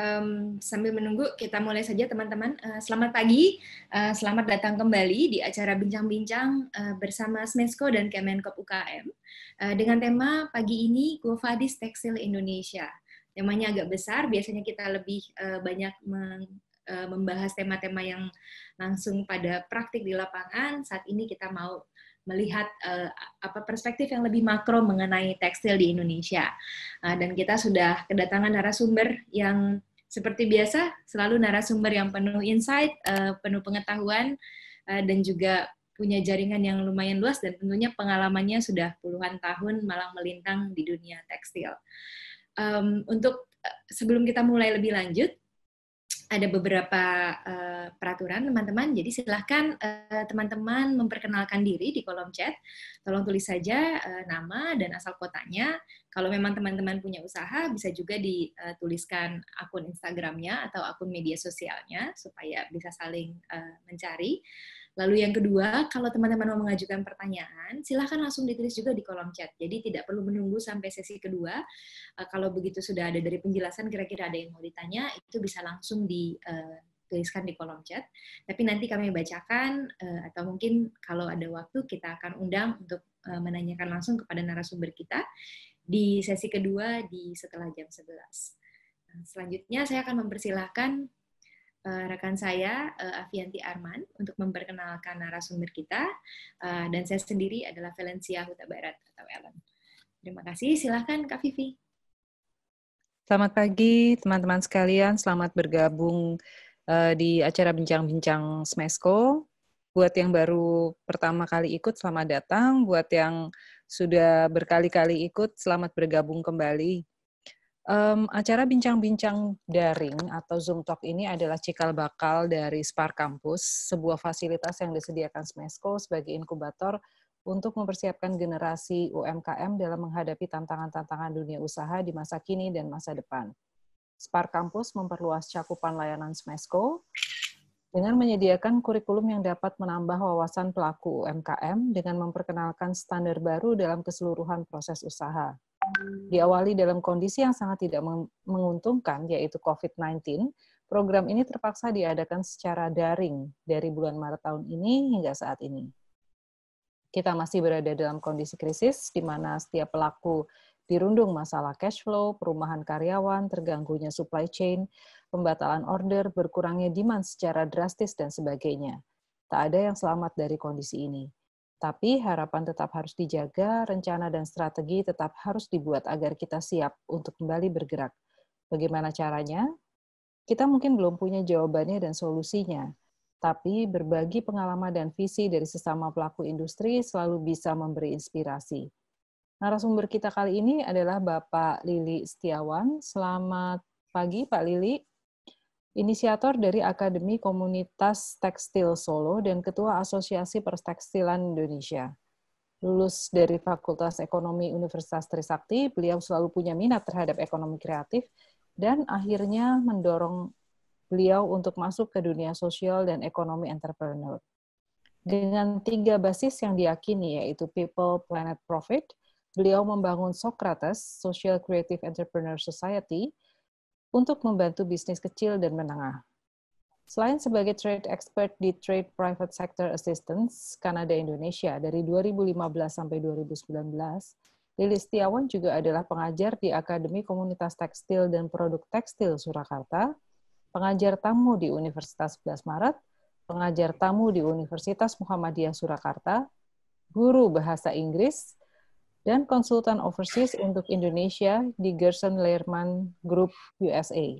um, sambil menunggu kita mulai saja teman-teman. Uh, selamat pagi, uh, selamat datang kembali di acara bincang-bincang uh, bersama Smesco dan Kemenkop UKM uh, dengan tema pagi ini Gofadis Tekstil Indonesia. Temanya agak besar, biasanya kita lebih uh, banyak meng, membahas tema-tema yang langsung pada praktik di lapangan. Saat ini kita mau melihat uh, apa perspektif yang lebih makro mengenai tekstil di Indonesia. Uh, dan kita sudah kedatangan narasumber yang seperti biasa selalu narasumber yang penuh insight, eh, penuh pengetahuan eh, dan juga punya jaringan yang lumayan luas dan tentunya pengalamannya sudah puluhan tahun malang melintang di dunia tekstil. untuk eh, sebelum kita mulai lebih lanjut, ada beberapa uh, peraturan teman-teman. Jadi silahkan teman eh, teman-teman memperkenalkan diri di kolom chat. Tolong tulis saja uh, nama dan asal kotanya. Kalau memang teman-teman punya usaha, bisa juga dituliskan akun Instagramnya atau akun media sosialnya supaya bisa saling uh, mencari. Uh, Lalu yang kedua, kalau teman-teman mau mengajukan pertanyaan, silahkan langsung ditulis juga di kolom chat. Jadi tidak perlu menunggu sampai sesi kedua. Eh, kalau begitu sudah ada dari penjelasan kira-kira ada yang mau ditanya, itu bisa langsung dituliskan eh, di kolom chat. Tapi nanti kami bacakan eh, atau mungkin kalau ada waktu kita akan undang untuk menanyakan langsung kepada narasumber kita di sesi kedua di setelah jam 11. Nah, selanjutnya saya akan mempersilahkan uh, rekan saya uh, eh, Avianti Arman untuk memperkenalkan narasumber kita uh, dan saya sendiri adalah Valencia Huta Barat atau Ellen. Terima kasih. Silahkan Kak Vivi. Selamat pagi teman-teman sekalian. Selamat bergabung di acara bincang-bincang Smesco. Buat yang baru pertama kali ikut, selamat datang. Buat yang sudah berkali-kali ikut, selamat bergabung kembali. Um, acara bincang-bincang daring atau Zoom Talk ini adalah cikal bakal dari Spark Campus, sebuah fasilitas yang disediakan Smesco sebagai inkubator untuk mempersiapkan generasi UMKM dalam menghadapi tantangan-tantangan dunia usaha di masa kini dan masa depan. Spark Campus memperluas cakupan layanan Smesco dengan menyediakan kurikulum yang dapat menambah wawasan pelaku UMKM dengan memperkenalkan standar baru dalam keseluruhan proses usaha. Diawali dalam kondisi yang sangat tidak menguntungkan, yaitu COVID-19, program ini terpaksa diadakan secara daring dari bulan Maret tahun ini hingga saat ini. Kita masih berada dalam kondisi krisis, di mana setiap pelaku dirundung masalah cash flow, perumahan karyawan, terganggunya supply chain, pembatalan order, berkurangnya demand secara drastis, dan sebagainya. Tak ada yang selamat dari kondisi ini. Tapi harapan tetap harus dijaga, rencana dan strategi tetap harus dibuat agar kita siap untuk kembali bergerak. Bagaimana caranya? Kita mungkin belum punya jawabannya dan solusinya, tapi berbagi pengalaman dan visi dari sesama pelaku industri selalu bisa memberi inspirasi. Narasumber kita kali ini adalah Bapak Lili Setiawan. Selamat pagi, Pak Lili inisiator dari Akademi Komunitas Tekstil Solo dan Ketua Asosiasi Perstekstilan Indonesia. Lulus dari Fakultas Ekonomi Universitas Trisakti, beliau selalu punya minat terhadap ekonomi kreatif dan akhirnya mendorong beliau untuk masuk ke dunia sosial dan ekonomi entrepreneur. Dengan tiga basis yang diyakini yaitu people, planet, profit, beliau membangun Socrates Social Creative Entrepreneur Society, untuk membantu bisnis kecil dan menengah. Selain sebagai trade expert di Trade Private Sector Assistance Kanada Indonesia dari 2015 sampai 2019, Lilis Tiawan juga adalah pengajar di Akademi Komunitas Tekstil dan Produk Tekstil Surakarta, pengajar tamu di Universitas 11 Maret, pengajar tamu di Universitas Muhammadiyah Surakarta, guru bahasa Inggris, dan konsultan overseas untuk Indonesia di Gerson Lehrman Group USA.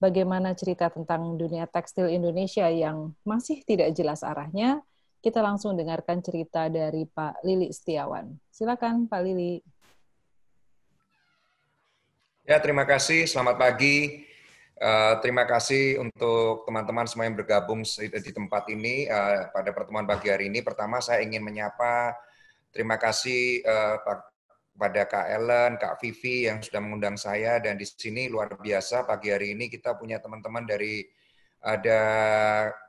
Bagaimana cerita tentang dunia tekstil Indonesia yang masih tidak jelas arahnya? Kita langsung dengarkan cerita dari Pak Lili Setiawan. Silakan Pak Lili. Ya, terima kasih. Selamat pagi. Uh, terima kasih untuk teman-teman semua yang bergabung di tempat ini uh, pada pertemuan pagi hari ini. Pertama, saya ingin menyapa Terima kasih uh, kepada Kak Ellen, Kak Vivi yang sudah mengundang saya dan di sini luar biasa pagi hari ini kita punya teman-teman dari ada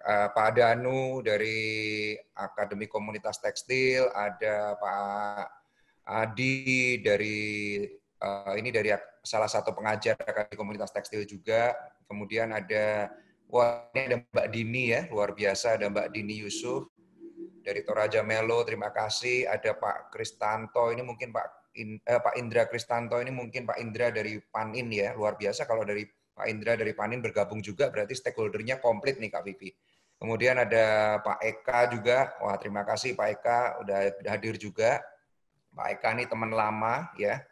uh, Pak Danu dari Akademi Komunitas Tekstil, ada Pak Adi dari uh, ini dari salah satu pengajar Akademi Komunitas Tekstil juga. Kemudian ada wah ini ada Mbak Dini ya, luar biasa ada Mbak Dini Yusuf dari Toraja Melo, terima kasih. Ada Pak Kristanto, ini mungkin Pak In, eh, Pak Indra Kristanto ini mungkin Pak Indra dari Panin ya, luar biasa kalau dari Pak Indra dari Panin bergabung juga berarti stakeholdernya komplit nih Kak Vivi. Kemudian ada Pak Eka juga, wah terima kasih Pak Eka udah hadir juga. Pak Eka ini teman lama ya,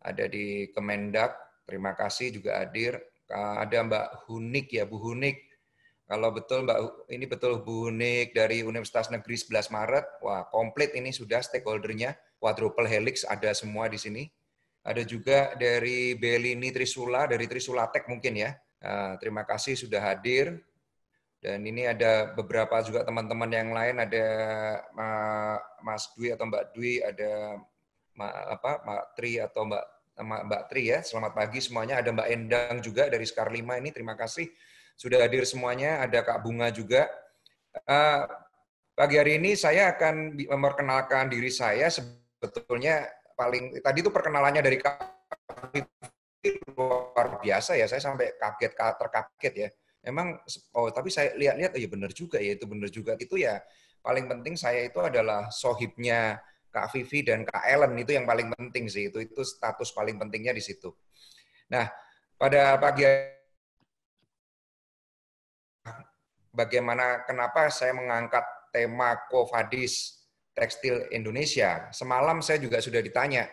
ada di Kemendak, terima kasih juga hadir. Ada Mbak Hunik ya, Bu Hunik kalau betul Mbak, ini betul Bu Nik dari Universitas Negeri 11 Maret, wah komplit ini sudah stakeholdernya, quadruple helix ada semua di sini. Ada juga dari Belini Trisula, dari Trisula Tech mungkin ya. Eh, terima kasih sudah hadir. Dan ini ada beberapa juga teman-teman yang lain, ada Mas Dwi atau Mbak Dwi, ada Mbak, apa Mbak Tri atau Mbak Mbak Tri ya. Selamat pagi semuanya. Ada Mbak Endang juga dari Scar 5 ini. Terima kasih sudah hadir semuanya, ada Kak Bunga juga. Uh, pagi hari ini saya akan memperkenalkan diri saya sebetulnya paling tadi itu perkenalannya dari Kak luar biasa ya, saya sampai kaget terkaget ya. Memang oh tapi saya lihat-lihat oh ya benar juga ya itu benar juga itu ya paling penting saya itu adalah sohibnya Kak Vivi dan Kak Ellen itu yang paling penting sih itu itu status paling pentingnya di situ. Nah pada pagi bagaimana kenapa saya mengangkat tema Kofadis Tekstil Indonesia. Semalam saya juga sudah ditanya,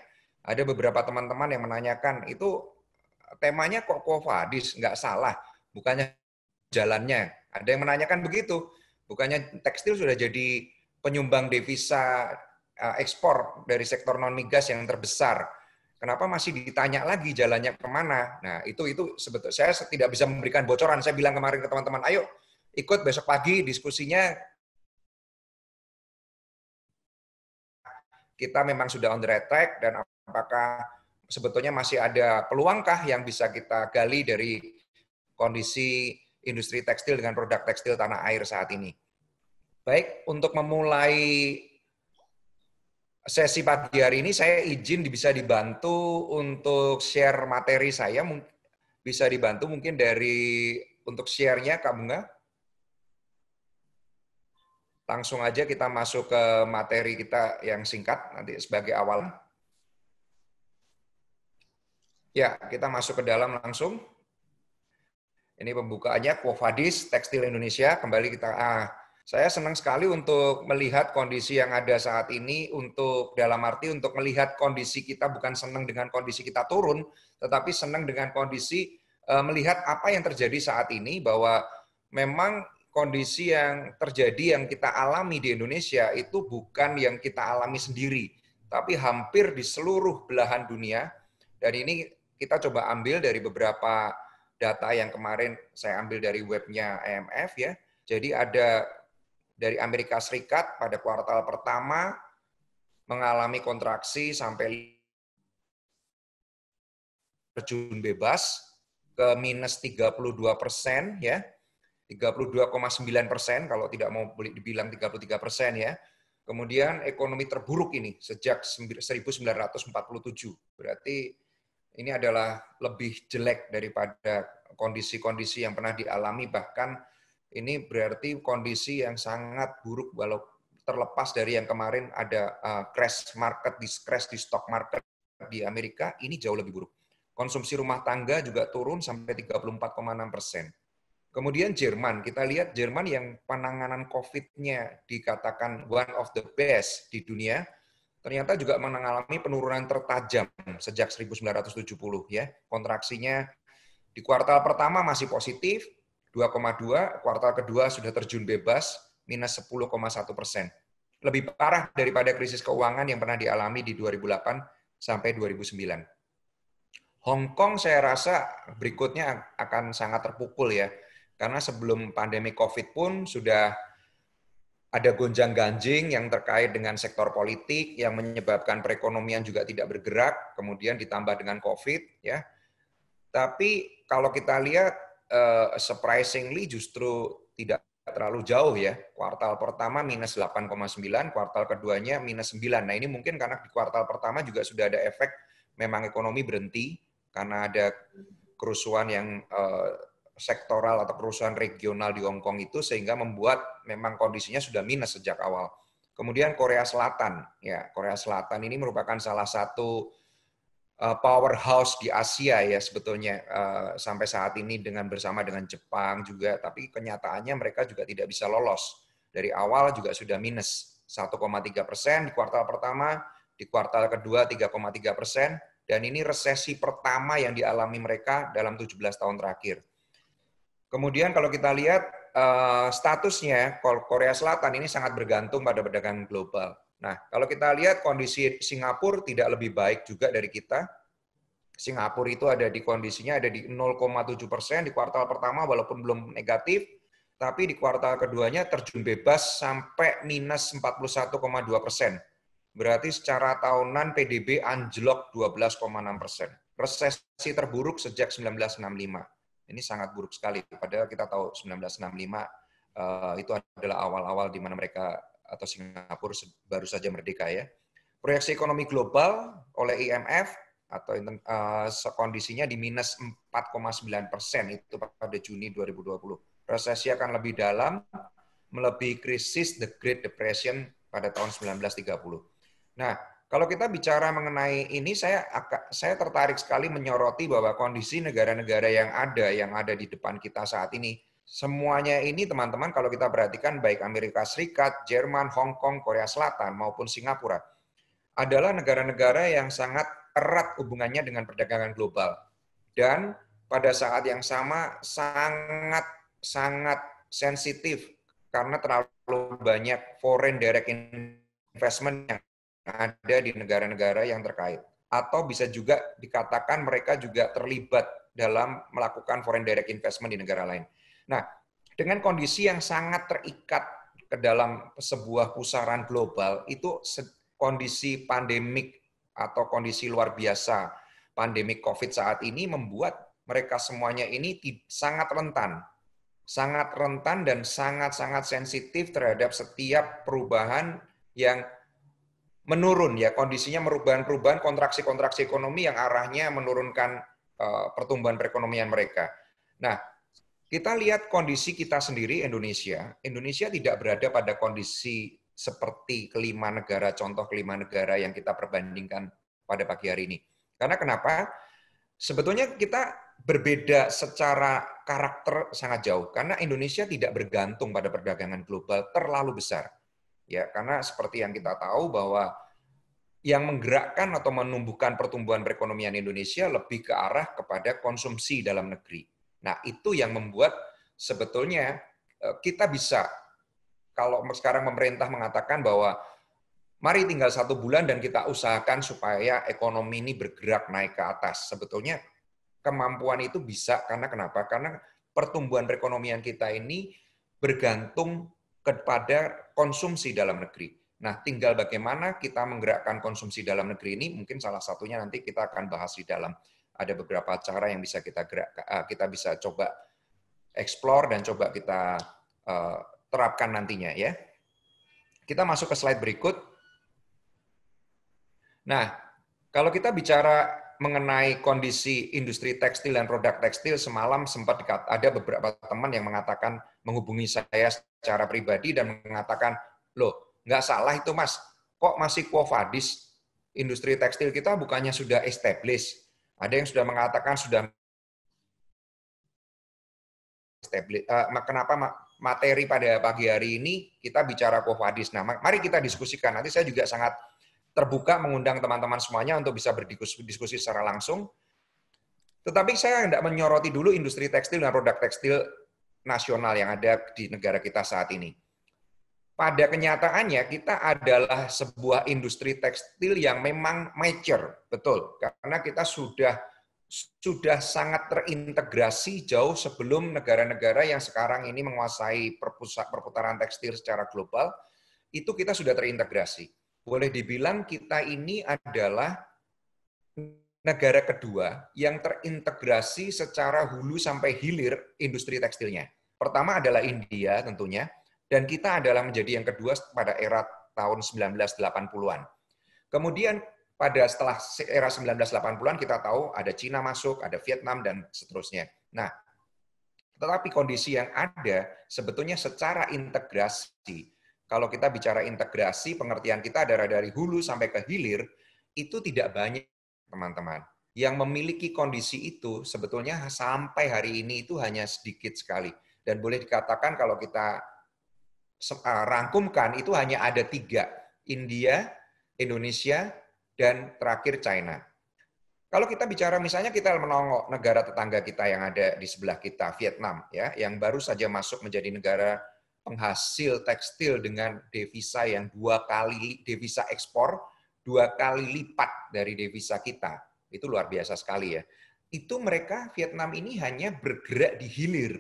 ada beberapa teman-teman yang menanyakan, itu temanya kok Kofadis, nggak salah, bukannya jalannya. Ada yang menanyakan begitu, bukannya tekstil sudah jadi penyumbang devisa e, ekspor dari sektor non migas yang terbesar. Kenapa masih ditanya lagi jalannya kemana? Nah itu itu sebetulnya saya tidak bisa memberikan bocoran. Saya bilang kemarin ke teman-teman, ayo ikut besok pagi diskusinya kita memang sudah on the right track dan apakah sebetulnya masih ada peluangkah yang bisa kita gali dari kondisi industri tekstil dengan produk tekstil tanah air saat ini. Baik, untuk memulai sesi pagi hari ini saya izin bisa dibantu untuk share materi saya bisa dibantu mungkin dari untuk share-nya Kak Bunga langsung aja kita masuk ke materi kita yang singkat nanti sebagai awal. Ya, kita masuk ke dalam langsung. Ini pembukaannya Kofadis Tekstil Indonesia. Kembali kita ah, saya senang sekali untuk melihat kondisi yang ada saat ini untuk dalam arti untuk melihat kondisi kita bukan senang dengan kondisi kita turun, tetapi senang dengan kondisi eh, melihat apa yang terjadi saat ini bahwa memang kondisi yang terjadi yang kita alami di Indonesia itu bukan yang kita alami sendiri, tapi hampir di seluruh belahan dunia. Dan ini kita coba ambil dari beberapa data yang kemarin saya ambil dari webnya IMF ya. Jadi ada dari Amerika Serikat pada kuartal pertama mengalami kontraksi sampai terjun bebas ke minus 32 persen ya 32,9 persen, kalau tidak mau dibilang 33 persen ya. Kemudian ekonomi terburuk ini sejak 1947. Berarti ini adalah lebih jelek daripada kondisi-kondisi yang pernah dialami. Bahkan ini berarti kondisi yang sangat buruk walau terlepas dari yang kemarin ada eh, crash market, di crash di stock market di Amerika, ini jauh lebih buruk. Konsumsi rumah tangga juga turun sampai 34,6 persen Kemudian Jerman, kita lihat Jerman yang penanganan COVID-nya dikatakan one of the best di dunia, ternyata juga mengalami penurunan tertajam sejak 1970 ya. Kontraksinya di kuartal pertama masih positif, 2,2, kuartal kedua sudah terjun bebas, minus 10,1 persen. Lebih parah daripada krisis keuangan yang pernah dialami di 2008 sampai 2009. Hong Kong saya rasa berikutnya akan sangat terpukul ya karena sebelum pandemi COVID pun sudah ada gonjang-ganjing yang terkait dengan sektor politik yang menyebabkan perekonomian juga tidak bergerak, kemudian ditambah dengan COVID, ya. Tapi kalau kita lihat, eh, surprisingly justru tidak terlalu jauh ya. Kuartal pertama minus 8,9, kuartal keduanya minus 9. Nah ini mungkin karena di kuartal pertama juga sudah ada efek memang ekonomi berhenti karena ada kerusuhan yang eh, sektoral atau perusahaan regional di Hong Kong itu sehingga membuat memang kondisinya sudah minus sejak awal. Kemudian Korea Selatan, ya Korea Selatan ini merupakan salah satu eh, powerhouse di Asia ya sebetulnya eh, sampai saat ini dengan bersama dengan Jepang juga, tapi kenyataannya mereka juga tidak bisa lolos dari awal juga sudah minus 1,3 persen di kuartal pertama, di kuartal kedua 3,3 persen, dan ini resesi pertama yang dialami mereka dalam 17 tahun terakhir. Kemudian kalau kita lihat eh, statusnya Korea Selatan ini sangat bergantung pada perdagangan global. Nah, kalau kita lihat kondisi Singapura tidak lebih baik juga dari kita. Singapura itu ada di kondisinya ada di 0,7 persen di kuartal pertama walaupun belum negatif, tapi di kuartal keduanya terjun bebas sampai minus 41,2 persen. Berarti secara tahunan PDB anjlok 12,6 persen. Resesi terburuk sejak 1965. Ini sangat buruk sekali. Padahal kita tahu 1965 uh, eh, itu adalah awal-awal di mana mereka atau Singapura baru saja merdeka ya. Proyeksi ekonomi global oleh IMF atau uh, eh, kondisinya di minus 4,9 persen itu pada Juni 2020. Resesi akan lebih dalam, melebihi krisis The Great Depression pada tahun 1930. Nah, kalau kita bicara mengenai ini, saya saya tertarik sekali menyoroti bahwa kondisi negara-negara yang ada yang ada di depan kita saat ini, semuanya ini teman-teman kalau kita perhatikan baik Amerika Serikat, Jerman, Hong Kong, Korea Selatan maupun Singapura adalah negara-negara yang sangat erat hubungannya dengan perdagangan global dan pada saat yang sama sangat sangat sensitif karena terlalu banyak foreign direct investment yang ada di negara-negara yang terkait. Atau bisa juga dikatakan mereka juga terlibat dalam melakukan foreign direct investment di negara lain. Nah, dengan kondisi yang sangat terikat ke dalam sebuah pusaran global, itu kondisi pandemik atau kondisi luar biasa pandemik COVID saat ini membuat mereka semuanya ini sangat rentan. Sangat rentan dan sangat-sangat sensitif terhadap setiap perubahan yang menurun ya kondisinya perubahan-perubahan kontraksi-kontraksi ekonomi yang arahnya menurunkan eh, pertumbuhan perekonomian mereka. Nah, kita lihat kondisi kita sendiri Indonesia. Indonesia tidak berada pada kondisi seperti kelima negara contoh kelima negara yang kita perbandingkan pada pagi hari ini. Karena kenapa? Sebetulnya kita berbeda secara karakter sangat jauh karena Indonesia tidak bergantung pada perdagangan global terlalu besar ya karena seperti yang kita tahu bahwa yang menggerakkan atau menumbuhkan pertumbuhan perekonomian Indonesia lebih ke arah kepada konsumsi dalam negeri. Nah, itu yang membuat sebetulnya e, kita bisa kalau sekarang pemerintah mengatakan bahwa mari tinggal satu bulan dan kita usahakan supaya ekonomi ini bergerak naik ke atas. Sebetulnya kemampuan itu bisa karena kenapa? Karena pertumbuhan perekonomian kita ini bergantung kepada konsumsi dalam negeri. Nah, tinggal bagaimana kita menggerakkan konsumsi dalam negeri ini, mungkin salah satunya nanti kita akan bahas di dalam. Ada beberapa cara yang bisa kita gerak, eh, kita bisa coba explore dan coba kita eh, terapkan nantinya ya. Kita masuk ke slide berikut. Nah, kalau kita bicara mengenai kondisi industri tekstil dan produk tekstil semalam sempat ada beberapa teman yang mengatakan menghubungi saya secara pribadi dan mengatakan, loh, nggak salah itu mas, kok masih quo vadis industri tekstil kita bukannya sudah established. Ada yang sudah mengatakan sudah established. Eh, kenapa materi pada pagi hari ini kita bicara quo vadis. Nah, mari kita diskusikan. Nanti saya juga sangat terbuka mengundang teman-teman semuanya untuk bisa berdiskusi secara langsung. Tetapi saya tidak menyoroti dulu industri tekstil dan produk tekstil nasional yang ada di negara kita saat ini. Pada kenyataannya kita adalah sebuah industri tekstil yang memang mature, betul. Karena kita sudah sudah sangat terintegrasi jauh sebelum negara-negara yang sekarang ini menguasai perputaran tekstil secara global, itu kita sudah terintegrasi. Boleh dibilang kita ini adalah negara kedua yang terintegrasi secara hulu sampai hilir industri tekstilnya. Pertama adalah India tentunya, dan kita adalah menjadi yang kedua pada era tahun 1980-an. Kemudian pada setelah era 1980-an kita tahu ada Cina masuk, ada Vietnam, dan seterusnya. Nah, tetapi kondisi yang ada sebetulnya secara integrasi, kalau kita bicara integrasi, pengertian kita adalah dari hulu sampai ke hilir, itu tidak banyak teman-teman. Yang memiliki kondisi itu sebetulnya sampai hari ini itu hanya sedikit sekali. Dan boleh dikatakan kalau kita ah, rangkumkan itu hanya ada tiga. India, Indonesia, dan terakhir China. Kalau kita bicara misalnya kita menongok negara tetangga kita yang ada di sebelah kita, Vietnam ya, yang baru saja masuk menjadi negara penghasil tekstil dengan devisa yang dua kali devisa ekspor dua kali lipat dari devisa kita. Itu luar biasa sekali ya. Itu mereka Vietnam ini hanya bergerak di hilir.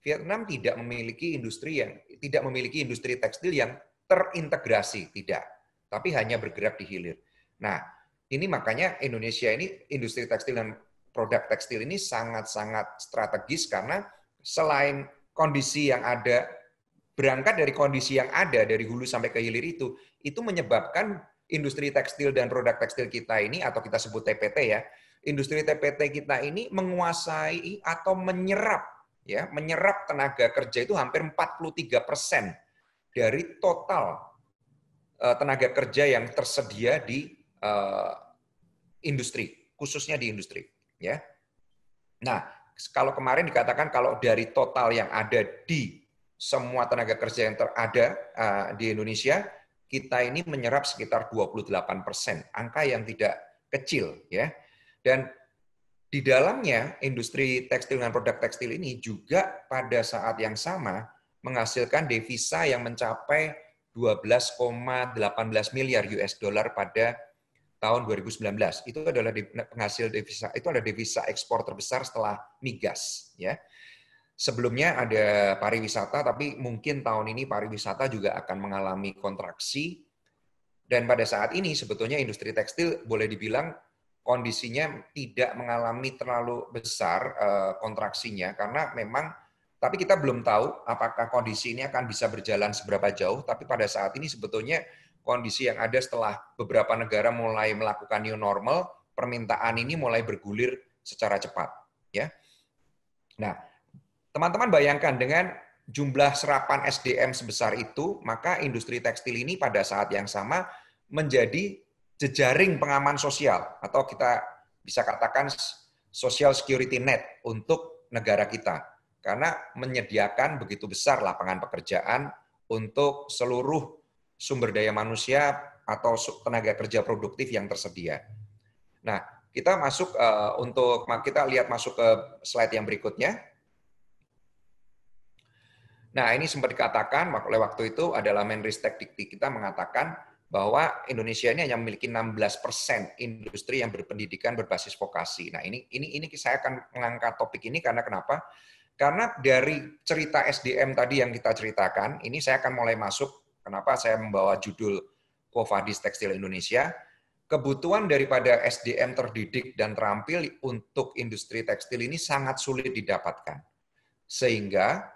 Vietnam tidak memiliki industri yang tidak memiliki industri tekstil yang terintegrasi, tidak. Tapi hanya bergerak di hilir. Nah, ini makanya Indonesia ini industri tekstil dan produk tekstil ini sangat-sangat strategis karena selain kondisi yang ada berangkat dari kondisi yang ada dari hulu sampai ke hilir itu itu menyebabkan industri tekstil dan produk tekstil kita ini atau kita sebut TPT ya, industri TPT kita ini menguasai atau menyerap ya, menyerap tenaga kerja itu hampir 43 persen dari total eh, tenaga kerja yang tersedia di eh, industri, khususnya di industri. Ya, nah kalau kemarin dikatakan kalau dari total yang ada di semua tenaga kerja yang terada eh, di Indonesia kita ini menyerap sekitar 28 persen, angka yang tidak kecil ya. Dan di dalamnya industri tekstil dan produk tekstil ini juga pada saat yang sama menghasilkan devisa yang mencapai 12,18 miliar US dollar pada tahun 2019. Itu adalah penghasil devisa, itu adalah devisa ekspor terbesar setelah migas ya. Sebelumnya ada pariwisata, tapi mungkin tahun ini pariwisata juga akan mengalami kontraksi. Dan pada saat ini sebetulnya industri tekstil boleh dibilang kondisinya tidak mengalami terlalu besar eh, kontraksinya karena memang tapi kita belum tahu apakah kondisi ini akan bisa berjalan seberapa jauh. Tapi pada saat ini sebetulnya kondisi yang ada setelah beberapa negara mulai melakukan new normal, permintaan ini mulai bergulir secara cepat. Ya, nah Teman-teman bayangkan dengan jumlah serapan SDM sebesar itu, maka industri tekstil ini pada saat yang sama menjadi jejaring pengaman sosial atau kita bisa katakan social security net untuk negara kita. Karena menyediakan begitu besar lapangan pekerjaan untuk seluruh sumber daya manusia atau tenaga kerja produktif yang tersedia. Nah, kita masuk uh, untuk kita lihat masuk ke slide yang berikutnya. Nah, ini sempat dikatakan oleh waktu itu adalah Menristek Dikti kita mengatakan bahwa Indonesia ini hanya memiliki 16% industri yang berpendidikan berbasis vokasi. Nah, ini ini ini saya akan mengangkat topik ini karena kenapa? Karena dari cerita SDM tadi yang kita ceritakan, ini saya akan mulai masuk kenapa saya membawa judul Kofadis Tekstil Indonesia. Kebutuhan daripada SDM terdidik dan terampil untuk industri tekstil ini sangat sulit didapatkan. Sehingga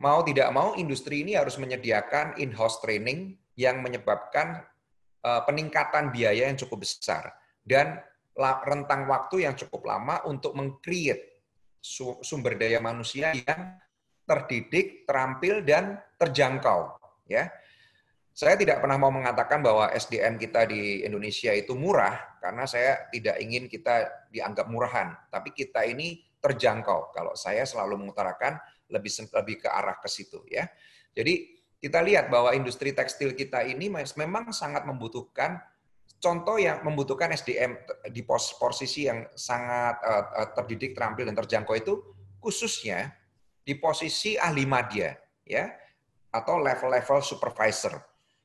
mau tidak mau industri ini harus menyediakan in-house training yang menyebabkan eh, peningkatan biaya yang cukup besar dan rentang waktu yang cukup lama untuk meng-create sumber daya manusia yang terdidik, terampil dan terjangkau, ya. Saya tidak pernah mau mengatakan bahwa SDM kita di Indonesia itu murah karena saya tidak ingin kita dianggap murahan, tapi kita ini terjangkau. Kalau saya selalu mengutarakan lebih lebih ke arah ke situ ya. Jadi kita lihat bahwa industri tekstil kita ini memang sangat membutuhkan contoh yang membutuhkan SDM di pos posisi yang sangat uh, terdidik, terampil dan terjangkau itu khususnya di posisi ahli madya ya atau level-level supervisor.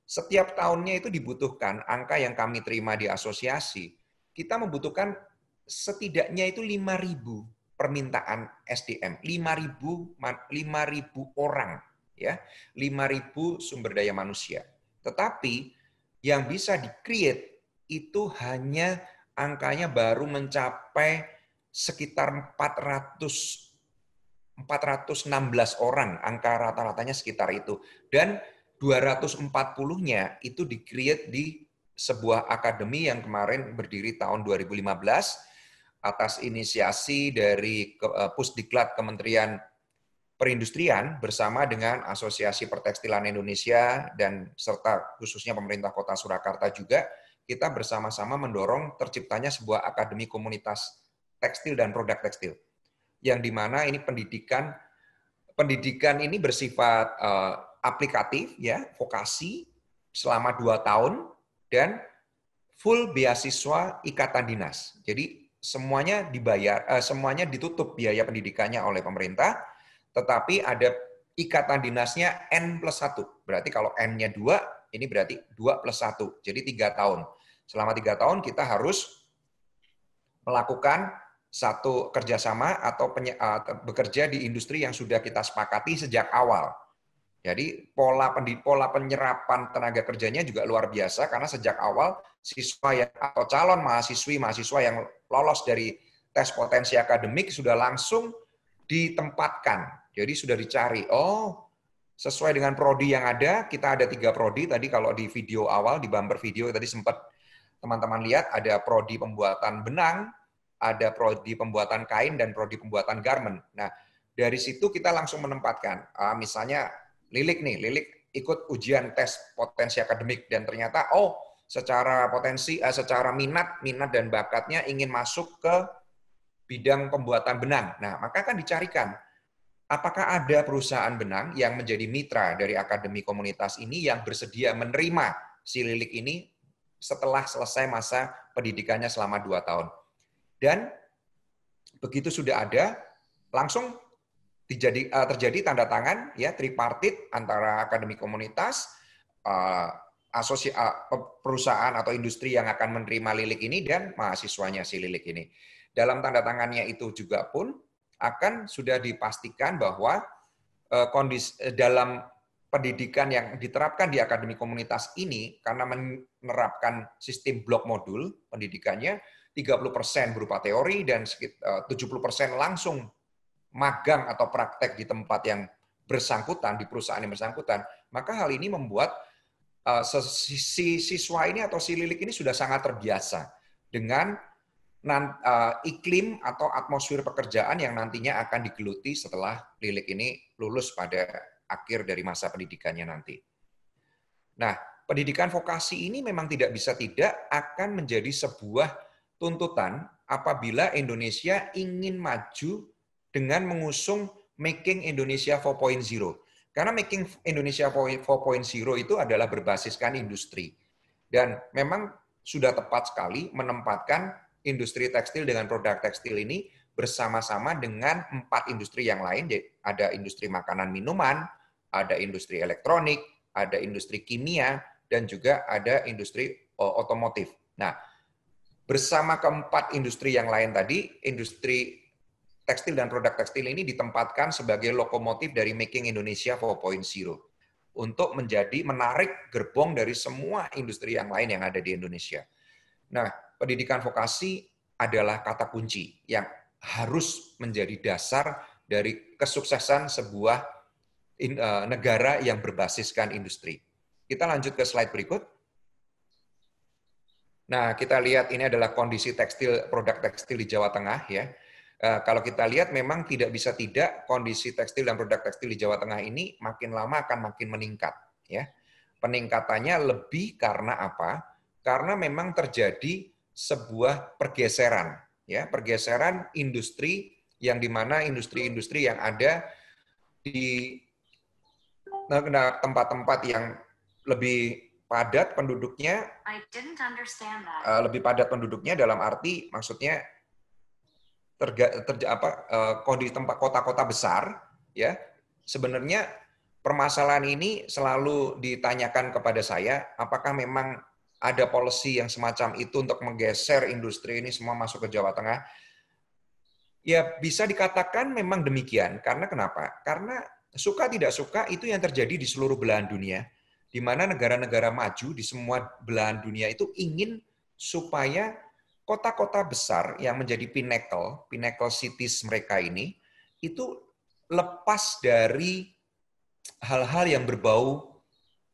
Setiap tahunnya itu dibutuhkan angka yang kami terima di asosiasi, kita membutuhkan setidaknya itu 5000 permintaan SDM 5000 5000 orang ya 5000 sumber daya manusia tetapi yang bisa di create itu hanya angkanya baru mencapai sekitar 400 416 orang angka rata-ratanya sekitar itu dan 240-nya itu di create di sebuah akademi yang kemarin berdiri tahun 2015 atas inisiasi dari eh, Pusdiklat Kementerian Perindustrian bersama dengan Asosiasi Pertekstilan Indonesia dan serta khususnya pemerintah kota Surakarta juga kita bersama-sama mendorong terciptanya sebuah akademi komunitas tekstil dan produk tekstil yang dimana ini pendidikan pendidikan ini bersifat uh, aplikatif ya vokasi selama dua tahun dan full beasiswa ikatan dinas jadi semuanya dibayar, eh, semuanya ditutup biaya pendidikannya oleh pemerintah, tetapi ada ikatan dinasnya N plus 1. Berarti kalau N-nya 2, ini berarti 2 plus 1, jadi 3 tahun. Selama 3 tahun kita harus melakukan satu kerjasama atau penye, uh, bekerja di industri yang sudah kita sepakati sejak awal. Jadi pola pola penyerapan tenaga kerjanya juga luar biasa karena sejak awal siswa yang atau calon mahasiswi mahasiswa yang lolos dari tes potensi akademik sudah langsung ditempatkan. Jadi sudah dicari, oh sesuai dengan prodi yang ada, kita ada tiga prodi. Tadi kalau di video awal, di bumper video tadi sempat teman-teman lihat ada prodi pembuatan benang, ada prodi pembuatan kain, dan prodi pembuatan garment. Nah, dari situ kita langsung menempatkan. Ah, misalnya Lilik nih, Lilik ikut ujian tes potensi akademik dan ternyata oh secara potensi, eh, secara minat, minat dan bakatnya ingin masuk ke bidang pembuatan benang. Nah, maka akan dicarikan apakah ada perusahaan benang yang menjadi mitra dari akademi komunitas ini yang bersedia menerima si lilik ini setelah selesai masa pendidikannya selama dua tahun. Dan begitu sudah ada, langsung eh, terjadi tanda tangan ya tripartit antara akademi komunitas, eh, Asosiasi perusahaan atau industri yang akan menerima lilik ini dan mahasiswanya si lilik ini. Dalam tanda tangannya itu juga pun akan sudah dipastikan bahwa e, kondisi e, dalam pendidikan yang diterapkan di akademi komunitas ini karena menerapkan sistem blok modul pendidikannya 30% berupa teori dan 70% e, langsung magang atau praktek di tempat yang bersangkutan di perusahaan yang bersangkutan, maka hal ini membuat Eh, si siswa ini atau si lilik ini sudah sangat terbiasa dengan eh, iklim atau atmosfer pekerjaan yang nantinya akan digeluti setelah lilik ini lulus pada akhir dari masa pendidikannya nanti. Nah, pendidikan vokasi ini memang tidak bisa tidak akan menjadi sebuah tuntutan apabila Indonesia ingin maju dengan mengusung Making Indonesia karena making Indonesia 4.0 itu adalah berbasiskan industri. Dan memang sudah tepat sekali menempatkan industri tekstil dengan produk tekstil ini bersama-sama dengan empat industri yang lain. Ya, ada industri makanan minuman, ada industri elektronik, ada industri kimia, dan juga ada industri eh, otomotif. Nah, bersama keempat industri yang lain tadi, industri tekstil dan produk tekstil ini ditempatkan sebagai lokomotif dari Making Indonesia 4.0 untuk menjadi menarik gerbong dari semua industri yang lain yang ada di Indonesia. Nah, pendidikan vokasi adalah kata kunci yang harus menjadi dasar dari kesuksesan sebuah e, negara yang berbasiskan industri. Kita lanjut ke slide berikut. Nah, kita lihat ini adalah kondisi tekstil produk tekstil di Jawa Tengah ya Uh, kalau kita lihat memang tidak bisa tidak kondisi tekstil dan produk tekstil di Jawa Tengah ini makin lama akan makin meningkat ya. Peningkatannya lebih karena apa? Karena memang terjadi sebuah pergeseran ya, pergeseran industri yang dimana industri-industri yang ada di nah, nah, tempat-tempat yang lebih padat penduduknya, eh, lebih padat penduduknya dalam arti maksudnya terga, terja apa uh, eh, di tempat kota-kota besar ya sebenarnya permasalahan ini selalu ditanyakan kepada saya apakah memang ada policy yang semacam itu untuk menggeser industri ini semua masuk ke Jawa Tengah ya bisa dikatakan memang demikian karena kenapa karena suka tidak suka itu yang terjadi di seluruh belahan dunia di mana negara-negara maju di semua belahan dunia itu ingin supaya kota-kota besar yang menjadi pinnacle, pinnacle cities mereka ini, itu lepas dari hal-hal yang berbau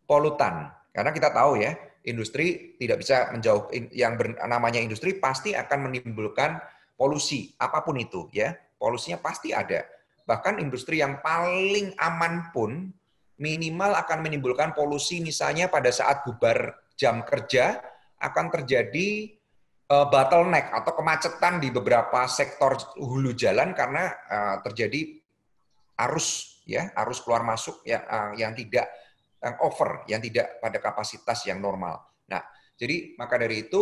polutan. Karena kita tahu ya, industri tidak bisa menjauh yang namanya industri pasti akan menimbulkan polusi apapun itu ya. Polusinya pasti ada. Bahkan industri yang paling aman pun minimal akan menimbulkan polusi misalnya pada saat bubar jam kerja akan terjadi uh, bottleneck atau kemacetan di beberapa sektor hulu jalan karena eh, terjadi arus ya arus keluar masuk yang eh, yang tidak yang over yang tidak pada kapasitas yang normal. Nah, jadi maka dari itu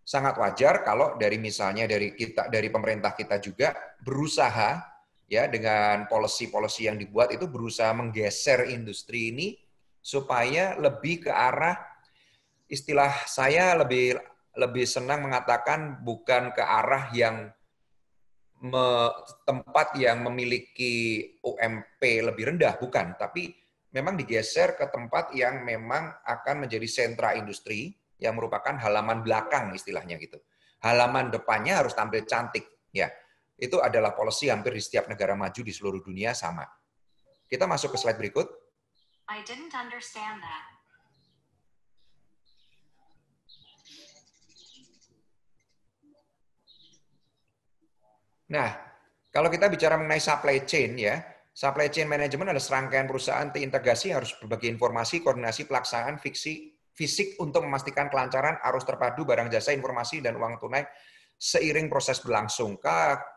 sangat wajar kalau dari misalnya dari kita dari pemerintah kita juga berusaha ya dengan polisi-polisi yang dibuat itu berusaha menggeser industri ini supaya lebih ke arah istilah saya lebih lebih senang mengatakan bukan ke arah yang me, tempat yang memiliki UMP lebih rendah, bukan. Tapi memang digeser ke tempat yang memang akan menjadi sentra industri yang merupakan halaman belakang istilahnya gitu. Halaman depannya harus tampil cantik, ya. Itu adalah polisi hampir di setiap negara maju di seluruh dunia sama. Kita masuk ke slide berikut. I didn't understand that. Nah, kalau kita bicara mengenai supply chain ya, supply chain management adalah serangkaian perusahaan terintegrasi harus berbagi informasi, koordinasi pelaksanaan fiksi fisik untuk memastikan kelancaran arus terpadu barang jasa informasi dan uang tunai seiring proses berlangsung.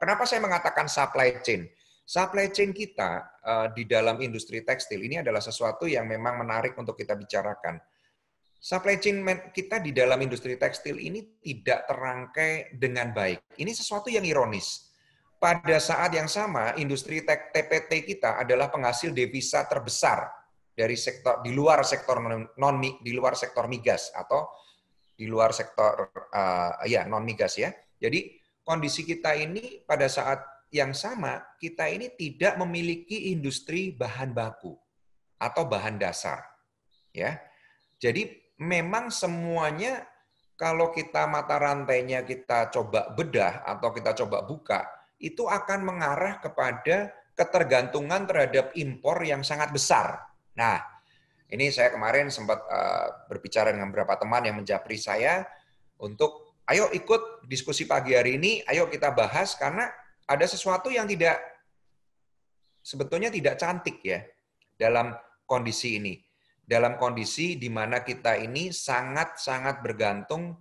Kenapa saya mengatakan supply chain? Supply chain kita eh, di dalam industri tekstil ini adalah sesuatu yang memang menarik untuk kita bicarakan. Supply chain kita di dalam industri tekstil ini tidak terangkai dengan baik. Ini sesuatu yang ironis pada saat yang sama industri TPT kita adalah penghasil devisa terbesar dari sektor di luar sektor non di luar sektor migas atau di luar sektor uh, ya non migas ya. Jadi kondisi kita ini pada saat yang sama kita ini tidak memiliki industri bahan baku atau bahan dasar ya. Jadi memang semuanya kalau kita mata rantainya kita coba bedah atau kita coba buka, itu akan mengarah kepada ketergantungan terhadap impor yang sangat besar. Nah, ini saya kemarin sempat uh, berbicara dengan beberapa teman yang menjapri saya untuk ayo ikut diskusi pagi hari ini, ayo kita bahas karena ada sesuatu yang tidak sebetulnya tidak cantik ya dalam kondisi ini. Dalam kondisi di mana kita ini sangat-sangat bergantung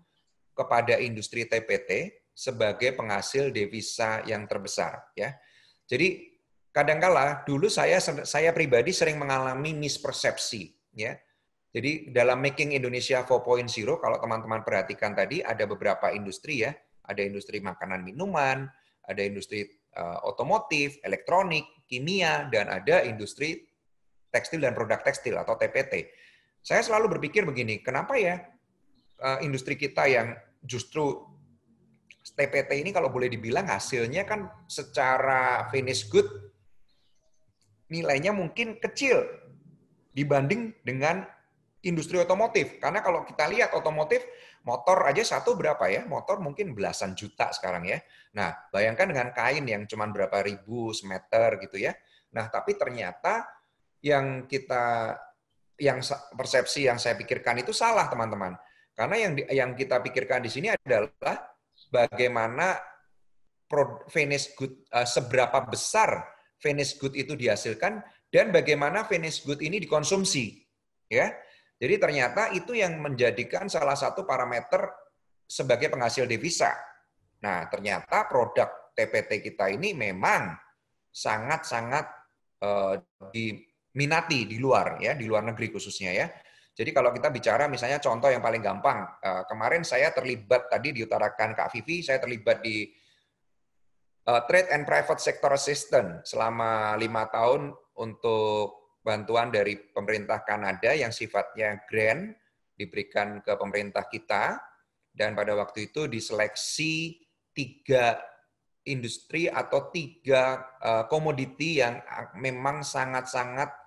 kepada industri TPT sebagai penghasil devisa yang terbesar ya. Jadi kadangkala dulu saya saya pribadi sering mengalami mispersepsi ya. Jadi dalam Making Indonesia 4.0 kalau teman-teman perhatikan tadi ada beberapa industri ya, ada industri makanan minuman, ada industri uh, otomotif, elektronik, kimia dan ada industri tekstil dan produk tekstil atau TPT. Saya selalu berpikir begini, kenapa ya uh, industri kita yang justru TPT ini kalau boleh dibilang hasilnya kan secara finish good nilainya mungkin kecil dibanding dengan industri otomotif. Karena kalau kita lihat otomotif, motor aja satu berapa ya? Motor mungkin belasan juta sekarang ya. Nah, bayangkan dengan kain yang cuma berapa ribu semeter gitu ya. Nah, tapi ternyata yang kita yang persepsi yang saya pikirkan itu salah, teman-teman. Karena yang yang kita pikirkan di sini adalah bagaimana finish good eh, seberapa besar finish good itu dihasilkan dan bagaimana finish good ini dikonsumsi ya jadi ternyata itu yang menjadikan salah satu parameter sebagai penghasil devisa nah ternyata produk TPT kita ini memang sangat-sangat uh, diminati di luar ya di luar negeri khususnya ya jadi kalau kita bicara misalnya contoh yang paling gampang, eh, kemarin saya terlibat tadi diutarakan Kak Vivi, saya terlibat di eh, Trade and Private Sector Assistance selama lima tahun untuk bantuan dari pemerintah Kanada yang sifatnya grant diberikan ke pemerintah kita dan pada waktu itu diseleksi tiga industri atau tiga eh, komoditi yang memang sangat-sangat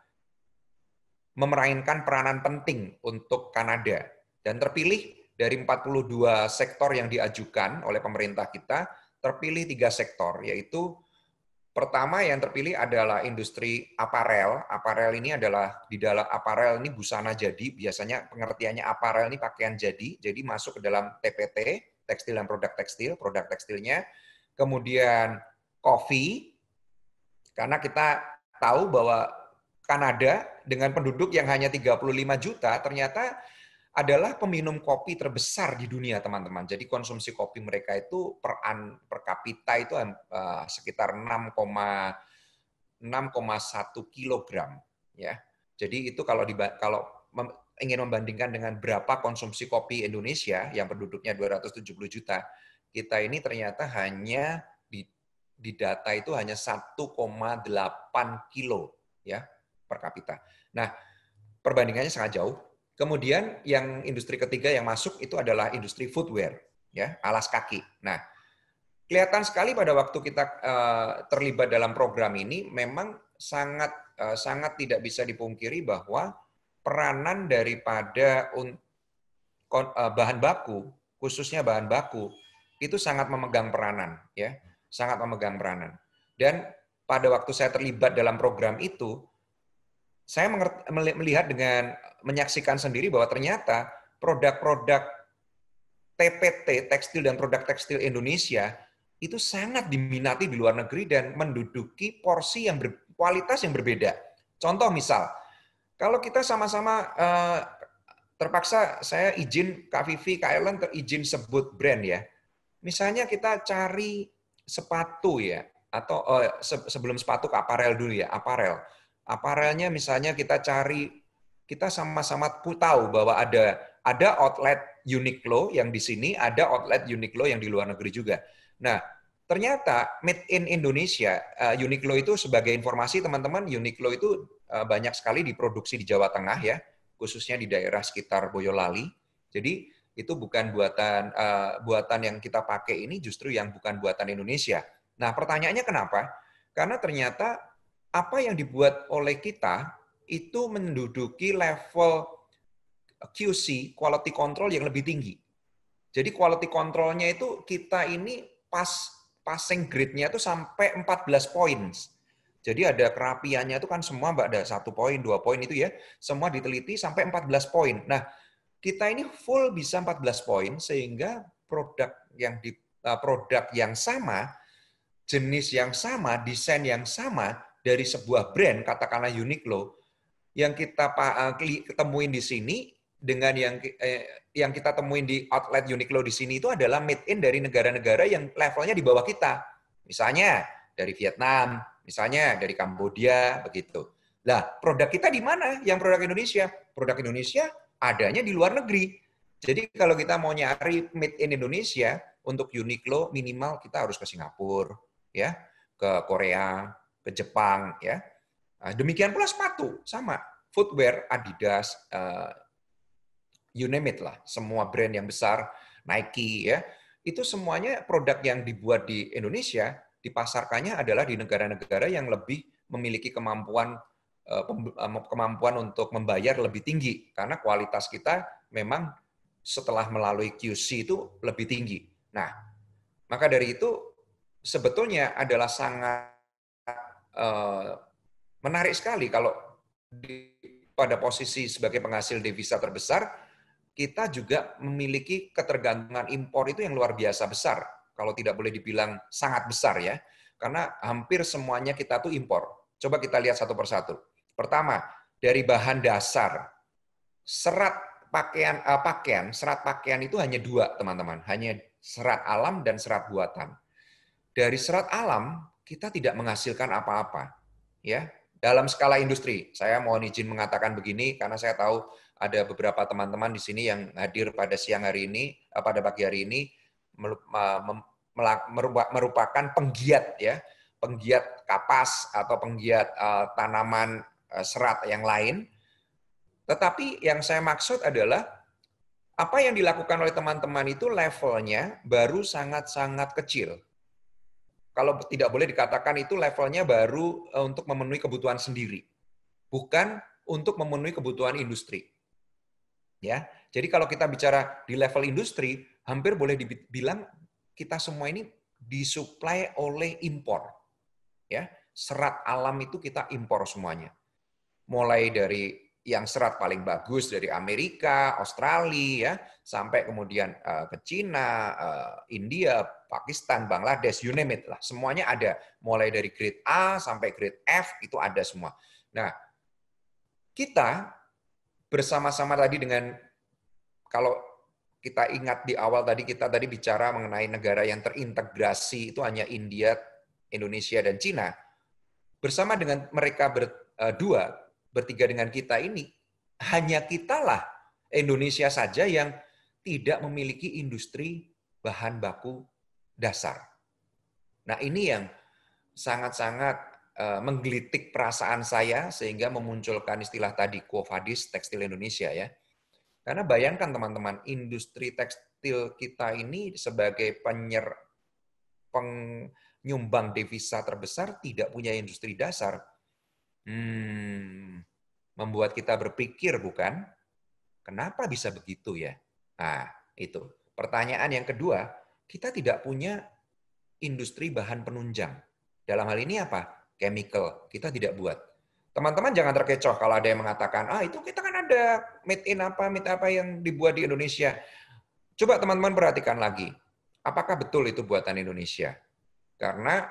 memainkan peranan penting untuk Kanada dan terpilih dari 42 sektor yang diajukan oleh pemerintah kita terpilih tiga sektor yaitu pertama yang terpilih adalah industri aparel aparel ini adalah di dalam aparel ini busana jadi biasanya pengertiannya aparel ini pakaian jadi jadi masuk ke dalam TPT tekstil dan produk tekstil produk tekstilnya kemudian coffee karena kita tahu bahwa Kanada dengan penduduk yang hanya 35 juta ternyata adalah peminum kopi terbesar di dunia, teman-teman. Jadi konsumsi kopi mereka itu per an, per kapita itu uh, sekitar 6,1 kilogram, ya. Jadi itu kalau di, kalau mem, ingin membandingkan dengan berapa konsumsi kopi Indonesia yang penduduknya 270 juta, kita ini ternyata hanya di, di data itu hanya 1,8 kilo, ya per kapita. Nah, perbandingannya sangat jauh. Kemudian yang industri ketiga yang masuk itu adalah industri footwear, ya, alas kaki. Nah, kelihatan sekali pada waktu kita uh, terlibat dalam program ini memang sangat uh, sangat tidak bisa dipungkiri bahwa peranan daripada un, uh, bahan baku khususnya bahan baku itu sangat memegang peranan ya sangat memegang peranan dan pada waktu saya terlibat dalam program itu saya melihat dengan menyaksikan sendiri bahwa ternyata produk-produk TPT, tekstil dan produk tekstil Indonesia itu sangat diminati di luar negeri dan menduduki porsi yang berkualitas yang berbeda. Contoh misal, kalau kita sama-sama eh, terpaksa saya izin Kak Vivi, Kak Ellen terizin sebut brand ya. Misalnya kita cari sepatu ya atau eh, sebelum sepatu ke aparel dulu ya, aparel aparelnya misalnya kita cari kita sama-sama tahu bahwa ada ada outlet Uniqlo yang di sini, ada outlet Uniqlo yang di luar negeri juga. Nah, ternyata made in Indonesia eh, Uniqlo itu sebagai informasi teman-teman Uniqlo itu eh, banyak sekali diproduksi di Jawa Tengah ya, khususnya di daerah sekitar Boyolali. Jadi itu bukan buatan eh, buatan yang kita pakai ini justru yang bukan buatan Indonesia. Nah, pertanyaannya kenapa? Karena ternyata apa yang dibuat oleh kita itu menduduki level QC, quality control yang lebih tinggi. Jadi quality controlnya itu kita ini pas passing grade-nya itu sampai 14 points. Jadi ada kerapiannya itu kan semua Mbak ada satu poin, dua poin itu ya, semua diteliti sampai 14 poin. Nah, kita ini full bisa 14 poin sehingga produk yang di eh, produk yang sama, jenis yang sama, desain yang sama dari sebuah brand, katakanlah Uniqlo, yang kita eh, ketemuin di sini dengan yang eh, yang kita temuin di outlet Uniqlo di sini itu adalah made in dari negara-negara yang levelnya di bawah kita. Misalnya dari Vietnam, misalnya dari Kamboja, begitu. Lah, produk kita di mana yang produk Indonesia? Produk Indonesia adanya di luar negeri. Jadi kalau kita mau nyari made in Indonesia untuk Uniqlo minimal kita harus ke Singapura, ya, ke Korea, ke Jepang ya. Nah, demikian pula sepatu, sama. Footwear, Adidas, uh, you name it lah, semua brand yang besar, Nike ya, itu semuanya produk yang dibuat di Indonesia dipasarkannya adalah di negara-negara yang lebih memiliki kemampuan eh, eh, kemampuan untuk membayar lebih tinggi karena kualitas kita memang setelah melalui QC itu lebih tinggi. Nah, maka dari itu sebetulnya adalah sangat Eh, menarik sekali kalau pada posisi sebagai penghasil devisa terbesar, kita juga memiliki ketergantungan impor itu yang luar biasa besar. Kalau tidak boleh dibilang sangat besar ya. Karena hampir semuanya kita tuh impor. Coba kita lihat satu persatu. Pertama, dari bahan dasar. Serat pakaian, uh, pakaian serat pakaian itu hanya dua, teman-teman. Hanya serat alam dan serat buatan. Dari serat alam, kita tidak menghasilkan apa-apa. Ya, dalam skala industri, saya mohon izin mengatakan begini karena saya tahu ada beberapa teman-teman di sini yang hadir pada siang hari ini, eh, pada pagi hari ini merupakan penggiat ya, penggiat kapas atau penggiat eh, tanaman eh, serat yang lain. Tetapi yang saya maksud adalah apa yang dilakukan oleh teman-teman itu levelnya baru sangat-sangat kecil kalau tidak boleh dikatakan itu levelnya baru eh, untuk memenuhi kebutuhan sendiri, bukan untuk memenuhi kebutuhan industri. Ya, jadi kalau kita bicara di level industri, hampir boleh dibilang kita semua ini disuplai oleh impor. Ya, serat alam itu kita impor semuanya. Mulai dari yang serat paling bagus dari Amerika, Australia, ya, sampai kemudian eh, ke Cina, eh, India, Pakistan, Bangladesh, you name it lah. Semuanya ada, mulai dari grade A sampai grade F itu ada semua. Nah, kita bersama-sama tadi dengan kalau kita ingat di awal tadi kita tadi bicara mengenai negara yang terintegrasi itu hanya India, Indonesia dan Cina. Bersama dengan mereka berdua, eh, bertiga dengan kita ini, hanya kitalah Indonesia saja yang tidak memiliki industri bahan baku dasar. Nah ini yang sangat-sangat eh, menggelitik perasaan saya sehingga memunculkan istilah tadi Quo Tekstil Indonesia ya. Karena bayangkan teman-teman, industri tekstil kita ini sebagai penyer penyumbang devisa terbesar tidak punya industri dasar Hmm, membuat kita berpikir bukan? Kenapa bisa begitu ya? Nah, itu. Pertanyaan yang kedua, kita tidak punya industri bahan penunjang. Dalam hal ini apa? Chemical. Kita tidak buat. Teman-teman jangan terkecoh kalau ada yang mengatakan, ah itu kita kan ada made in apa, made apa yang dibuat di Indonesia. Coba teman-teman perhatikan lagi. Apakah betul itu buatan Indonesia? Karena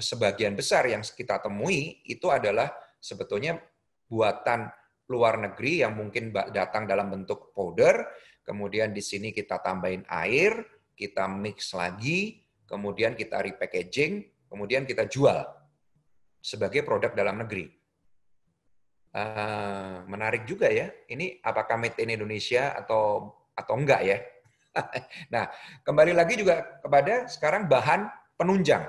sebagian besar yang kita temui itu adalah sebetulnya buatan luar negeri yang mungkin datang dalam bentuk powder, kemudian di sini kita tambahin air, kita mix lagi, kemudian kita repackaging, kemudian kita jual sebagai produk dalam negeri. Ah, menarik juga ya, ini apakah made in Indonesia atau atau enggak ya? nah, kembali lagi juga kepada sekarang bahan penunjang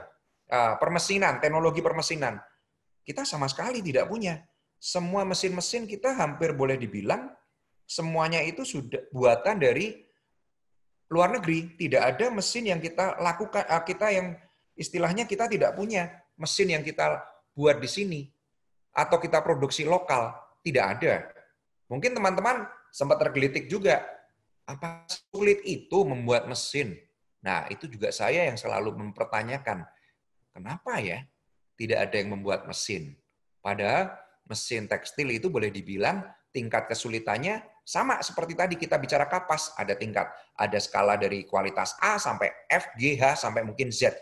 Ah, permesinan, teknologi permesinan. Kita sama sekali tidak punya. Semua mesin-mesin kita hampir boleh dibilang semuanya itu sudah buatan dari luar negeri. Tidak ada mesin yang kita lakukan ah, kita yang istilahnya kita tidak punya mesin yang kita buat di sini atau kita produksi lokal, tidak ada. Mungkin teman-teman sempat tergelitik juga. Apa sulit itu membuat mesin? Nah, itu juga saya yang selalu mempertanyakan Kenapa ya tidak ada yang membuat mesin? Padahal mesin tekstil itu boleh dibilang tingkat kesulitannya sama seperti tadi kita bicara kapas, ada tingkat, ada skala dari kualitas A sampai F, G, H sampai mungkin Z.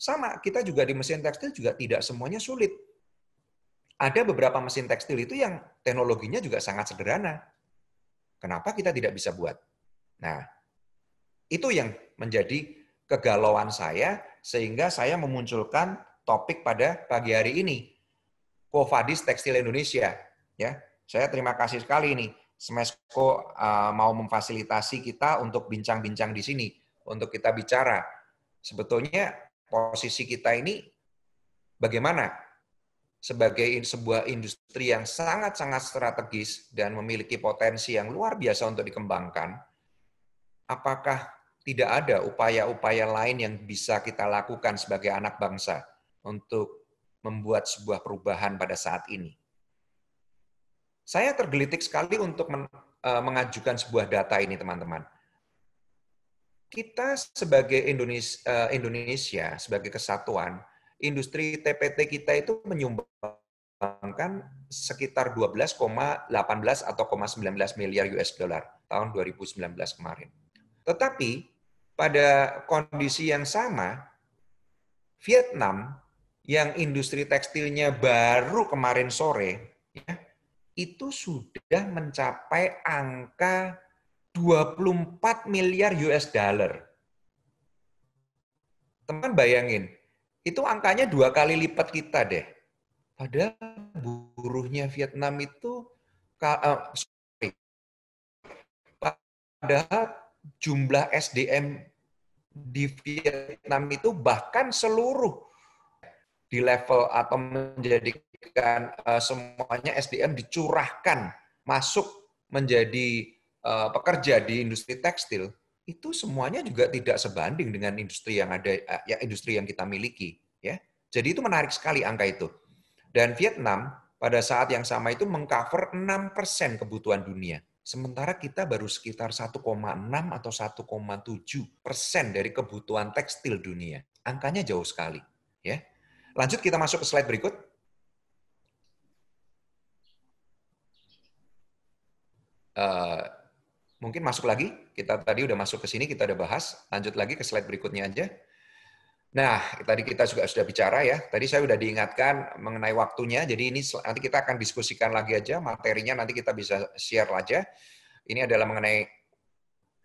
Sama, kita juga di mesin tekstil juga tidak semuanya sulit. Ada beberapa mesin tekstil itu yang teknologinya juga sangat sederhana. Kenapa kita tidak bisa buat? Nah, itu yang menjadi kegalauan saya sehingga saya memunculkan topik pada pagi hari ini. Kofadis Tekstil Indonesia. Ya, saya terima kasih sekali ini Smesco uh, mau memfasilitasi kita untuk bincang-bincang di sini, untuk kita bicara. Sebetulnya posisi kita ini bagaimana sebagai sebuah industri yang sangat-sangat strategis dan memiliki potensi yang luar biasa untuk dikembangkan, apakah tidak ada upaya-upaya lain yang bisa kita lakukan sebagai anak bangsa untuk membuat sebuah perubahan pada saat ini. Saya tergelitik sekali untuk e, mengajukan sebuah data ini, teman-teman. Kita sebagai Indonesia, Indonesia sebagai kesatuan, industri TPT kita itu menyumbangkan sekitar 12,18 atau 19 miliar US dollar tahun 2019 kemarin. Tetapi pada kondisi yang sama, Vietnam yang industri tekstilnya baru kemarin sore, ya, itu sudah mencapai angka 24 miliar US dollar. Teman bayangin, itu angkanya dua kali lipat kita deh. Padahal buruhnya Vietnam itu, uh, sorry, padahal jumlah SDM di Vietnam itu bahkan seluruh di level atau menjadikan uh, semuanya SDM dicurahkan masuk menjadi uh, pekerja di industri tekstil itu semuanya juga tidak sebanding dengan industri yang ada uh, ya industri yang kita miliki ya. Jadi itu menarik sekali angka itu. Dan Vietnam pada saat yang sama itu mengcover 6% kebutuhan dunia. Sementara kita baru sekitar 1,6 atau 1,7 persen dari kebutuhan tekstil dunia. Angkanya jauh sekali. Ya. Lanjut kita masuk ke slide berikut. Uh, mungkin masuk lagi. Kita tadi udah masuk ke sini, kita udah bahas. Lanjut lagi ke slide berikutnya aja. Nah, tadi kita juga sudah bicara ya. Tadi saya sudah diingatkan mengenai waktunya. Jadi ini nanti kita akan diskusikan lagi aja materinya nanti kita bisa share aja. Ini adalah mengenai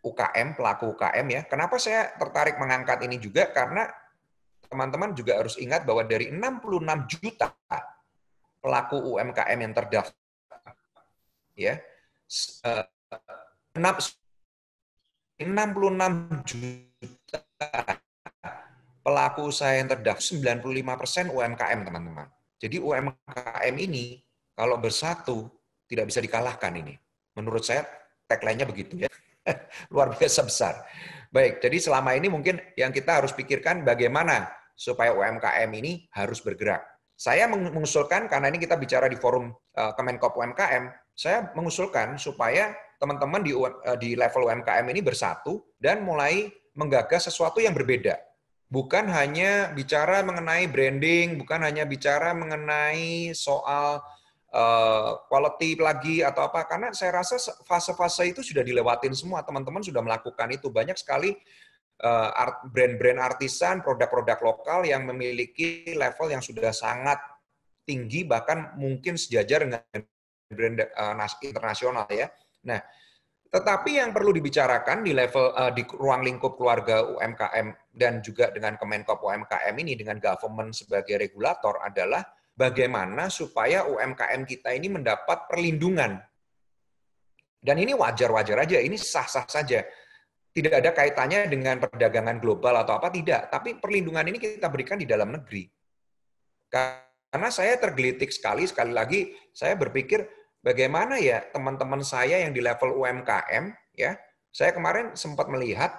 UKM, pelaku UKM ya. Kenapa saya tertarik mengangkat ini juga karena teman-teman juga harus ingat bahwa dari 66 juta pelaku UMKM yang terdaftar ya 66 eh, juta pelaku usaha yang terdaftar 95% UMKM, teman-teman. Jadi UMKM ini kalau bersatu tidak bisa dikalahkan ini. Menurut saya tagline-nya begitu ya. Luar biasa besar. Baik, jadi selama ini mungkin yang kita harus pikirkan bagaimana supaya UMKM ini harus bergerak. Saya mengusulkan karena ini kita bicara di forum eh, Kemenkop UMKM, saya mengusulkan supaya teman-teman di eh, level UMKM ini bersatu dan mulai menggagas sesuatu yang berbeda bukan hanya bicara mengenai branding, bukan hanya bicara mengenai soal uh, quality lagi atau apa karena saya rasa fase-fase itu sudah dilewatin semua, teman-teman sudah melakukan itu banyak sekali uh, art, brand-brand artisan, produk-produk lokal yang memiliki level yang sudah sangat tinggi bahkan mungkin sejajar dengan brand uh, internasional ya. Nah, tetapi yang perlu dibicarakan di level uh, di ruang lingkup keluarga UMKM dan juga dengan Kemenkop UMKM ini dengan government sebagai regulator adalah bagaimana supaya UMKM kita ini mendapat perlindungan. Dan ini wajar-wajar aja, ini sah-sah saja. Tidak ada kaitannya dengan perdagangan global atau apa tidak, tapi perlindungan ini kita berikan di dalam negeri. Karena saya tergelitik sekali sekali lagi saya berpikir bagaimana ya teman-teman saya yang di level UMKM ya. Saya kemarin sempat melihat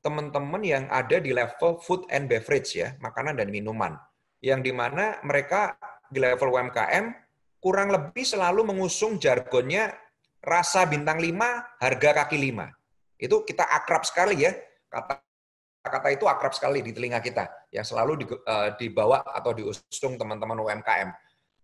teman-teman yang ada di level food and beverage ya, makanan dan minuman. Yang dimana mereka di level UMKM kurang lebih selalu mengusung jargonnya rasa bintang 5, harga kaki 5. Itu kita akrab sekali ya. Kata-kata itu akrab sekali di telinga kita yang selalu di, uh, dibawa atau diusung teman-teman UMKM.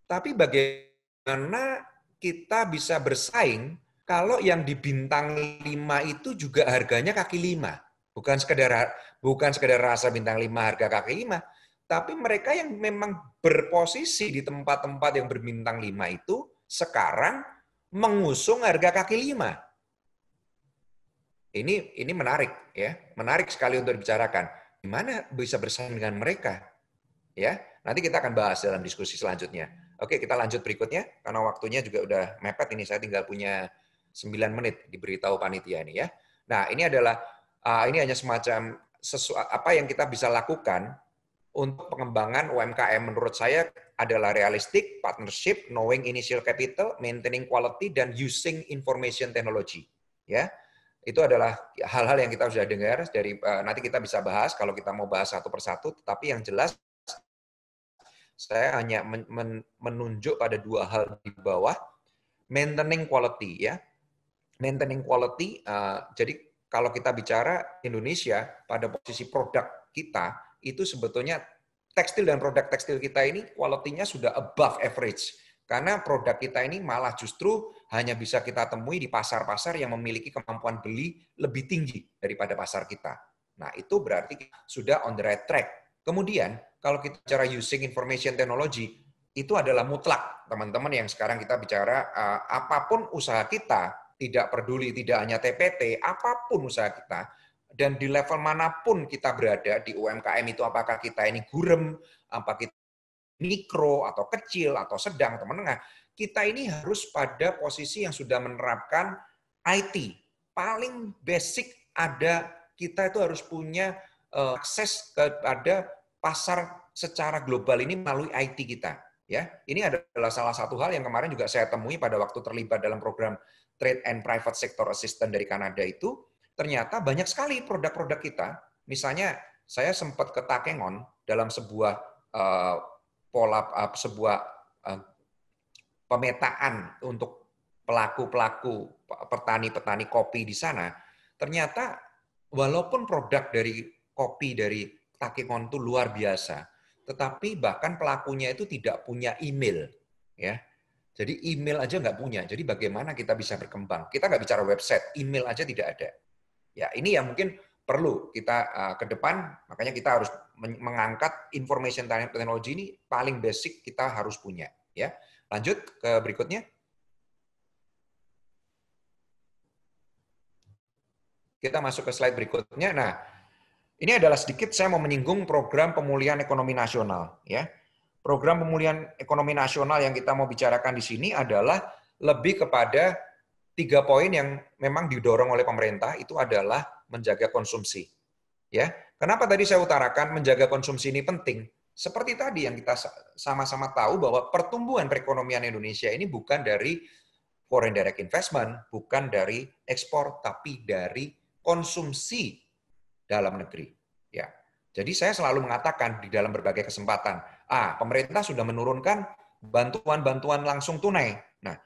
Tapi bagaimana kita bisa bersaing kalau yang di bintang 5 itu juga harganya kaki 5. Bukan sekedar bukan sekedar rasa bintang 5 harga kaki 5, tapi mereka yang memang berposisi di tempat-tempat yang berbintang 5 itu sekarang mengusung harga kaki 5. Ini ini menarik ya, menarik sekali untuk dibicarakan. Gimana bisa bersaing dengan mereka? Ya, nanti kita akan bahas dalam diskusi selanjutnya. Oke, kita lanjut berikutnya karena waktunya juga udah mepet ini saya tinggal punya 9 menit diberitahu panitia ini ya. Nah, ini adalah ah, ini hanya semacam sesu apa yang kita bisa lakukan untuk pengembangan UMKM menurut saya adalah realistik, partnership, knowing initial capital, maintaining quality dan using information technology. Ya. Itu adalah hal-hal yang kita sudah dengar dari eh, nanti kita bisa bahas kalau kita mau bahas satu persatu, tetapi yang jelas saya hanya men men menunjuk pada dua hal di bawah. Maintaining quality ya. Maintaining quality, uh, jadi kalau kita bicara Indonesia pada posisi produk kita, itu sebetulnya tekstil dan produk tekstil kita ini kualitinya sudah above average. Karena produk kita ini malah justru hanya bisa kita temui di pasar-pasar yang memiliki kemampuan beli lebih tinggi daripada pasar kita. Nah, itu berarti sudah on the right track Kemudian, kalau kita bicara using information technology, itu adalah mutlak, teman-teman yang sekarang kita bicara, eh, apapun usaha kita, tidak peduli, tidak hanya TPT, apapun usaha kita, dan di level manapun kita berada di UMKM itu apakah kita ini gurem, apa kita mikro atau kecil atau sedang atau menengah, kita ini harus pada posisi yang sudah menerapkan IT. Paling basic ada kita itu harus punya uh, akses kepada pasar secara global ini melalui IT kita. Ya, ini adalah salah satu hal yang kemarin juga saya temui pada waktu terlibat dalam program Trade and Private Sector assistant dari Kanada itu, ternyata banyak sekali produk-produk kita. Misalnya saya sempat ke Takengon dalam sebuah uh, pola uh, sebuah uh, pemetaan untuk pelaku-pelaku petani-petani kopi di sana, ternyata walaupun produk dari kopi dari Takikon itu luar biasa. Tetapi bahkan pelakunya itu tidak punya email, ya. Jadi email aja nggak punya. Jadi bagaimana kita bisa berkembang? Kita nggak bicara website, email aja tidak ada. Ya ini yang mungkin perlu kita uh, ke depan. Makanya kita harus mengangkat information technology ini paling basic kita harus punya. Ya, lanjut ke berikutnya. Kita masuk ke slide berikutnya. Nah, ini adalah sedikit saya mau menyinggung program pemulihan ekonomi nasional. Ya, program pemulihan ekonomi nasional yang kita mau bicarakan di sini adalah lebih kepada tiga poin yang memang didorong oleh pemerintah itu adalah menjaga konsumsi. Ya, kenapa tadi saya utarakan menjaga konsumsi ini penting? Seperti tadi yang kita sama-sama tahu bahwa pertumbuhan perekonomian Indonesia ini bukan dari foreign direct investment, bukan dari ekspor, tapi dari konsumsi dalam negeri. Ya. Jadi saya selalu mengatakan di dalam berbagai kesempatan, ah pemerintah sudah menurunkan bantuan-bantuan langsung tunai. Nah,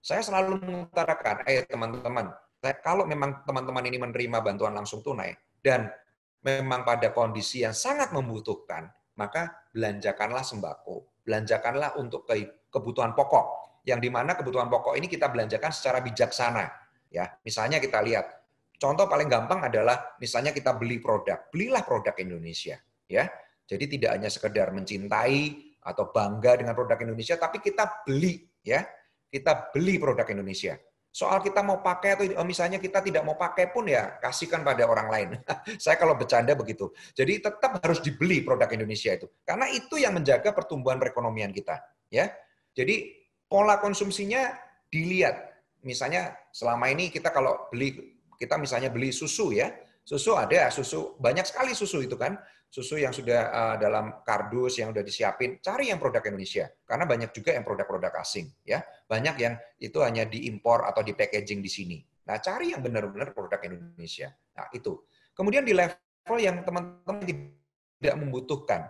saya selalu mengutarakan, eh teman-teman, kalau memang teman-teman ini menerima bantuan langsung tunai dan memang pada kondisi yang sangat membutuhkan, maka belanjakanlah sembako, belanjakanlah untuk ke kebutuhan pokok, yang dimana kebutuhan pokok ini kita belanjakan secara bijaksana. Ya, misalnya kita lihat Contoh paling gampang adalah misalnya kita beli produk, belilah produk Indonesia, ya. Jadi tidak hanya sekedar mencintai atau bangga dengan produk Indonesia, tapi kita beli, ya. Kita beli produk Indonesia. Soal kita mau pakai atau misalnya kita tidak mau pakai pun ya kasihkan pada orang lain. Saya kalau bercanda begitu. Jadi tetap harus dibeli produk Indonesia itu. Karena itu yang menjaga pertumbuhan perekonomian kita, ya. Jadi pola konsumsinya dilihat. Misalnya selama ini kita kalau beli kita misalnya beli susu ya, susu ada susu banyak sekali susu itu kan susu yang sudah uh, dalam kardus yang sudah disiapin cari yang produk Indonesia karena banyak juga yang produk-produk asing ya banyak yang itu hanya diimpor atau di packaging di sini nah cari yang benar-benar produk Indonesia nah itu kemudian di level yang teman-teman tidak membutuhkan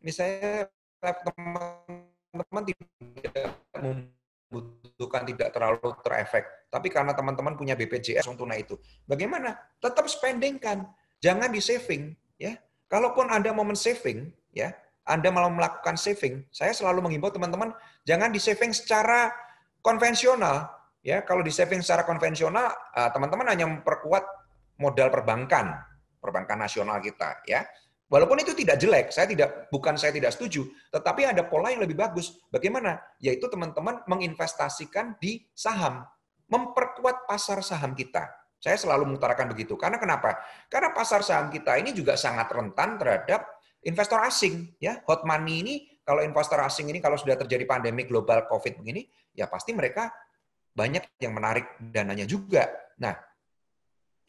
misalnya teman-teman tidak membutuhkan dibutuhkan tidak terlalu terefek. Tapi karena teman-teman punya BPJS untuk tunai itu. Bagaimana? Tetap spending kan. Jangan di saving. ya. Kalaupun ada momen saving, ya, Anda malah melakukan saving, saya selalu menghimbau teman-teman, jangan di saving secara konvensional. ya. Kalau di saving secara konvensional, ah, teman-teman hanya memperkuat modal perbankan, perbankan nasional kita. ya Walaupun itu tidak jelek, saya tidak bukan saya tidak setuju, tetapi ada pola yang lebih bagus. Bagaimana? Yaitu teman-teman menginvestasikan di saham, memperkuat pasar saham kita. Saya selalu mengutarakan begitu. Karena kenapa? Karena pasar saham kita ini juga sangat rentan terhadap investor asing, ya. Hot money ini kalau investor asing ini kalau sudah terjadi pandemi global Covid begini, ya pasti mereka banyak yang menarik dananya juga. Nah,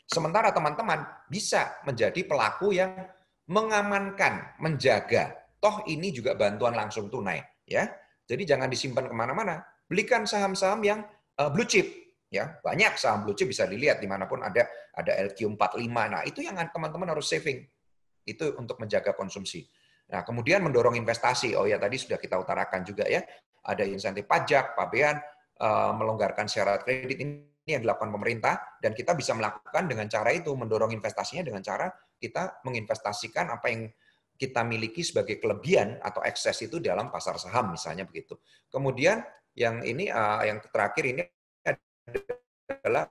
sementara teman-teman bisa menjadi pelaku yang mengamankan, menjaga. Toh ini juga bantuan langsung tunai, ya. Jadi jangan disimpan kemana-mana. Belikan saham-saham yang eh, blue chip, ya. Banyak saham blue chip bisa dilihat dimanapun ada ada LQ45. Nah itu yang teman-teman harus saving. Itu untuk menjaga konsumsi. Nah kemudian mendorong investasi. Oh ya tadi sudah kita utarakan juga ya. Ada insentif pajak, pabean, eh, melonggarkan syarat kredit ini yang dilakukan pemerintah dan kita bisa melakukan dengan cara itu mendorong investasinya dengan cara kita menginvestasikan apa yang kita miliki sebagai kelebihan atau ekses itu dalam pasar saham misalnya begitu. Kemudian yang ini eh, yang terakhir ini adalah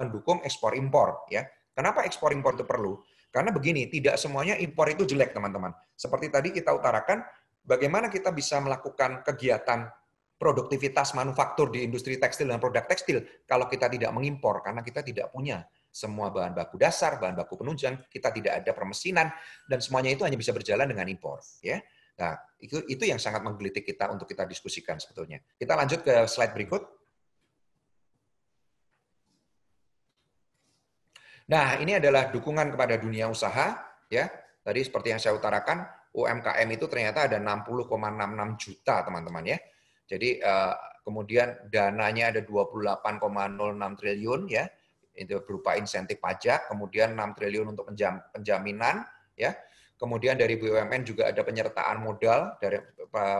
mendukung ekspor impor ya. Kenapa ekspor impor itu perlu? Karena begini, tidak semuanya impor itu jelek teman-teman. Seperti tadi kita utarakan bagaimana kita bisa melakukan kegiatan produktivitas manufaktur di industri tekstil dan produk tekstil kalau kita tidak mengimpor karena kita tidak punya semua bahan baku dasar, bahan baku penunjang, kita tidak ada permesinan dan semuanya itu hanya bisa berjalan dengan impor, ya. Nah, itu itu yang sangat menggelitik kita untuk kita diskusikan sebetulnya. Kita lanjut ke slide berikut. Nah, ini adalah dukungan kepada dunia usaha, ya. Tadi seperti yang saya utarakan, UMKM itu ternyata ada 60,66 juta, teman-teman ya. Jadi eh, kemudian dananya ada 28,06 triliun ya itu berupa insentif pajak, kemudian 6 triliun untuk penjam, penjaminan ya. Kemudian dari BUMN juga ada penyertaan modal dari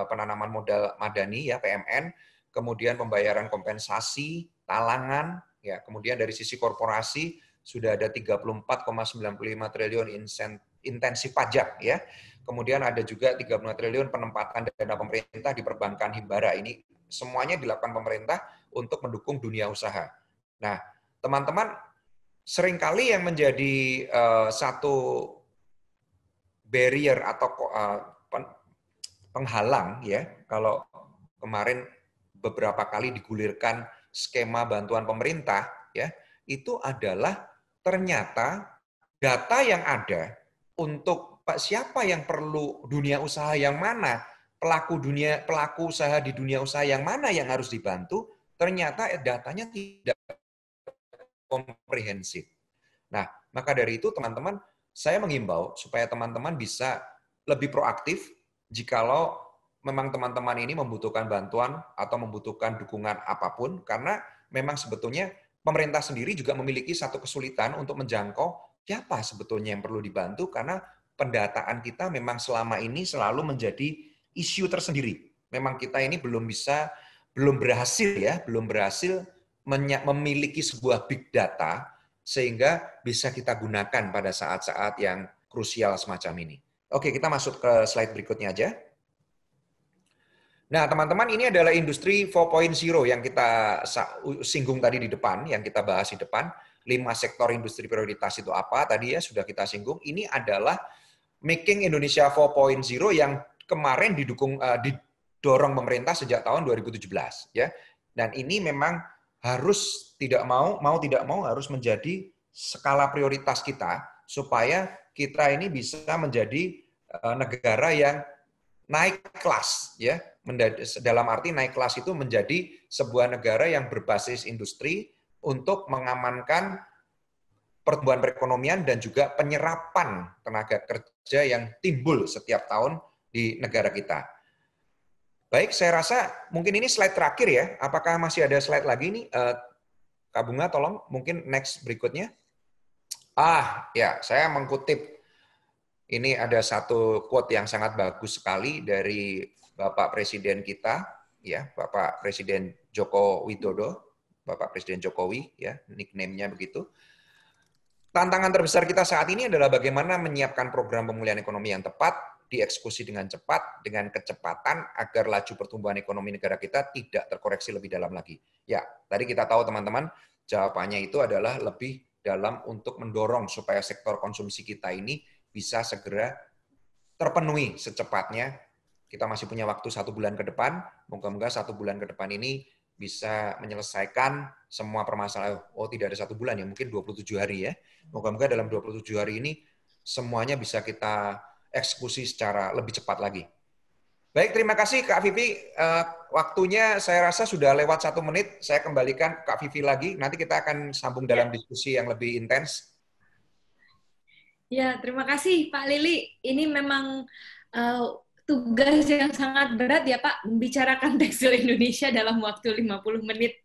penanaman modal madani ya PMN, kemudian pembayaran kompensasi, talangan ya. Kemudian dari sisi korporasi sudah ada 34,95 triliun insentif pajak ya. Kemudian ada juga 30 triliun penempatan dana pemerintah di perbankan Himbara ini semuanya dilakukan pemerintah untuk mendukung dunia usaha. Nah, teman-teman seringkali yang menjadi uh, satu barrier atau uh, penghalang ya kalau kemarin beberapa kali digulirkan skema bantuan pemerintah ya itu adalah ternyata data yang ada untuk siapa yang perlu dunia usaha yang mana pelaku dunia pelaku usaha di dunia usaha yang mana yang harus dibantu ternyata eh, datanya tidak komprehensif. Nah, maka dari itu teman-teman, saya mengimbau supaya teman-teman bisa lebih proaktif jikalau memang teman-teman ini membutuhkan bantuan atau membutuhkan dukungan apapun, karena memang sebetulnya pemerintah sendiri juga memiliki satu kesulitan untuk menjangkau siapa sebetulnya yang perlu dibantu, karena pendataan kita memang selama ini selalu menjadi isu tersendiri. Memang kita ini belum bisa, belum berhasil ya, belum berhasil memiliki sebuah big data sehingga bisa kita gunakan pada saat-saat yang krusial semacam ini. Oke, kita masuk ke slide berikutnya aja. Nah, teman-teman, ini adalah industri 4.0 yang kita singgung tadi di depan, yang kita bahas di depan. Lima sektor industri prioritas itu apa tadi ya, sudah kita singgung. Ini adalah Making Indonesia 4.0 yang kemarin didukung eh, didorong pemerintah sejak tahun 2017 ya. Dan ini memang harus tidak mau, mau tidak mau harus menjadi skala prioritas kita supaya kita ini bisa menjadi eh, negara yang naik kelas ya dalam arti naik kelas itu menjadi sebuah negara yang berbasis industri untuk mengamankan pertumbuhan perekonomian dan juga penyerapan tenaga kerja yang timbul setiap tahun di negara kita. Baik, saya rasa mungkin ini slide terakhir ya. Apakah masih ada slide lagi ini, Uh, eh, Kak Bunga, tolong mungkin next berikutnya. Ah, ya, saya mengkutip. Ini ada satu quote yang sangat bagus sekali dari Bapak Presiden kita, ya, Bapak Presiden Joko Widodo, Bapak Presiden Jokowi, ya, nickname-nya begitu. Tantangan terbesar kita saat ini adalah bagaimana menyiapkan program pemulihan ekonomi yang tepat, dieksekusi dengan cepat, dengan kecepatan agar laju pertumbuhan ekonomi negara kita tidak terkoreksi lebih dalam lagi. Ya, tadi kita tahu teman-teman, jawabannya itu adalah lebih dalam untuk mendorong supaya sektor konsumsi kita ini bisa segera terpenuhi secepatnya. Kita masih punya waktu satu bulan ke depan. Moga-moga satu bulan ke depan ini bisa menyelesaikan semua permasalahan. Oh, tidak ada satu bulan ya, mungkin 27 hari ya. Moga-moga dalam 27 hari ini semuanya bisa kita eksekusi secara lebih cepat lagi. Baik, terima kasih Kak Vivi. Eh, waktunya saya rasa sudah lewat satu menit. Saya kembalikan Kak Vivi lagi. Nanti kita akan sambung ya. dalam diskusi yang lebih intens. Ya, terima kasih Pak Lili. Ini memang uh, tugas yang sangat berat ya Pak, membicarakan tekstil Indonesia dalam waktu 50 menit.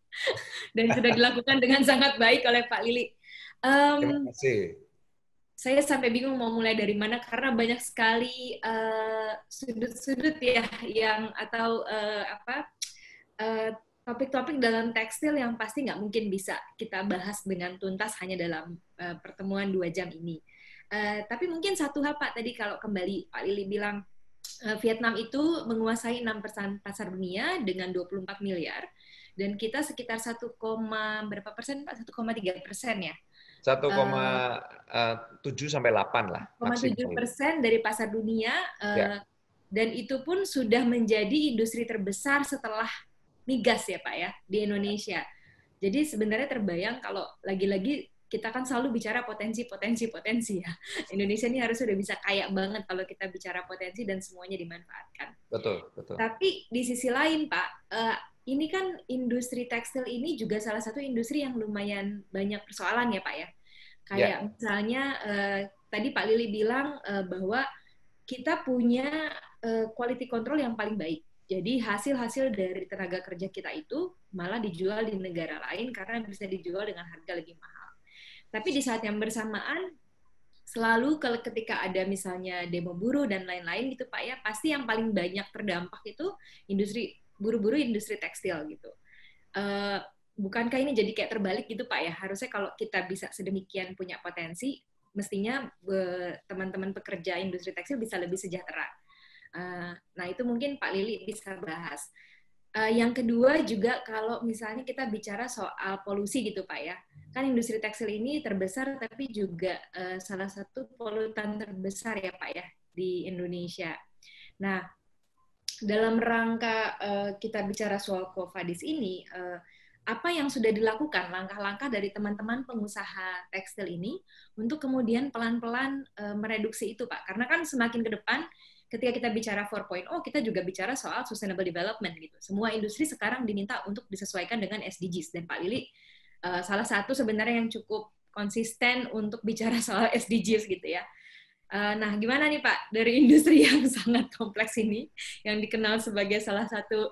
Dan sudah dilakukan dengan sangat baik oleh Pak Lili. Um, terima kasih saya sampai bingung mau mulai dari mana karena banyak sekali eh, sudut-sudut uh, ya yang atau uh, apa eh, topik-topik uh, dalam tekstil yang pasti nggak mungkin bisa kita bahas dengan tuntas hanya dalam uh, pertemuan dua jam ini. Uh, tapi mungkin satu hal Pak tadi kalau kembali Pak Lili bilang uh, Vietnam itu menguasai 6% pasar dunia dengan 24 miliar dan kita sekitar 1, berapa persen Pak? 1,3 persen ya satu 1,7 eh, eh, tujuh sampai delapan lah. tujuh persen dari pasar dunia. Uh, ya. Dan itu pun sudah menjadi industri terbesar setelah migas ya Pak ya, di Indonesia. Jadi sebenarnya terbayang kalau lagi-lagi kita kan selalu bicara potensi, potensi, potensi ya. Indonesia ini harus sudah bisa kaya banget kalau kita bicara potensi dan semuanya dimanfaatkan. Betul, betul. Tapi di sisi lain Pak, uh, ini kan industri tekstil ini juga salah satu industri yang lumayan banyak persoalan ya Pak ya. Kayak yeah. misalnya uh, tadi Pak Lili bilang uh, bahwa kita punya uh, quality control yang paling baik. Jadi hasil-hasil dari tenaga kerja kita itu malah dijual di negara lain karena bisa dijual dengan harga lebih mahal. Tapi di saat yang bersamaan selalu kalau ketika ada misalnya demo buruh dan lain-lain gitu Pak ya, pasti yang paling banyak terdampak itu industri buru-buru industri tekstil gitu. Uh, bukankah ini jadi kayak terbalik gitu Pak ya? Harusnya kalau kita bisa sedemikian punya potensi, mestinya eh, teman-teman pekerja industri tekstil bisa lebih sejahtera. Uh, nah itu mungkin Pak Lili bisa bahas. Uh, yang kedua juga kalau misalnya kita bicara soal polusi gitu Pak ya, kan industri tekstil ini terbesar tapi juga uh, salah satu polutan terbesar ya Pak ya di Indonesia. Nah dalam rangka uh, kita bicara soal Covadis ini, uh, apa yang sudah dilakukan langkah-langkah dari teman-teman pengusaha tekstil ini untuk kemudian pelan-pelan uh, mereduksi itu, Pak? Karena kan semakin ke depan ketika kita bicara 4.0, kita juga bicara soal sustainable development gitu. Semua industri sekarang diminta untuk disesuaikan dengan SDGs dan Pak Lili uh, salah satu sebenarnya yang cukup konsisten untuk bicara soal SDGs gitu ya. Eh, nah, gimana nih Pak dari industri yang sangat kompleks ini, yang dikenal sebagai salah satu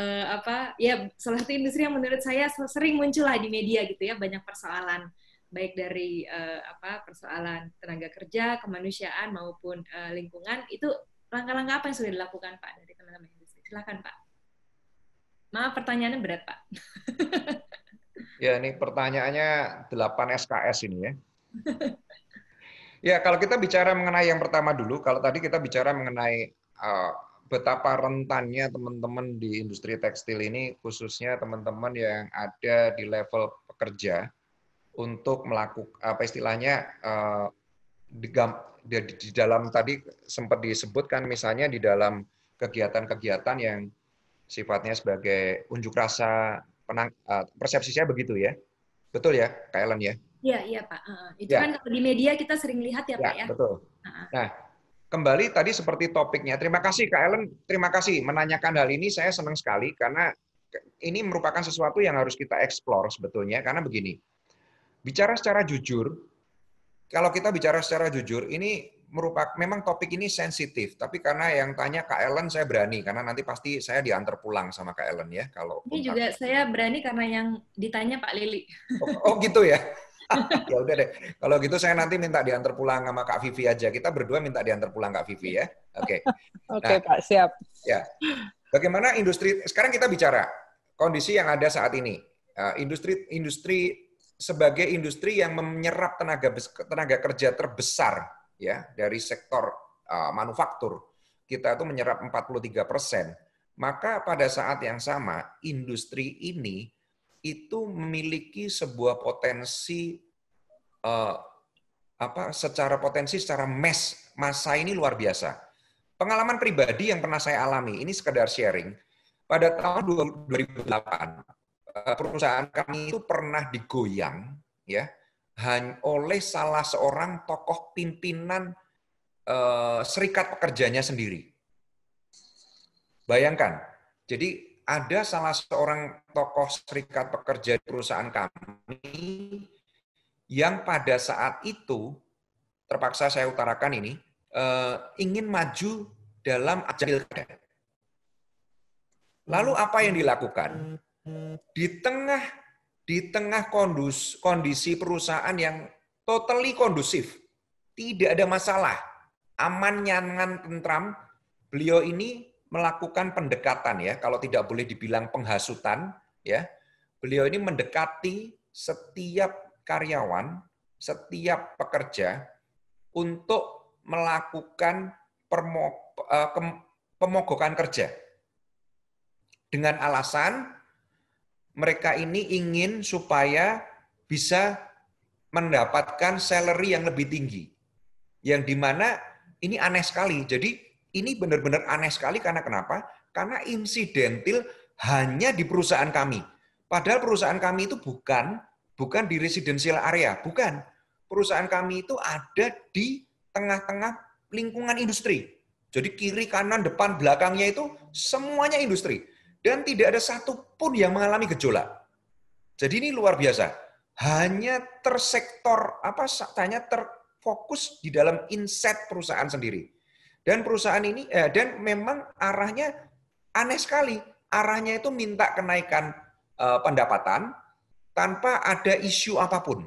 uh, apa ya salah satu industri yang menurut saya sering muncul lah di media gitu ya banyak persoalan baik dari uh, apa persoalan tenaga kerja, kemanusiaan maupun uh, lingkungan itu langkah-langkah apa yang sudah dilakukan Pak dari teman-teman industri? Silakan Pak. Maaf pertanyaannya berat Pak. ya ini pertanyaannya 8 SKS ini ya. Ya, kalau kita bicara mengenai yang pertama dulu, kalau tadi kita bicara mengenai uh, betapa rentannya teman-teman di industri tekstil ini, khususnya teman-teman yang ada di level pekerja untuk melakukan apa istilahnya uh, di, di, di dalam tadi sempat disebutkan misalnya di dalam kegiatan-kegiatan yang sifatnya sebagai unjuk rasa penang, uh, persepsi saya begitu ya, betul ya, Kak Ellen ya? Iya, iya Pak. Uh, itu ya. kan kalau di media kita sering lihat ya, ya Pak ya. Betul. Uh. Nah, kembali tadi seperti topiknya. Terima kasih Kak Ellen, terima kasih menanyakan hal ini. Saya senang sekali karena ini merupakan sesuatu yang harus kita eksplor sebetulnya. Karena begini, bicara secara jujur, kalau kita bicara secara jujur, ini merupakan memang topik ini sensitif, tapi karena yang tanya Kak Ellen saya berani karena nanti pasti saya diantar pulang sama Kak Ellen ya kalau Ini juga saya berani karena yang ditanya Pak Lili. Oh, oh gitu ya. ya udah deh. Kalau gitu saya nanti minta diantar pulang sama Kak Vivi aja. Kita berdua minta diantar pulang Kak Vivi ya. Oke. Okay. Oke okay, nah, Pak, siap. Ya. Bagaimana industri sekarang kita bicara kondisi yang ada saat ini. Eh, industri industri sebagai industri yang menyerap tenaga tenaga kerja terbesar ya dari sektor uh, manufaktur kita itu menyerap 43 persen maka pada saat yang sama industri ini itu memiliki sebuah potensi uh, apa secara potensi secara mass masa ini luar biasa. Pengalaman pribadi yang pernah saya alami ini sekedar sharing. Pada tahun 2008 eh, perusahaan kami itu pernah digoyang ya oleh salah seorang tokoh pimpinan uh, serikat pekerjanya sendiri. Bayangkan. Jadi ada salah seorang tokoh serikat pekerja di perusahaan kami yang pada saat itu terpaksa saya utarakan ini uh, ingin maju dalam ajang Lalu apa yang dilakukan? Di tengah di tengah kondus, kondisi perusahaan yang totally kondusif, tidak ada masalah, aman, nyaman, tentram, beliau ini melakukan pendekatan ya, kalau tidak boleh dibilang penghasutan ya. Beliau ini mendekati setiap karyawan, setiap pekerja untuk melakukan eh, pemogokan kerja. Dengan alasan mereka ini ingin supaya bisa mendapatkan salary yang lebih tinggi. Yang dimana ini aneh sekali. Jadi ini benar-benar aneh sekali karena kenapa? Karena insidentil hanya di perusahaan kami. Padahal perusahaan kami itu bukan bukan di residensial area, bukan. Perusahaan kami itu ada di tengah-tengah lingkungan industri. Jadi kiri, kanan, depan, belakangnya itu semuanya industri. Dan tidak ada satupun yang mengalami gejolak. Jadi ini luar biasa. Hanya tersektor, apa, hanya terfokus di dalam inset perusahaan sendiri. Dan perusahaan ini eh, dan memang arahnya aneh sekali. Arahnya itu minta kenaikan eh, pendapatan tanpa ada isu apapun.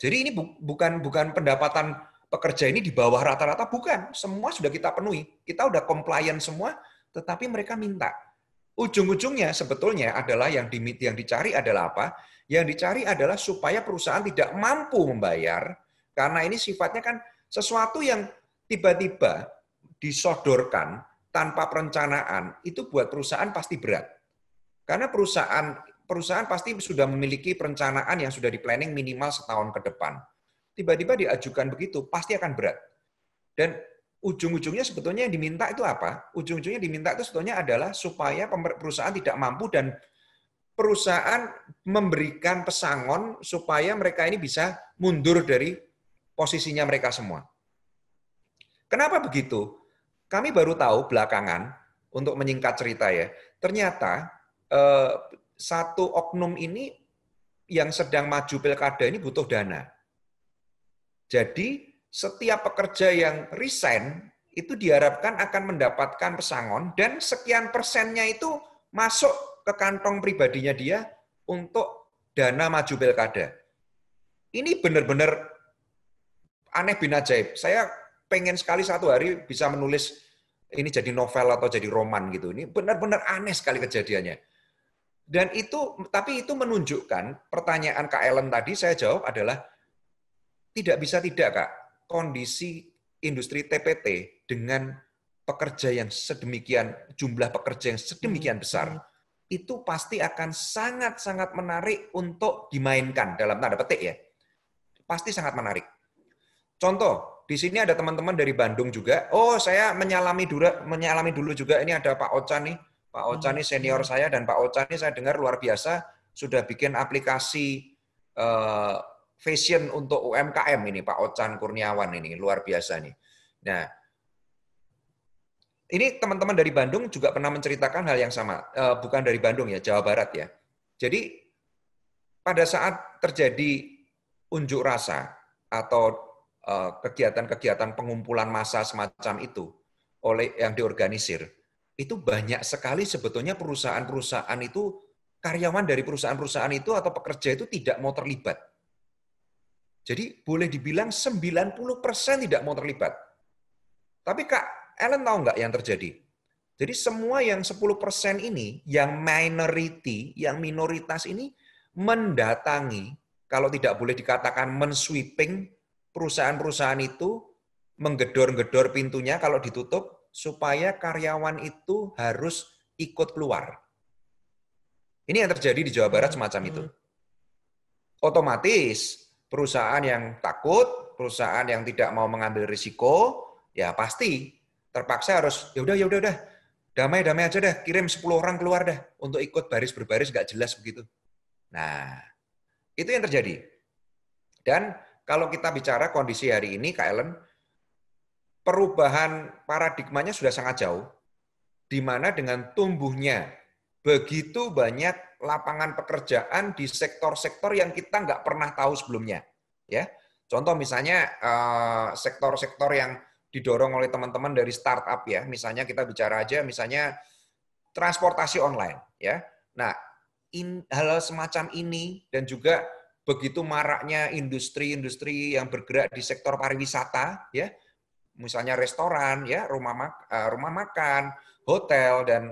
Jadi ini bu bukan bukan pendapatan pekerja ini di bawah rata-rata bukan. Semua sudah kita penuhi. Kita udah komplain semua, tetapi mereka minta. Ujung-ujungnya sebetulnya adalah yang di, yang dicari adalah apa? Yang dicari adalah supaya perusahaan tidak mampu membayar karena ini sifatnya kan sesuatu yang tiba-tiba disodorkan tanpa perencanaan itu buat perusahaan pasti berat. Karena perusahaan perusahaan pasti sudah memiliki perencanaan yang sudah di planning minimal setahun ke depan. Tiba-tiba diajukan begitu pasti akan berat. Dan ujung-ujungnya sebetulnya yang diminta itu apa? Ujung-ujungnya diminta itu sebetulnya adalah supaya perusahaan tidak mampu dan perusahaan memberikan pesangon supaya mereka ini bisa mundur dari posisinya mereka semua. Kenapa begitu? Kami baru tahu belakangan, untuk menyingkat cerita ya, ternyata eh, satu oknum ini yang sedang maju pilkada ini butuh dana. Jadi setiap pekerja yang resign itu diharapkan akan mendapatkan pesangon dan sekian persennya itu masuk ke kantong pribadinya dia untuk dana maju pilkada. Ini benar-benar aneh bin ajaib. Saya pengen sekali satu hari bisa menulis ini jadi novel atau jadi roman gitu. Ini benar-benar aneh sekali kejadiannya. Dan itu, tapi itu menunjukkan pertanyaan Kak Ellen tadi saya jawab adalah tidak bisa tidak Kak. Kondisi industri TPT dengan pekerja yang sedemikian, jumlah pekerja yang sedemikian hmm, besar, hmm. itu pasti akan sangat-sangat menarik untuk dimainkan dalam tanda petik ya. Pasti sangat menarik. Contoh, di sini ada teman-teman dari Bandung juga. Oh, saya menyalami dulu, menyalami dulu juga. Ini ada Pak Ocha nih. Pak Ocan oh, nih iya. senior saya dan Pak Ocha nih saya dengar luar biasa sudah bikin aplikasi uh, fashion untuk UMKM ini Pak Ocan Kurniawan ini luar biasa nih. Nah, ini teman-teman dari Bandung juga pernah menceritakan hal yang sama, uh, bukan dari Bandung ya, Jawa Barat ya. Jadi pada saat terjadi unjuk rasa atau Eh, kegiatan-kegiatan pengumpulan massa semacam itu oleh yang diorganisir itu banyak sekali sebetulnya perusahaan-perusahaan itu karyawan dari perusahaan-perusahaan itu atau pekerja itu tidak mau terlibat. Jadi boleh dibilang 90% tidak mau terlibat. Tapi Kak Ellen tahu nggak yang terjadi? Jadi semua yang 10% ini, yang minority, yang minoritas ini mendatangi, kalau tidak boleh dikatakan mensweeping, perusahaan-perusahaan itu menggedor-gedor pintunya kalau ditutup supaya karyawan itu harus ikut keluar. Ini yang terjadi di Jawa Barat semacam itu. Hmm. Otomatis perusahaan yang takut, perusahaan yang tidak mau mengambil risiko, ya pasti terpaksa harus ya udah ya udah udah damai-damai aja dah, kirim 10 orang keluar dah untuk ikut baris berbaris gak jelas begitu. Nah, itu yang terjadi. Dan kalau kita bicara kondisi hari ini, Kak Ellen, perubahan paradigmanya sudah sangat jauh, di mana dengan tumbuhnya begitu banyak lapangan pekerjaan di sektor-sektor yang kita nggak pernah tahu sebelumnya. Ya, Contoh misalnya eh, sektor-sektor yang didorong oleh teman-teman dari startup ya, misalnya kita bicara aja, misalnya transportasi online ya. Nah, in, hal semacam ini dan juga begitu maraknya industri-industri yang bergerak di sektor pariwisata ya misalnya restoran ya rumah mak eh, rumah makan hotel dan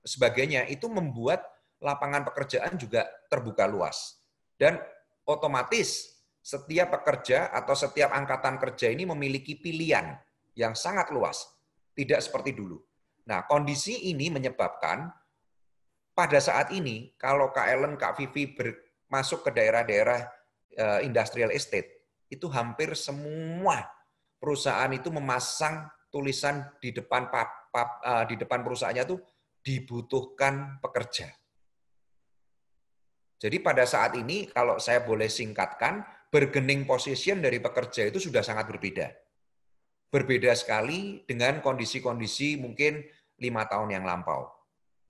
sebagainya itu membuat lapangan pekerjaan juga terbuka luas dan otomatis setiap pekerja atau setiap angkatan kerja ini memiliki pilihan yang sangat luas tidak seperti dulu nah kondisi ini menyebabkan pada saat ini kalau Kak Ellen Kak Vivi ber, masuk ke daerah-daerah eh, industrial estate, itu hampir semua perusahaan itu memasang tulisan di depan eh, di depan perusahaannya itu dibutuhkan pekerja. Jadi pada saat ini kalau saya boleh singkatkan, bergening position dari pekerja itu sudah sangat berbeda. Berbeda sekali dengan kondisi-kondisi mungkin lima tahun yang lampau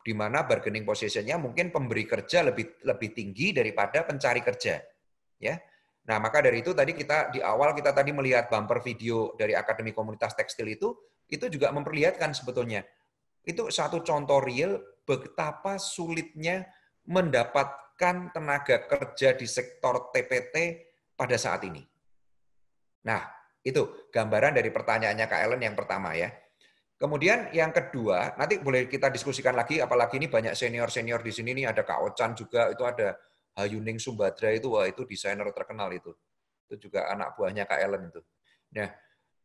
di mana bargaining positionnya mungkin pemberi kerja lebih lebih tinggi daripada pencari kerja, ya. Nah maka dari itu tadi kita di awal kita tadi melihat bumper video dari Akademi Komunitas Tekstil itu itu juga memperlihatkan sebetulnya itu satu contoh real betapa sulitnya mendapatkan tenaga kerja di sektor TPT pada saat ini. Nah itu gambaran dari pertanyaannya Kak Ellen yang pertama ya. Kemudian yang kedua, nanti boleh kita diskusikan lagi, apalagi ini banyak senior-senior di sini, ini ada Kak Ocan juga, itu ada Hayuning Sumbadra itu, wah itu desainer terkenal itu. Itu juga anak buahnya Kak Ellen itu. Nah,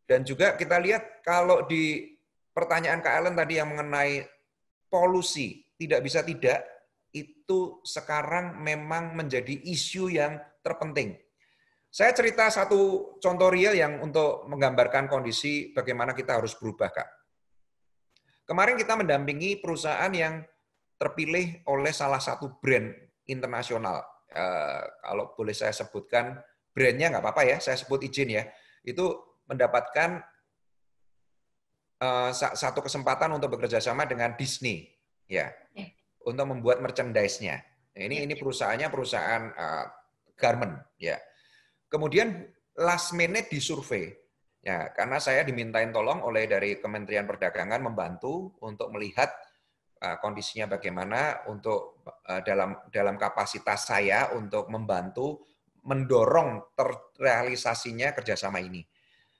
dan juga kita lihat kalau di pertanyaan Kak Ellen tadi yang mengenai polusi, tidak bisa tidak, itu sekarang memang menjadi isu yang terpenting. Saya cerita satu contoh real yang untuk menggambarkan kondisi bagaimana kita harus berubah, Kak Kemarin kita mendampingi perusahaan yang terpilih oleh salah satu brand internasional. E, kalau boleh saya sebutkan brandnya nggak apa-apa ya, saya sebut izin ya. Itu mendapatkan e, satu kesempatan untuk bekerja sama dengan Disney ya, ya. untuk membuat merchandise-nya. Nah, ini ya, ini ya. perusahaannya perusahaan e, garment ya. Kemudian last minute disurvey Ya, karena saya dimintain tolong oleh dari Kementerian Perdagangan membantu untuk melihat eh, kondisinya bagaimana untuk eh, dalam dalam kapasitas saya untuk membantu mendorong terrealisasinya kerjasama ini.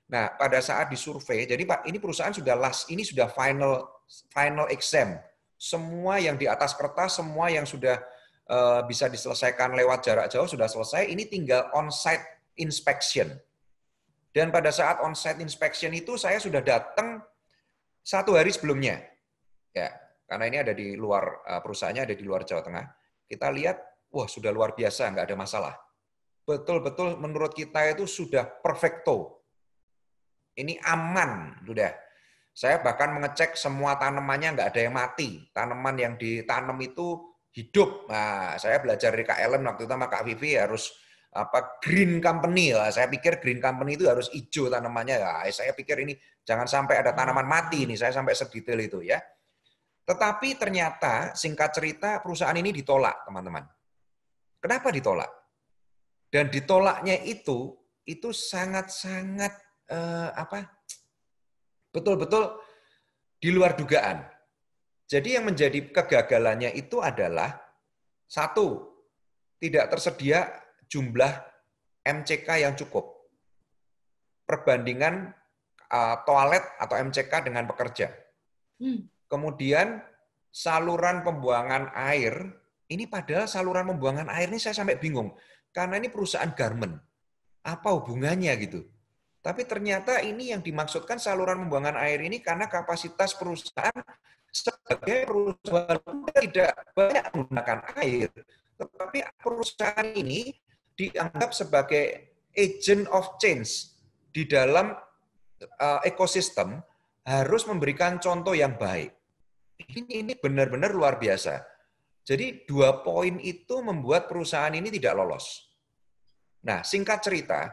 Nah, pada saat disurvei, jadi Pak, ini perusahaan sudah last, ini sudah final final exam. Semua yang di atas kertas, semua yang sudah eh, bisa diselesaikan lewat jarak jauh sudah selesai. Ini tinggal on-site inspection. Dan pada saat on inspection itu saya sudah datang satu hari sebelumnya. Ya, karena ini ada di luar eh, perusahaannya ada di luar Jawa Tengah. Kita lihat, wah sudah luar biasa, nggak ada masalah. Betul-betul menurut kita itu sudah perfecto. Ini aman, sudah. Saya bahkan mengecek semua tanamannya nggak ada yang mati. Tanaman yang ditanam itu hidup. Nah, saya belajar dari KLM waktu itu sama Kak Vivi harus apa green company lah. Saya pikir green company itu harus hijau tanamannya ya. Saya pikir ini jangan sampai ada hmm. tanaman mati ini. Saya sampai sedetail itu ya. Tetapi ternyata singkat cerita perusahaan ini ditolak, teman-teman. Kenapa ditolak? Dan ditolaknya itu itu sangat-sangat eh, apa? Betul-betul di luar dugaan. Jadi yang menjadi kegagalannya itu adalah satu, tidak tersedia jumlah MCK yang cukup. Perbandingan uh, toilet atau MCK dengan pekerja. Hmm. Kemudian saluran pembuangan air, ini padahal saluran pembuangan air ini saya sampai bingung. Karena ini perusahaan garment. Apa hubungannya gitu? Tapi ternyata ini yang dimaksudkan saluran pembuangan air ini karena kapasitas perusahaan sebagai perusahaan tidak banyak menggunakan air. Tetapi perusahaan ini dianggap sebagai agent of change di dalam uh, ekosistem harus memberikan contoh yang baik. Ini ini benar-benar luar biasa. Jadi dua poin itu membuat perusahaan ini tidak lolos. Nah, singkat cerita,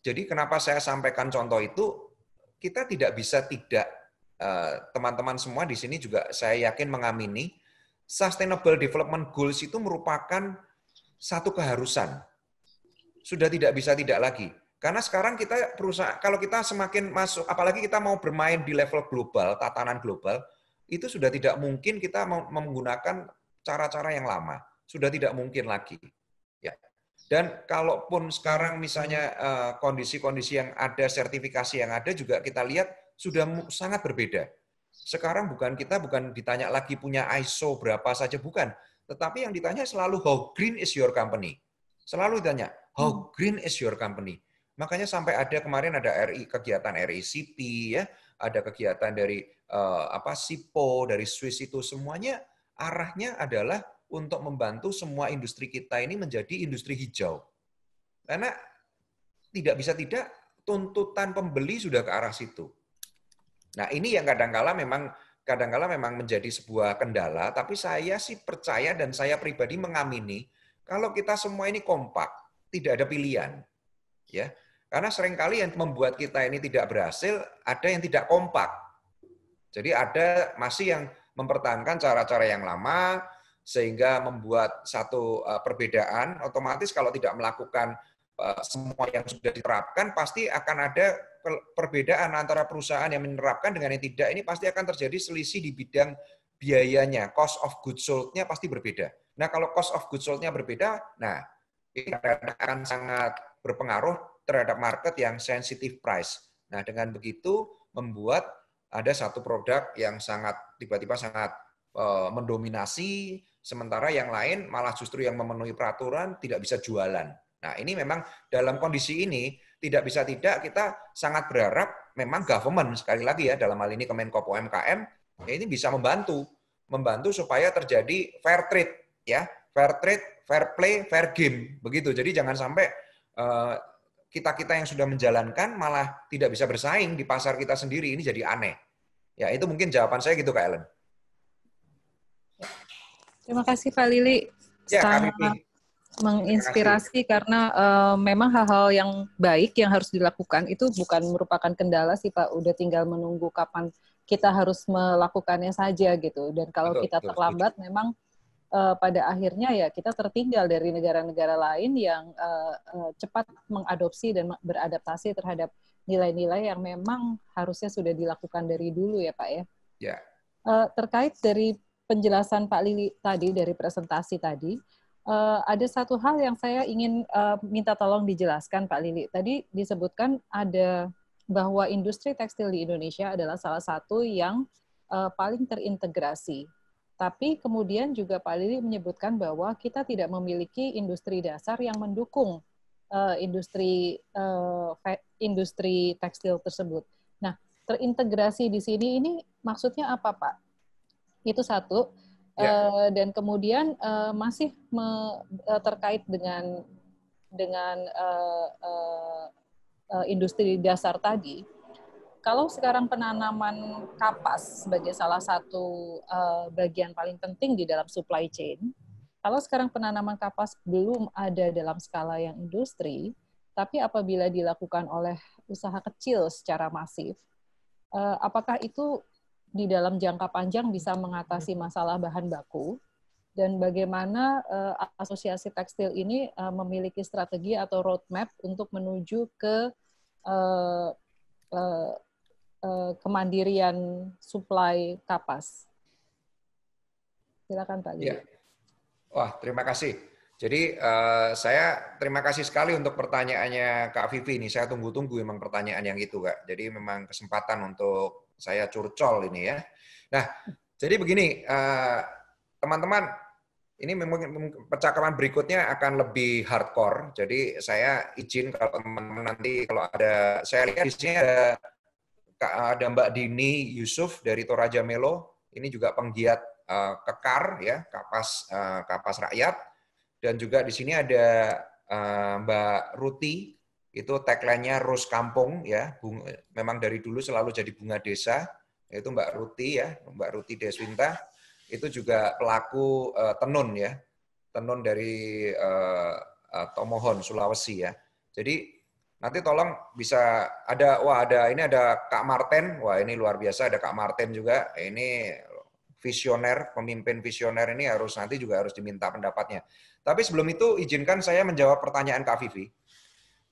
jadi kenapa saya sampaikan contoh itu, kita tidak bisa tidak eh, teman-teman semua di sini juga saya yakin mengamini sustainable development goals itu merupakan satu keharusan sudah tidak bisa tidak lagi. Karena sekarang kita perusahaan, kalau kita semakin masuk, apalagi kita mau bermain di level global, tatanan global, itu sudah tidak mungkin kita menggunakan cara-cara yang lama. Sudah tidak mungkin lagi. Ya. Dan kalaupun sekarang misalnya eh, kondisi-kondisi yang ada, sertifikasi yang ada juga kita lihat sudah sangat berbeda. Sekarang bukan kita bukan ditanya lagi punya ISO berapa saja bukan, tetapi yang ditanya selalu how green is your company. Selalu ditanya, How hmm. green is your company? Makanya sampai ada kemarin ada RI kegiatan RI City ya, ada kegiatan dari uh, apa SIPO dari Swiss itu semuanya arahnya adalah untuk membantu semua industri kita ini menjadi industri hijau. Karena tidak bisa tidak tuntutan pembeli sudah ke arah situ. Nah, ini yang kadangkala memang kadangkala memang menjadi sebuah kendala, tapi saya sih percaya dan saya pribadi mengamini kalau kita semua ini kompak, tidak ada pilihan. Ya. Karena seringkali yang membuat kita ini tidak berhasil ada yang tidak kompak. Jadi ada masih yang mempertahankan cara-cara yang lama sehingga membuat satu e, perbedaan otomatis kalau tidak melakukan e, semua yang sudah diterapkan pasti akan ada perbedaan antara perusahaan yang menerapkan dengan yang tidak ini pasti akan terjadi selisih di bidang biayanya cost of goods sold-nya pasti berbeda. Nah, kalau cost of goods sold-nya berbeda, nah akan sangat berpengaruh terhadap market yang sensitive price. Nah, dengan begitu membuat ada satu produk yang sangat tiba-tiba sangat eh, mendominasi, sementara yang lain malah justru yang memenuhi peraturan tidak bisa jualan. Nah, ini memang dalam kondisi ini tidak bisa tidak kita sangat berharap memang government sekali lagi ya dalam hal ini Kemenko UMKM ya ini bisa membantu membantu supaya terjadi fair trade ya fair trade fair play, fair game, begitu. Jadi jangan sampai eh, kita-kita yang sudah menjalankan malah tidak bisa bersaing di pasar kita sendiri ini jadi aneh. Ya, itu mungkin jawaban saya gitu Kak Ellen. Terima kasih Pak Lili. Ya, menginspirasi karena uh, memang hal-hal yang baik yang harus dilakukan itu bukan merupakan kendala sih Pak, udah tinggal menunggu kapan kita harus melakukannya saja gitu. Dan kalau betul, kita terlambat betul. memang uh, pada akhirnya ya kita tertinggal dari negara-negara lain yang uh, uh, cepat mengadopsi dan beradaptasi terhadap nilai-nilai yang memang harusnya sudah dilakukan dari dulu ya Pak ya. Yeah. Ya. Uh, terkait dari penjelasan Pak Lili tadi dari presentasi tadi, uh, ada satu hal yang saya ingin uh, minta tolong dijelaskan Pak Lili. Tadi disebutkan ada bahwa industri tekstil di Indonesia adalah salah satu yang uh, paling terintegrasi tapi kemudian juga Pak Lili menyebutkan bahwa kita tidak memiliki industri dasar yang mendukung uh, industri uh, industri tekstil tersebut. Nah, terintegrasi di sini ini maksudnya apa, Pak? Itu satu. Yeah. Ya. Uh, dan kemudian uh, masih me, uh, terkait dengan dengan uh, uh, industri dasar tadi kalau sekarang penanaman kapas sebagai salah satu uh, bagian paling penting di dalam supply chain, kalau sekarang penanaman kapas belum ada dalam skala yang industri, tapi apabila dilakukan oleh usaha kecil secara masif, uh, apakah itu di dalam jangka panjang bisa mengatasi hmm. masalah bahan baku? dan bagaimana uh, asosiasi tekstil ini uh, memiliki strategi atau roadmap untuk menuju ke uh, uh, Eh, kemandirian suplai kapas. Silakan Pak. Ya. Wah, terima kasih. Jadi uh, saya terima kasih sekali untuk pertanyaannya Kak Vivi ini. Saya tunggu-tunggu memang pertanyaan yang itu Kak. Jadi memang kesempatan untuk saya curcol ini ya. Nah, jadi begini eh, teman-teman, uh, ini memang percakapan berikutnya akan lebih hardcore. Jadi saya izin kalau teman-teman nanti kalau ada saya lihat di sini ada Eh, ada Mbak Dini Yusuf dari Toraja Melo, ini juga penggiat eh, kekar ya, kapas eh, kapas rakyat. Dan juga di sini ada Mbak Ruti, itu tagline-nya Rus Kampung ya, bunga, memang dari dulu selalu jadi bunga desa, yaitu Mbak Ruti ya, Mbak Ruti Deswinta, itu juga pelaku uh, tenun ya, tenun dari uh, uh, Tomohon Sulawesi ya. Jadi Nanti tolong bisa ada wah ada ini ada Kak Martin Wah, ini luar biasa ada Kak Martin juga. Ini visioner, pemimpin visioner ini harus nanti juga harus diminta pendapatnya. Tapi sebelum itu izinkan saya menjawab pertanyaan Kak Vivi.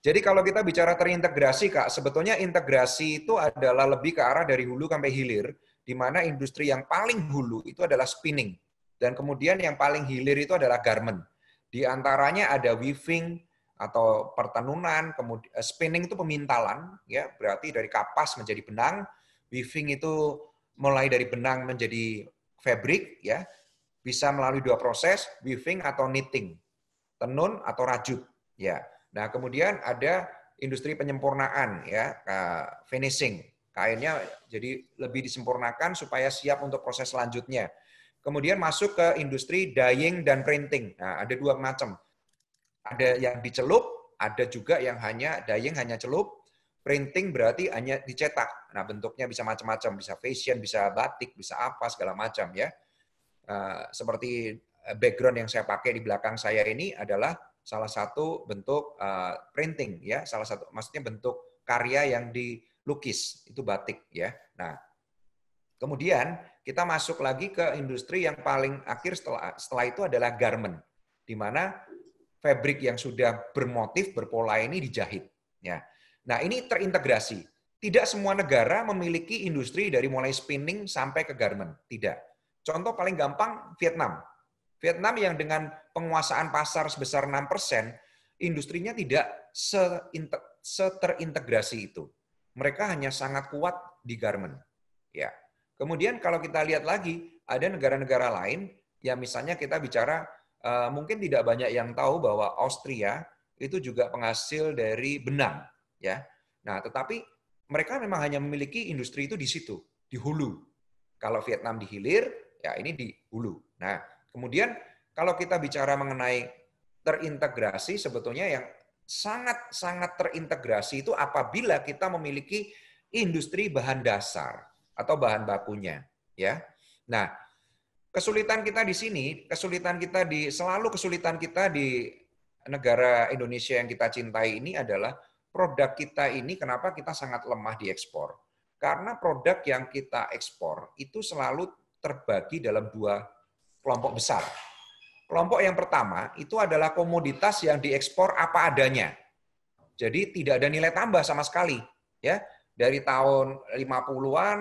Jadi kalau kita bicara terintegrasi Kak, sebetulnya integrasi itu adalah lebih ke arah dari hulu sampai hilir, di mana industri yang paling hulu itu adalah spinning dan kemudian yang paling hilir itu adalah garment. Di antaranya ada weaving, atau pertenunan, kemudian eh, spinning itu pemintalan, ya berarti dari kapas menjadi benang, weaving itu mulai dari benang menjadi fabric, ya bisa melalui dua proses, weaving atau knitting, tenun atau rajut, ya. Nah kemudian ada industri penyempurnaan, ya eh, finishing, kainnya jadi lebih disempurnakan supaya siap untuk proses selanjutnya. Kemudian masuk ke industri dyeing dan printing. Nah, ada dua macam ada yang dicelup, ada juga yang hanya dying hanya celup. Printing berarti hanya dicetak. Nah, bentuknya bisa macam-macam, bisa fashion, bisa batik, bisa apa segala macam ya. Eh, seperti eh, background yang saya pakai di belakang saya ini adalah salah satu bentuk eh, printing ya, salah satu maksudnya bentuk karya yang dilukis itu batik ya. Nah, kemudian kita masuk lagi ke industri yang paling akhir setelah setelah itu adalah garment, di mana Fabric yang sudah bermotif, berpola ini dijahit. Ya. Nah ini terintegrasi. Tidak semua negara memiliki industri dari mulai spinning sampai ke garment. Tidak. Contoh paling gampang Vietnam. Vietnam yang dengan penguasaan pasar sebesar 6 persen, industrinya tidak seterintegrasi itu. Mereka hanya sangat kuat di garment. Ya. Kemudian kalau kita lihat lagi, ada negara-negara lain ya misalnya kita bicara Eh, mungkin tidak banyak yang tahu bahwa Austria itu juga penghasil dari benang, ya. Nah, tetapi mereka memang hanya memiliki industri itu di situ, di hulu. Kalau Vietnam di hilir, ya ini di hulu. Nah, kemudian kalau kita bicara mengenai terintegrasi, sebetulnya yang sangat-sangat terintegrasi itu apabila kita memiliki industri bahan dasar atau bahan bakunya, ya. Nah, Kesulitan kita di sini, kesulitan kita di selalu kesulitan kita di negara Indonesia yang kita cintai ini adalah produk kita ini kenapa kita sangat lemah di ekspor? Karena produk yang kita ekspor itu selalu terbagi dalam dua kelompok besar. Kelompok yang pertama itu adalah komoditas yang diekspor apa adanya. Jadi tidak ada nilai tambah sama sekali, ya dari tahun 50-an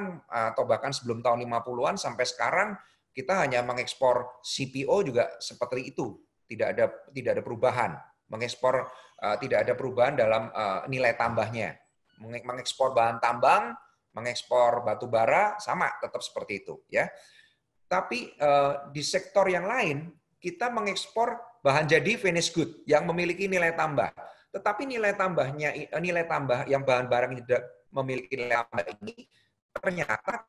atau bahkan sebelum tahun 50-an sampai sekarang kita hanya mengekspor CPO juga seperti itu, tidak ada tidak ada perubahan. Mengekspor eh, tidak ada perubahan dalam eh, nilai tambahnya. Mengekspor bahan tambang, mengekspor batu bara sama tetap seperti itu ya. Tapi eh, di sektor yang lain kita mengekspor bahan jadi finished good yang memiliki nilai tambah. Tetapi nilai tambahnya nilai tambah yang bahan barang tidak memiliki nilai tambah ini ternyata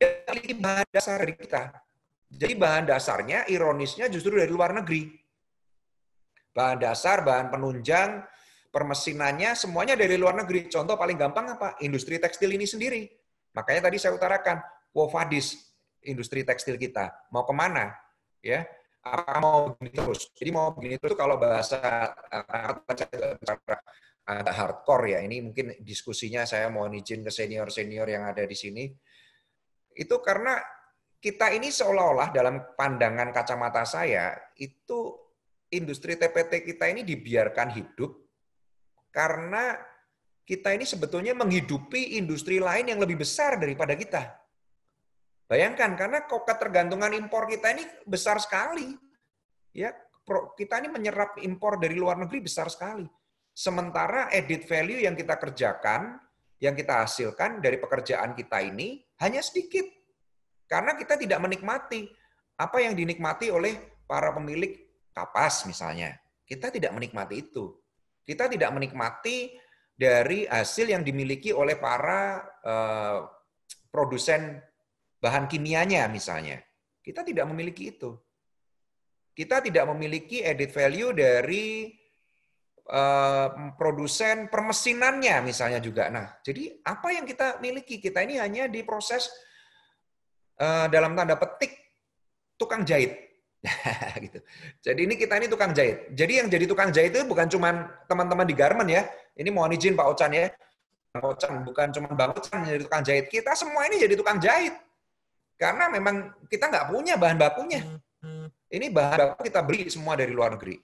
memiliki bahan dasar dari kita. Jadi bahan dasarnya ironisnya justru dari luar negeri. Bahan dasar, bahan penunjang, permesinannya semuanya dari luar negeri. Contoh paling gampang apa? Industri tekstil ini sendiri. Makanya tadi saya utarakan, wofadis industri tekstil kita. Mau kemana? Ya, Apa mau begini terus? Jadi mau begini terus kalau bahasa agak hardcore ya. Ini mungkin diskusinya saya mohon izin ke senior-senior yang ada di sini itu karena kita ini seolah-olah dalam pandangan kacamata saya itu industri TPT kita ini dibiarkan hidup karena kita ini sebetulnya menghidupi industri lain yang lebih besar daripada kita. Bayangkan karena kok ketergantungan impor kita ini besar sekali. Ya, kita ini menyerap impor dari luar negeri besar sekali. Sementara edit value yang kita kerjakan, yang kita hasilkan dari pekerjaan kita ini hanya sedikit. Karena kita tidak menikmati apa yang dinikmati oleh para pemilik kapas misalnya. Kita tidak menikmati itu. Kita tidak menikmati dari hasil yang dimiliki oleh para eh, produsen bahan kimianya misalnya. Kita tidak memiliki itu. Kita tidak memiliki added value dari Eh, produsen permesinannya misalnya juga. Nah, jadi apa yang kita miliki? Kita ini hanya diproses eh, dalam tanda petik tukang jahit. gitu. Jadi ini kita ini tukang jahit. Jadi yang jadi tukang jahit itu bukan cuma teman-teman di garment ya. Ini mohon izin Pak Ocan ya. Pak Ocan bukan cuma Bang Ocan yang jadi tukang jahit. Kita semua ini jadi tukang jahit. Karena memang kita nggak punya bahan bakunya. Hmm, hmm. Ini bahan baku kita beli semua dari luar negeri.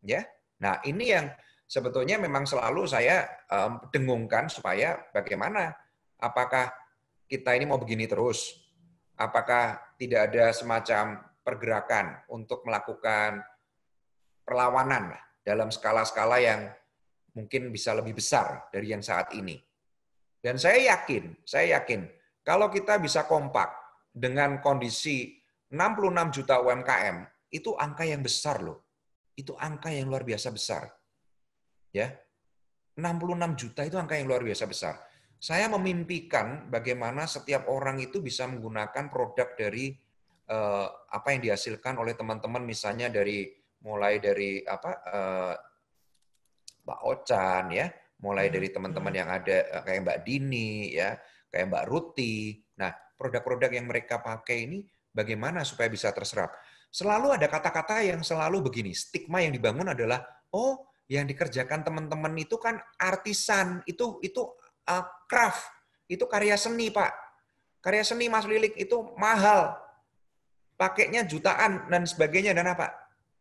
Ya, Nah, ini yang sebetulnya memang selalu saya um, dengungkan supaya bagaimana apakah kita ini mau begini terus? Apakah tidak ada semacam pergerakan untuk melakukan perlawanan dalam skala-skala yang mungkin bisa lebih besar dari yang saat ini? Dan saya yakin, saya yakin kalau kita bisa kompak dengan kondisi 66 juta UMKM, itu angka yang besar loh itu angka yang luar biasa besar. Ya. 66 juta itu angka yang luar biasa besar. Saya memimpikan bagaimana setiap orang itu bisa menggunakan produk dari eh, apa yang dihasilkan oleh teman-teman misalnya dari mulai dari apa eh, Mbak Ocan ya, mulai hmm, dari teman-teman hmm. yang ada eh, kayak Mbak Dini ya, kayak Mbak Ruti. Nah, produk-produk yang mereka pakai ini bagaimana supaya bisa terserap? selalu ada kata-kata yang selalu begini, stigma yang dibangun adalah oh, yang dikerjakan teman-teman itu kan artisan, itu itu uh, craft, itu karya seni, Pak. Karya seni Mas Lilik itu mahal. Pakainya jutaan dan sebagainya dan apa?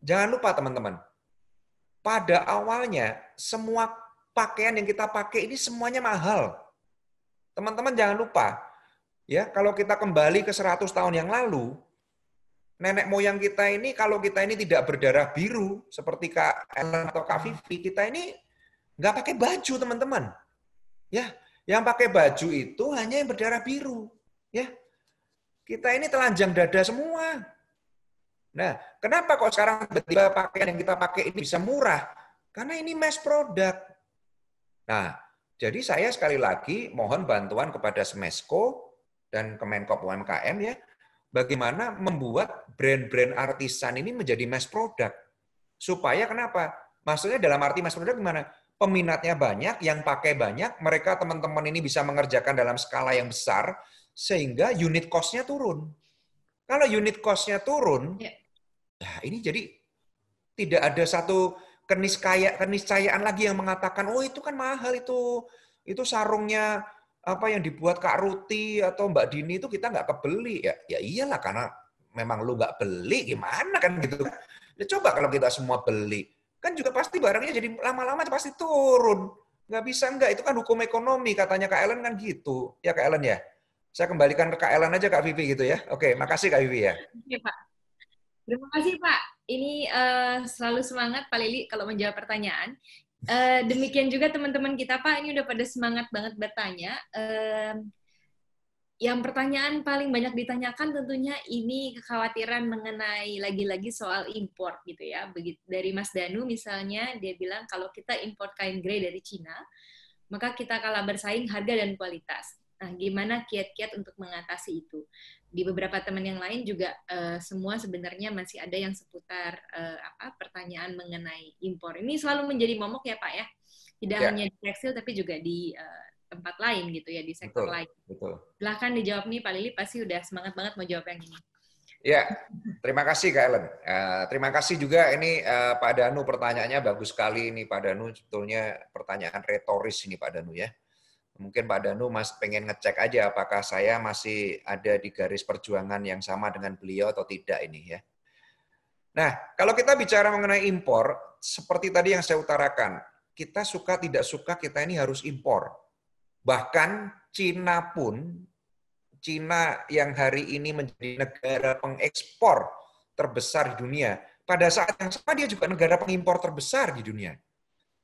Jangan lupa teman-teman. Pada awalnya semua pakaian yang kita pakai ini semuanya mahal. Teman-teman jangan lupa ya, kalau kita kembali ke 100 tahun yang lalu, nenek moyang kita ini kalau kita ini tidak berdarah biru seperti Kak Ellen atau Kak hmm. Vivi, kita ini nggak pakai baju teman-teman. Ya, yang pakai baju itu hanya yang berdarah biru. Ya, kita ini telanjang dada semua. Nah, kenapa kok sekarang tiba-tiba pakaian yang kita pakai ini bisa murah? Karena ini mass product. Nah, jadi saya sekali lagi mohon bantuan kepada Smesco dan Kemenkop UMKM ya bagaimana membuat brand-brand artisan ini menjadi mass product. Supaya kenapa? Maksudnya dalam arti mass product gimana? Peminatnya banyak, yang pakai banyak, mereka teman-teman ini bisa mengerjakan dalam skala yang besar, sehingga unit cost-nya turun. Kalau unit cost-nya turun, ya. nah ini jadi tidak ada satu keniscaya, keniscayaan lagi yang mengatakan, oh itu kan mahal itu, itu sarungnya apa yang dibuat Kak Ruti atau Mbak Dini itu kita nggak kebeli ya ya iyalah karena memang lu nggak beli gimana kan gitu ya coba kalau kita semua beli kan juga pasti barangnya jadi lama-lama pasti turun nggak bisa nggak itu kan hukum ekonomi katanya Kak Ellen kan gitu ya Kak Ellen ya saya kembalikan ke Kak Ellen aja Kak Vivi gitu ya oke makasih Kak Vivi ya terima kasih Pak ini uh, selalu semangat Pak Lili kalau menjawab pertanyaan Eh, demikian juga teman-teman kita Pak, ini udah pada semangat banget bertanya. Uh, yang pertanyaan paling banyak ditanyakan tentunya ini kekhawatiran mengenai lagi-lagi soal impor gitu ya. dari Mas Danu misalnya dia bilang kalau kita impor kain grey dari Cina, maka kita kalah bersaing harga dan kualitas. Nah, gimana kiat-kiat untuk mengatasi itu? Di beberapa teman yang lain juga uh, semua sebenarnya masih ada yang seputar uh, apa pertanyaan mengenai impor. Ini selalu menjadi momok ya, Pak ya. Tidak ya. hanya di tekstil tapi juga di uh, tempat lain gitu ya, di sektor betul, lain. Betul. Silahkan dijawab nih Pak Lili pasti udah semangat banget mau jawab yang ini. Ya, terima kasih Kak Ellen. Uh, terima kasih juga ini uh, Pak Danu pertanyaannya bagus sekali ini Pak Danu. Sebetulnya pertanyaan retoris ini Pak Danu ya mungkin Pak Danu mas pengen ngecek aja apakah saya masih ada di garis perjuangan yang sama dengan beliau atau tidak ini ya. Nah, kalau kita bicara mengenai impor, seperti tadi yang saya utarakan, kita suka tidak suka kita ini harus impor. Bahkan Cina pun, Cina yang hari ini menjadi negara pengekspor terbesar di dunia, pada saat yang sama dia juga negara pengimpor terbesar di dunia.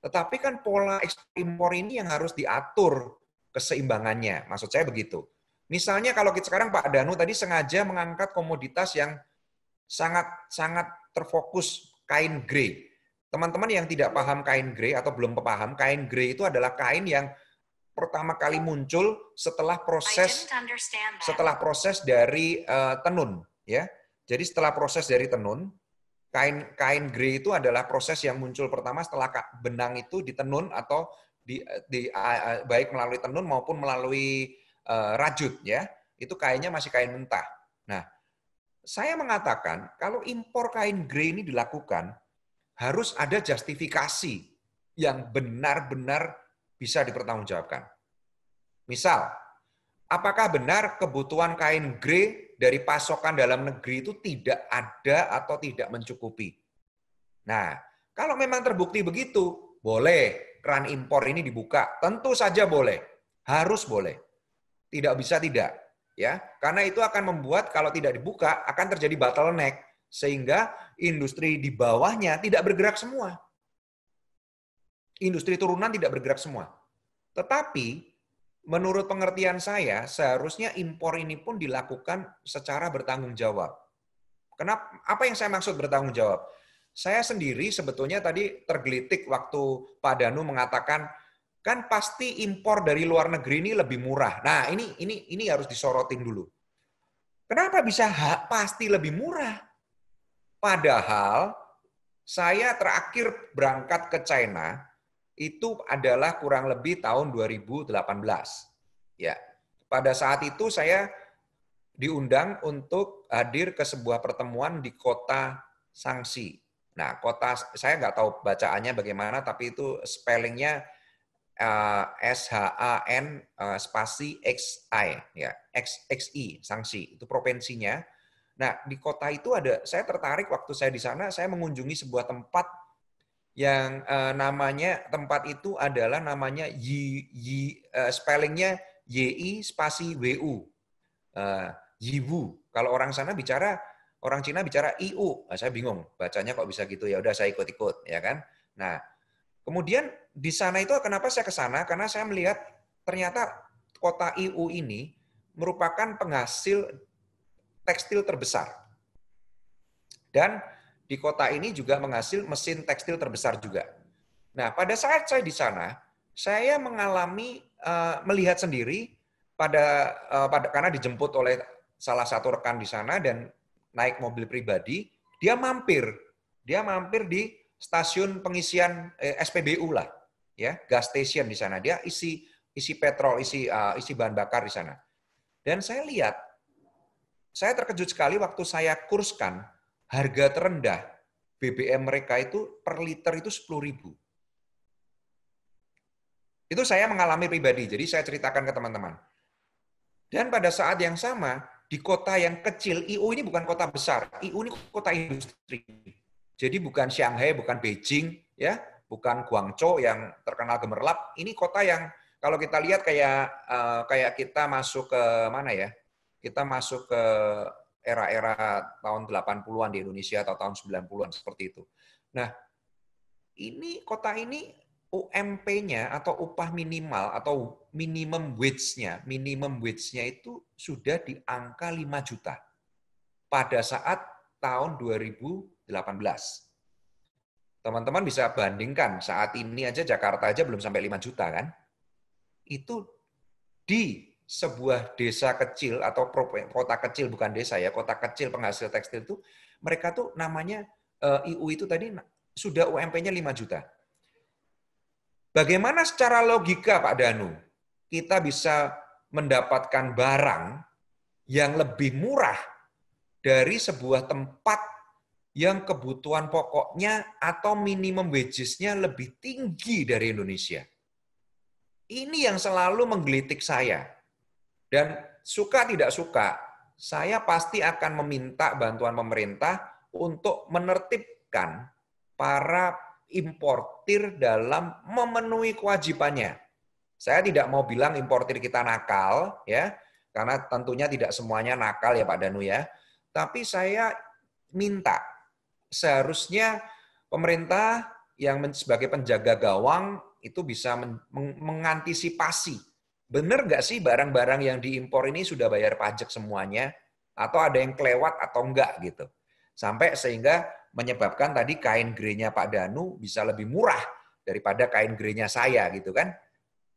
Tetapi kan pola ekspor impor ini yang harus diatur keseimbangannya. Maksud saya begitu. Misalnya kalau kita sekarang Pak Danu tadi sengaja mengangkat komoditas yang sangat sangat terfokus kain grey. Teman-teman yang tidak paham kain grey atau belum paham, kain grey itu adalah kain yang pertama kali muncul setelah proses setelah proses dari uh, tenun, ya. Jadi setelah proses dari tenun, kain kain grey itu adalah proses yang muncul pertama setelah benang itu ditenun atau di, di baik melalui tenun maupun melalui uh, rajut ya itu kainnya masih kain mentah. Nah, saya mengatakan kalau impor kain grey ini dilakukan harus ada justifikasi yang benar-benar bisa dipertanggungjawabkan. Misal, apakah benar kebutuhan kain grey dari pasokan dalam negeri itu tidak ada atau tidak mencukupi? Nah, kalau memang terbukti begitu, boleh keran impor ini dibuka? Tentu saja boleh, harus boleh. Tidak bisa tidak, ya. Karena itu akan membuat kalau tidak dibuka akan terjadi bottleneck sehingga industri di bawahnya tidak bergerak semua. Industri turunan tidak bergerak semua. Tetapi menurut pengertian saya seharusnya impor ini pun dilakukan secara bertanggung jawab. Kenapa apa yang saya maksud bertanggung jawab? Saya sendiri sebetulnya tadi tergelitik waktu Pak Danu mengatakan kan pasti impor dari luar negeri ini lebih murah. Nah, ini ini ini harus disorotin dulu. Kenapa bisa ha, pasti lebih murah? Padahal saya terakhir berangkat ke China itu adalah kurang lebih tahun 2018. Ya. Pada saat itu saya diundang untuk hadir ke sebuah pertemuan di kota Sanksi. Nah, kota saya nggak tahu bacaannya bagaimana, tapi itu spellingnya uh, S H A N uh, spasi X I ya X X I sanksi itu provinsinya. Nah, di kota itu ada saya tertarik waktu saya di sana saya mengunjungi sebuah tempat yang uh, namanya tempat itu adalah namanya Y, y uh, spellingnya Y I spasi W U. Uh, Yiwu. Kalau orang sana bicara orang Cina bicara IU. Nah, saya bingung, bacanya kok bisa gitu ya. Udah saya ikut-ikut, ya kan? Nah, kemudian di sana itu kenapa saya ke sana? Karena saya melihat ternyata kota IU ini merupakan penghasil tekstil terbesar. Dan di kota ini juga menghasil mesin tekstil terbesar juga. Nah, pada saat saya di sana, saya mengalami uh, melihat sendiri pada, eh, pada karena dijemput oleh salah satu rekan di sana dan naik mobil pribadi, dia mampir. Dia mampir di stasiun pengisian eh, SPBU lah, ya, gas station di sana. Dia isi isi petrol, isi uh, isi bahan bakar di sana. Dan saya lihat saya terkejut sekali waktu saya kurskan harga terendah BBM mereka itu per liter itu 10.000. Itu saya mengalami pribadi, jadi saya ceritakan ke teman-teman. Dan pada saat yang sama, di kota yang kecil, IU ini bukan kota besar, IU ini kota industri. Jadi bukan Shanghai, bukan Beijing, ya, bukan Guangzhou yang terkenal gemerlap. Ini kota yang kalau kita lihat kayak eh, kayak kita masuk ke mana ya? Kita masuk ke era-era tahun 80-an di Indonesia atau tahun 90-an seperti itu. Nah, ini kota ini UMP-nya atau upah minimal atau minimum wage-nya, minimum wage-nya itu sudah di angka 5 juta pada saat tahun 2018. Teman-teman bisa bandingkan saat ini aja Jakarta aja belum sampai 5 juta kan? Itu di sebuah desa kecil atau kota kecil bukan desa ya, kota kecil penghasil tekstil itu mereka tuh namanya eh, IU itu tadi sudah UMP-nya 5 juta Bagaimana secara logika Pak Danu kita bisa mendapatkan barang yang lebih murah dari sebuah tempat yang kebutuhan pokoknya atau minimum wagesnya lebih tinggi dari Indonesia. Ini yang selalu menggelitik saya. Dan suka tidak suka, saya pasti akan meminta bantuan pemerintah untuk menertibkan para importir dalam memenuhi kewajibannya. Saya tidak mau bilang importir kita nakal, ya, karena tentunya tidak semuanya nakal ya Pak Danu ya. Tapi saya minta seharusnya pemerintah yang sebagai penjaga gawang itu bisa mengantisipasi. Benar nggak sih barang-barang yang diimpor ini sudah bayar pajak semuanya? Atau ada yang kelewat atau enggak gitu. Sampai sehingga menyebabkan tadi kain grenya Pak Danu bisa lebih murah daripada kain grenya saya gitu kan.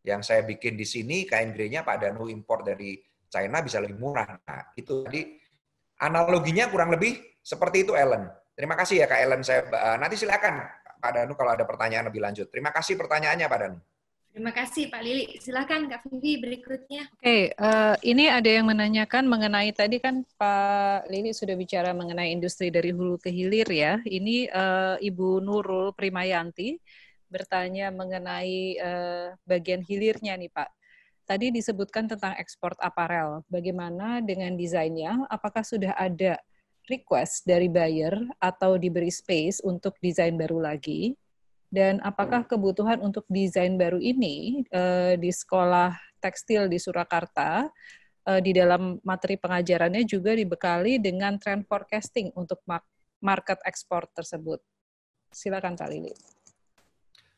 Yang saya bikin di sini kain grenya Pak Danu impor dari China bisa lebih murah. Nah, itu tadi analoginya kurang lebih seperti itu Ellen. Terima kasih ya Kak Ellen. Saya eh, nanti silakan Pak Danu kalau ada pertanyaan lebih lanjut. Terima kasih pertanyaannya Pak Danu. Terima kasih Pak Lili. Silakan Kak Vivi berikutnya. Oke, okay, uh, eh, ini ada yang menanyakan mengenai tadi kan Pak Lili sudah bicara mengenai industri dari hulu ke hilir ya. Ini uh, Ibu Nurul Primayanti bertanya mengenai uh, bagian hilirnya nih Pak. Tadi disebutkan tentang ekspor aparel. Bagaimana dengan desainnya? Apakah sudah ada request dari buyer atau diberi space untuk desain baru lagi? dan apakah hmm. kebutuhan untuk desain baru ini uh, di sekolah tekstil di Surakarta uh, di dalam materi pengajarannya juga dibekali dengan trend forecasting untuk market ekspor tersebut. Silakan Kak Lili.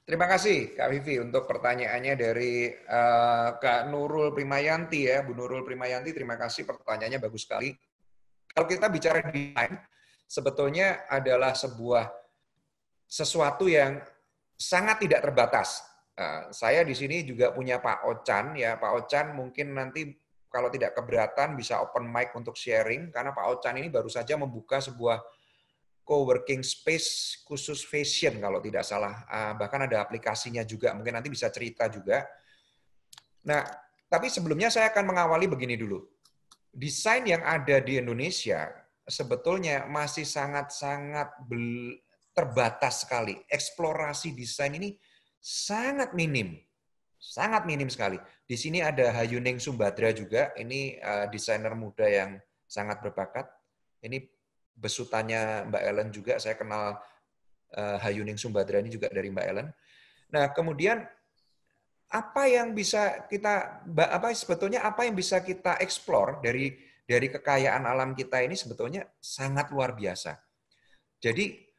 Terima kasih Kak Vivi untuk pertanyaannya dari uh, Kak Nurul Primayanti ya. Bu Nurul Primayanti terima kasih pertanyaannya bagus sekali. Kalau kita bicara desain, sebetulnya adalah sebuah sesuatu yang sangat tidak terbatas. Eh, saya di sini juga punya Pak Ochan, ya, Pak Ochan mungkin nanti kalau tidak keberatan bisa open mic untuk sharing karena Pak Ochan ini baru saja membuka sebuah co-working space khusus fashion kalau tidak salah. Eh, bahkan ada aplikasinya juga, mungkin nanti bisa cerita juga. Nah, tapi sebelumnya saya akan mengawali begini dulu. Desain yang ada di Indonesia sebetulnya masih sangat-sangat terbatas sekali. Eksplorasi desain ini sangat minim. Sangat minim sekali. Di sini ada Hayuning Sumbadra juga, ini uh, desainer muda yang sangat berbakat. Ini besutannya Mbak Ellen juga, saya kenal uh, eh, Hayuning Sumbadra ini juga dari Mbak Ellen. Nah, kemudian apa yang bisa kita apa sebetulnya apa yang bisa kita eksplor dari dari kekayaan alam kita ini sebetulnya sangat luar biasa. Jadi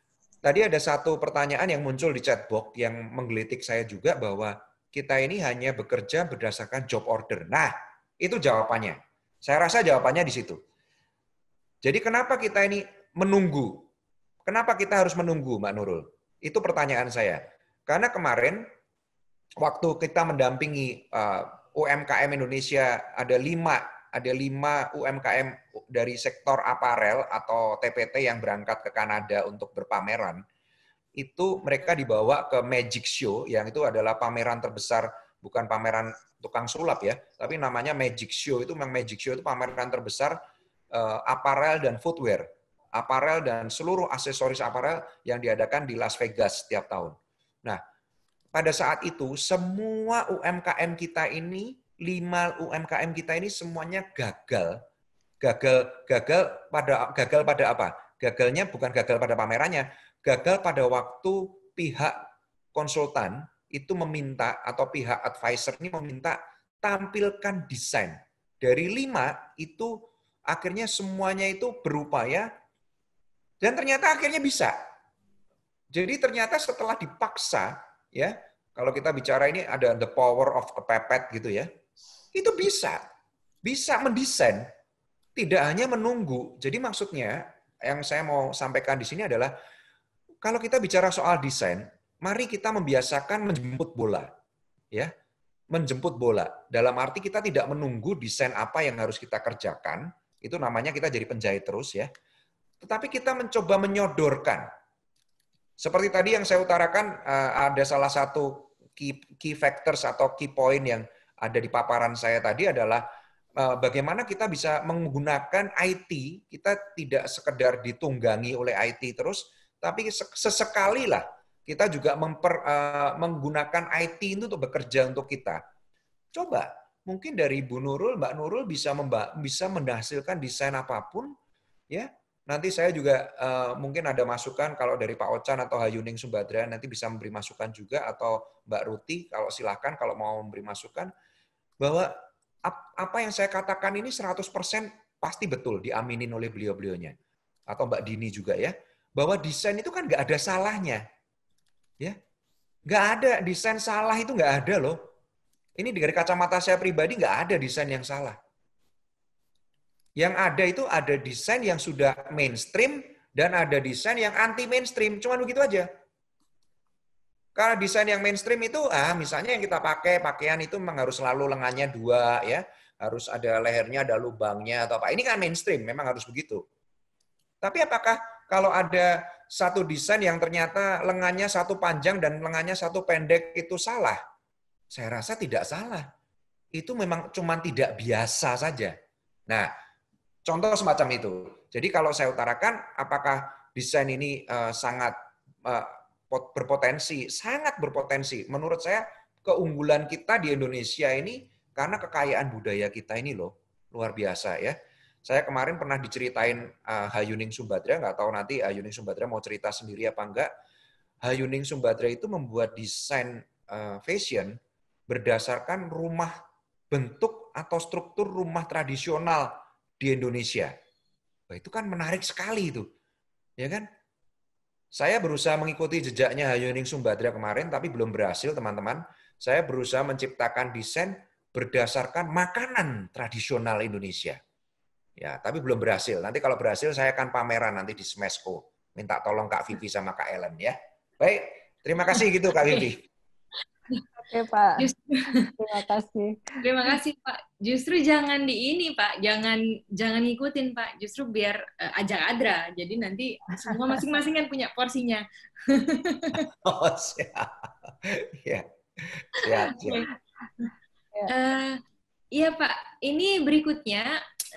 tadi ada satu pertanyaan yang muncul di chatbox yang menggelitik saya juga bahwa kita ini hanya bekerja berdasarkan job order. Nah, itu jawabannya. Saya rasa jawabannya di situ. Jadi kenapa kita ini menunggu? Kenapa kita harus menunggu, Mbak Nurul? Itu pertanyaan saya. Karena kemarin waktu kita mendampingi uh, eh, UMKM Indonesia ada lima ada lima UMKM dari sektor aparel atau TPT yang berangkat ke Kanada untuk berpameran, itu mereka dibawa ke Magic Show, yang itu adalah pameran terbesar, bukan pameran tukang sulap ya, tapi namanya Magic Show, itu memang Magic Show itu pameran terbesar uh, aparel dan footwear, aparel dan seluruh aksesoris aparel yang diadakan di Las Vegas setiap tahun. Nah, pada saat itu semua UMKM kita ini lima UMKM kita ini semuanya gagal. Gagal gagal pada gagal pada apa? Gagalnya bukan gagal pada pamerannya, gagal pada waktu pihak konsultan itu meminta atau pihak advisor ini meminta tampilkan desain. Dari lima itu akhirnya semuanya itu berupaya dan ternyata akhirnya bisa. Jadi ternyata setelah dipaksa ya, kalau kita bicara ini ada the power of a pepet gitu ya itu bisa bisa mendesain tidak hanya menunggu. Jadi maksudnya yang saya mau sampaikan di sini adalah kalau kita bicara soal desain, mari kita membiasakan menjemput bola. Ya. Menjemput bola. Dalam arti kita tidak menunggu desain apa yang harus kita kerjakan, itu namanya kita jadi penjahit terus ya. Tetapi kita mencoba menyodorkan. Seperti tadi yang saya utarakan eh, ada salah satu key, key factors atau key point yang ada di paparan saya tadi adalah eh, bagaimana kita bisa menggunakan IT, kita tidak sekedar ditunggangi oleh IT terus, tapi sesekali lah kita juga memper, eh, menggunakan IT itu untuk bekerja untuk kita. Coba mungkin dari Bu Nurul, Mbak Nurul bisa memba bisa menghasilkan desain apapun, ya. Nanti saya juga uh, mungkin ada masukan kalau dari Pak Ocan atau Hayuning Sumbadra nanti bisa memberi masukan juga atau Mbak Ruti kalau silahkan kalau mau memberi masukan bahwa apa yang saya katakan ini 100% pasti betul diaminin oleh beliau-beliaunya. Atau Mbak Dini juga ya. Bahwa desain itu kan nggak ada salahnya. ya Nggak ada. Desain salah itu nggak ada loh. Ini dari kacamata saya pribadi nggak ada desain yang salah. Yang ada itu ada desain yang sudah mainstream dan ada desain yang anti mainstream. Cuman begitu aja. Karena desain yang mainstream itu, ah misalnya yang kita pakai pakaian itu memang harus selalu lengannya dua ya, harus ada lehernya, ada lubangnya atau apa. Ini kan mainstream, memang harus begitu. Tapi apakah kalau ada satu desain yang ternyata lengannya satu panjang dan lengannya satu pendek itu salah? Saya rasa tidak salah. Itu memang cuman tidak biasa saja. Nah, contoh semacam itu. Jadi kalau saya utarakan, apakah desain ini uh, sangat uh, berpotensi, sangat berpotensi. Menurut saya keunggulan kita di Indonesia ini karena kekayaan budaya kita ini loh luar biasa ya. Saya kemarin pernah diceritain uh, Hayuning Sumbadra, nggak tahu nanti Hayuning Sumbadra mau cerita sendiri apa enggak. Hayuning Sumbadra itu membuat desain eh, fashion berdasarkan rumah bentuk atau struktur rumah tradisional di Indonesia. Nah, itu kan menarik sekali itu. Ya kan? Saya berusaha mengikuti jejaknya Hayuning Sumbadra kemarin, tapi belum berhasil, teman-teman. Saya berusaha menciptakan desain berdasarkan makanan tradisional Indonesia. Ya, tapi belum berhasil. Nanti kalau berhasil, saya akan pameran nanti di Smesco. Minta tolong Kak Vivi sama Kak Ellen ya. Baik, terima kasih gitu Kak Vivi. Oke Pak. Justru, terima kasih. Terima kasih Pak. Justru jangan di ini Pak, jangan jangan ngikutin Pak. Justru biar uh, ajak Adra. Jadi nanti semua masing-masing kan punya porsinya. oh siap. Ya. Ya. Ya iya Pak, ini berikutnya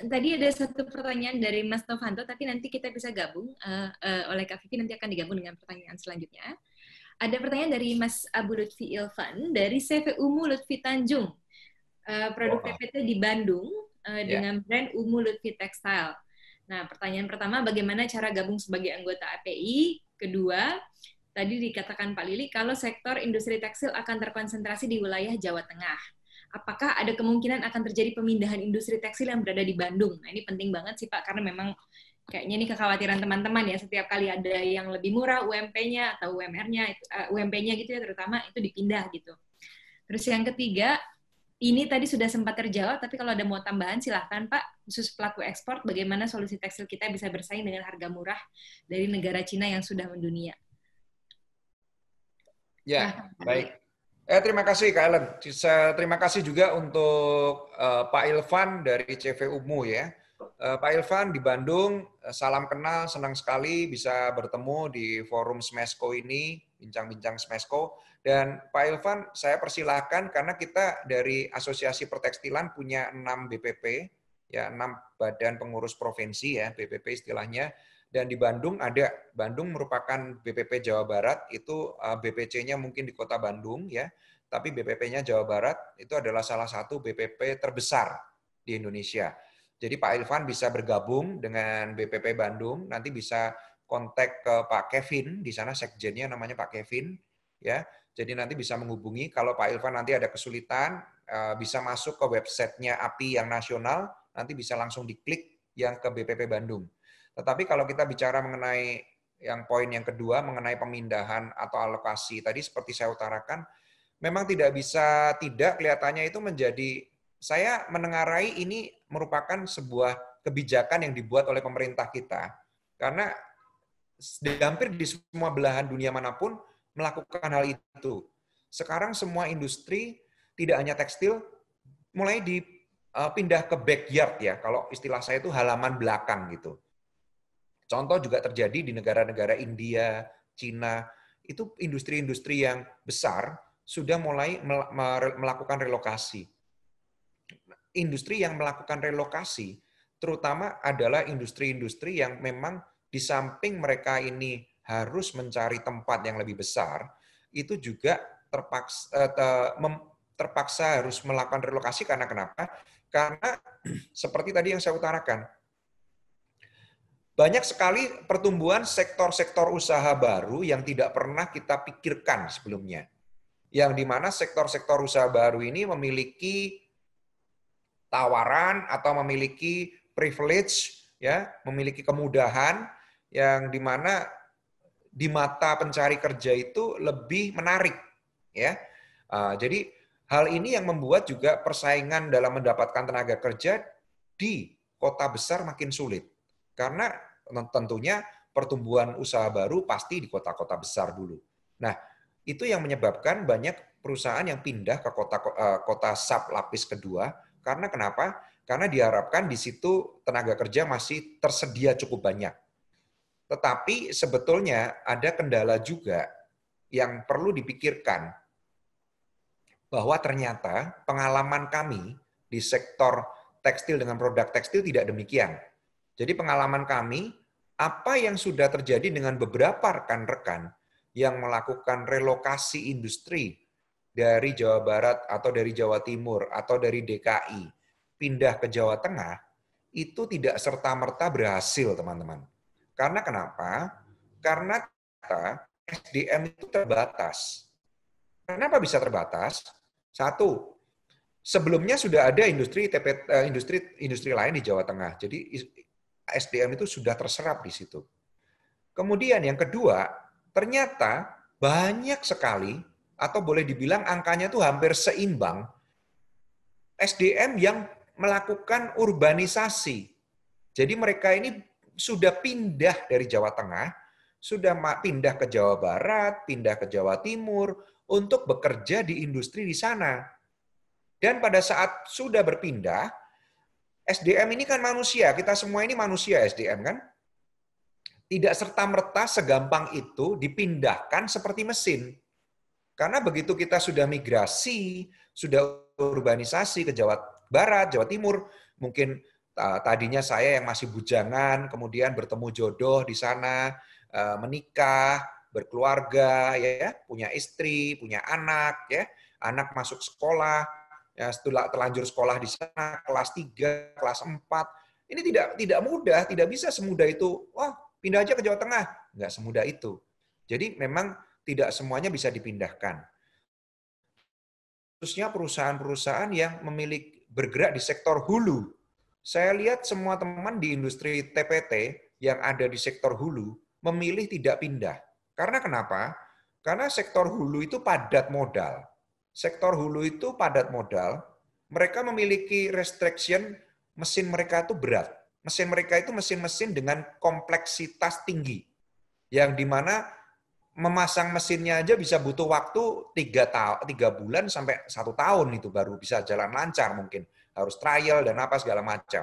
tadi ada satu pertanyaan dari Mas Novanto, tapi nanti kita bisa gabung uh, uh, oleh Kak Vivi nanti akan digabung dengan pertanyaan selanjutnya. Ada pertanyaan dari Mas Abu Lutfi Ilfan dari CV Umu Lutfi Tanjung. Uh, produk wow. TPT di Bandung uh, eh, yeah. dengan brand Umu Lutfi Textile. Nah, pertanyaan pertama bagaimana cara gabung sebagai anggota API? Kedua, tadi dikatakan Pak Lili kalau sektor industri tekstil akan terkonsentrasi di wilayah Jawa Tengah. Apakah ada kemungkinan akan terjadi pemindahan industri tekstil yang berada di Bandung? Nah, ini penting banget sih Pak karena memang kayaknya ini kekhawatiran teman-teman ya setiap kali ada yang lebih murah UMP-nya atau UMR-nya uh, eh, UMP-nya gitu ya terutama itu dipindah gitu. Terus yang ketiga ini tadi sudah sempat terjawab tapi kalau ada mau tambahan silahkan Pak khusus pelaku ekspor bagaimana solusi tekstil kita bisa bersaing dengan harga murah dari negara Cina yang sudah mendunia. Ya, nah, baik. Eh, terima kasih Kak Ellen. Terima kasih juga untuk uh, Pak Ilvan dari CV UMU ya Eh, Pak Ilvan di Bandung, eh, salam kenal, senang sekali bisa bertemu di forum Smesco ini, bincang-bincang Smesco. Dan Pak Ilvan, saya persilahkan karena kita dari Asosiasi Pertekstilan punya 6 BPP, ya 6 badan pengurus provinsi ya, BPP istilahnya. Dan di Bandung ada, Bandung merupakan BPP Jawa Barat, itu eh, BPC-nya mungkin di kota Bandung ya, tapi BPP-nya Jawa Barat itu adalah salah satu BPP terbesar di Indonesia. Jadi Pak Irfan bisa bergabung dengan BPP Bandung, nanti bisa kontak ke Pak Kevin, di sana sekjennya namanya Pak Kevin, ya. Jadi nanti bisa menghubungi kalau Pak Irfan nanti ada kesulitan, eh, bisa masuk ke websitenya API yang nasional, nanti bisa langsung diklik yang ke BPP Bandung. Tetapi kalau kita bicara mengenai yang poin yang kedua mengenai pemindahan atau alokasi tadi seperti saya utarakan, memang tidak bisa tidak kelihatannya itu menjadi saya menengarai ini merupakan sebuah kebijakan yang dibuat oleh pemerintah kita. Karena hampir di semua belahan dunia manapun melakukan hal itu. Sekarang semua industri, tidak hanya tekstil, mulai dipindah e, ke backyard ya. Kalau istilah saya itu halaman belakang gitu. Contoh juga terjadi di negara-negara India, Cina, itu industri-industri yang besar sudah mulai melakukan relokasi industri yang melakukan relokasi terutama adalah industri-industri yang memang di samping mereka ini harus mencari tempat yang lebih besar, itu juga terpaksa, eh, terpaksa harus melakukan relokasi karena kenapa? Karena seperti tadi yang saya utarakan, banyak sekali pertumbuhan sektor-sektor usaha baru yang tidak pernah kita pikirkan sebelumnya. Yang dimana sektor-sektor usaha baru ini memiliki tawaran atau memiliki privilege ya, memiliki kemudahan yang dimana di mata pencari kerja itu lebih menarik ya. Uh, jadi hal ini yang membuat juga persaingan dalam mendapatkan tenaga kerja di kota besar makin sulit karena tentunya pertumbuhan usaha baru pasti di kota-kota besar dulu. Nah, itu yang menyebabkan banyak perusahaan yang pindah ke kota eh, kota sub lapis kedua karena kenapa? Karena diharapkan di situ tenaga kerja masih tersedia cukup banyak. Tetapi sebetulnya ada kendala juga yang perlu dipikirkan bahwa ternyata pengalaman kami di sektor tekstil dengan produk tekstil tidak demikian. Jadi pengalaman kami, apa yang sudah terjadi dengan beberapa rekan-rekan yang melakukan relokasi industri dari Jawa Barat atau dari Jawa Timur atau dari DKI pindah ke Jawa Tengah itu tidak serta-merta berhasil, teman-teman. Karena kenapa? Karena kita SDM itu terbatas. Kenapa bisa terbatas? Satu, sebelumnya sudah ada industri eh, industri industri lain di Jawa Tengah. Jadi SDM itu sudah terserap di situ. Kemudian yang kedua, ternyata banyak sekali atau boleh dibilang angkanya itu hampir seimbang SDM yang melakukan urbanisasi. Jadi mereka ini sudah pindah dari Jawa Tengah, sudah pindah ke Jawa Barat, pindah ke Jawa Timur untuk bekerja di industri di sana. Dan pada saat sudah berpindah, SDM ini kan manusia, kita semua ini manusia SDM kan? Tidak serta-merta segampang itu dipindahkan seperti mesin karena begitu kita sudah migrasi, sudah urbanisasi ke Jawa Barat, Jawa Timur, mungkin uh, tadinya saya yang masih bujangan, kemudian bertemu jodoh di sana, uh, menikah, berkeluarga, ya, ya, punya istri, punya anak, ya, anak masuk sekolah, ya, setelah terlanjur sekolah di sana, kelas 3, kelas 4, ini tidak tidak mudah, tidak bisa semudah itu. Wah, pindah aja ke Jawa Tengah, nggak semudah itu. Jadi memang tidak semuanya bisa dipindahkan. Khususnya perusahaan-perusahaan yang memiliki bergerak di sektor hulu. Saya lihat semua teman di industri TPT yang ada di sektor hulu memilih tidak pindah. Karena kenapa? Karena sektor hulu itu padat modal. Sektor hulu itu padat modal. Mereka memiliki restriction mesin mereka itu berat. Mesin mereka itu mesin-mesin dengan kompleksitas tinggi. Yang dimana memasang mesinnya aja bisa butuh waktu tiga tahun tiga bulan sampai satu tahun itu baru bisa jalan lancar mungkin harus trial dan apa segala macam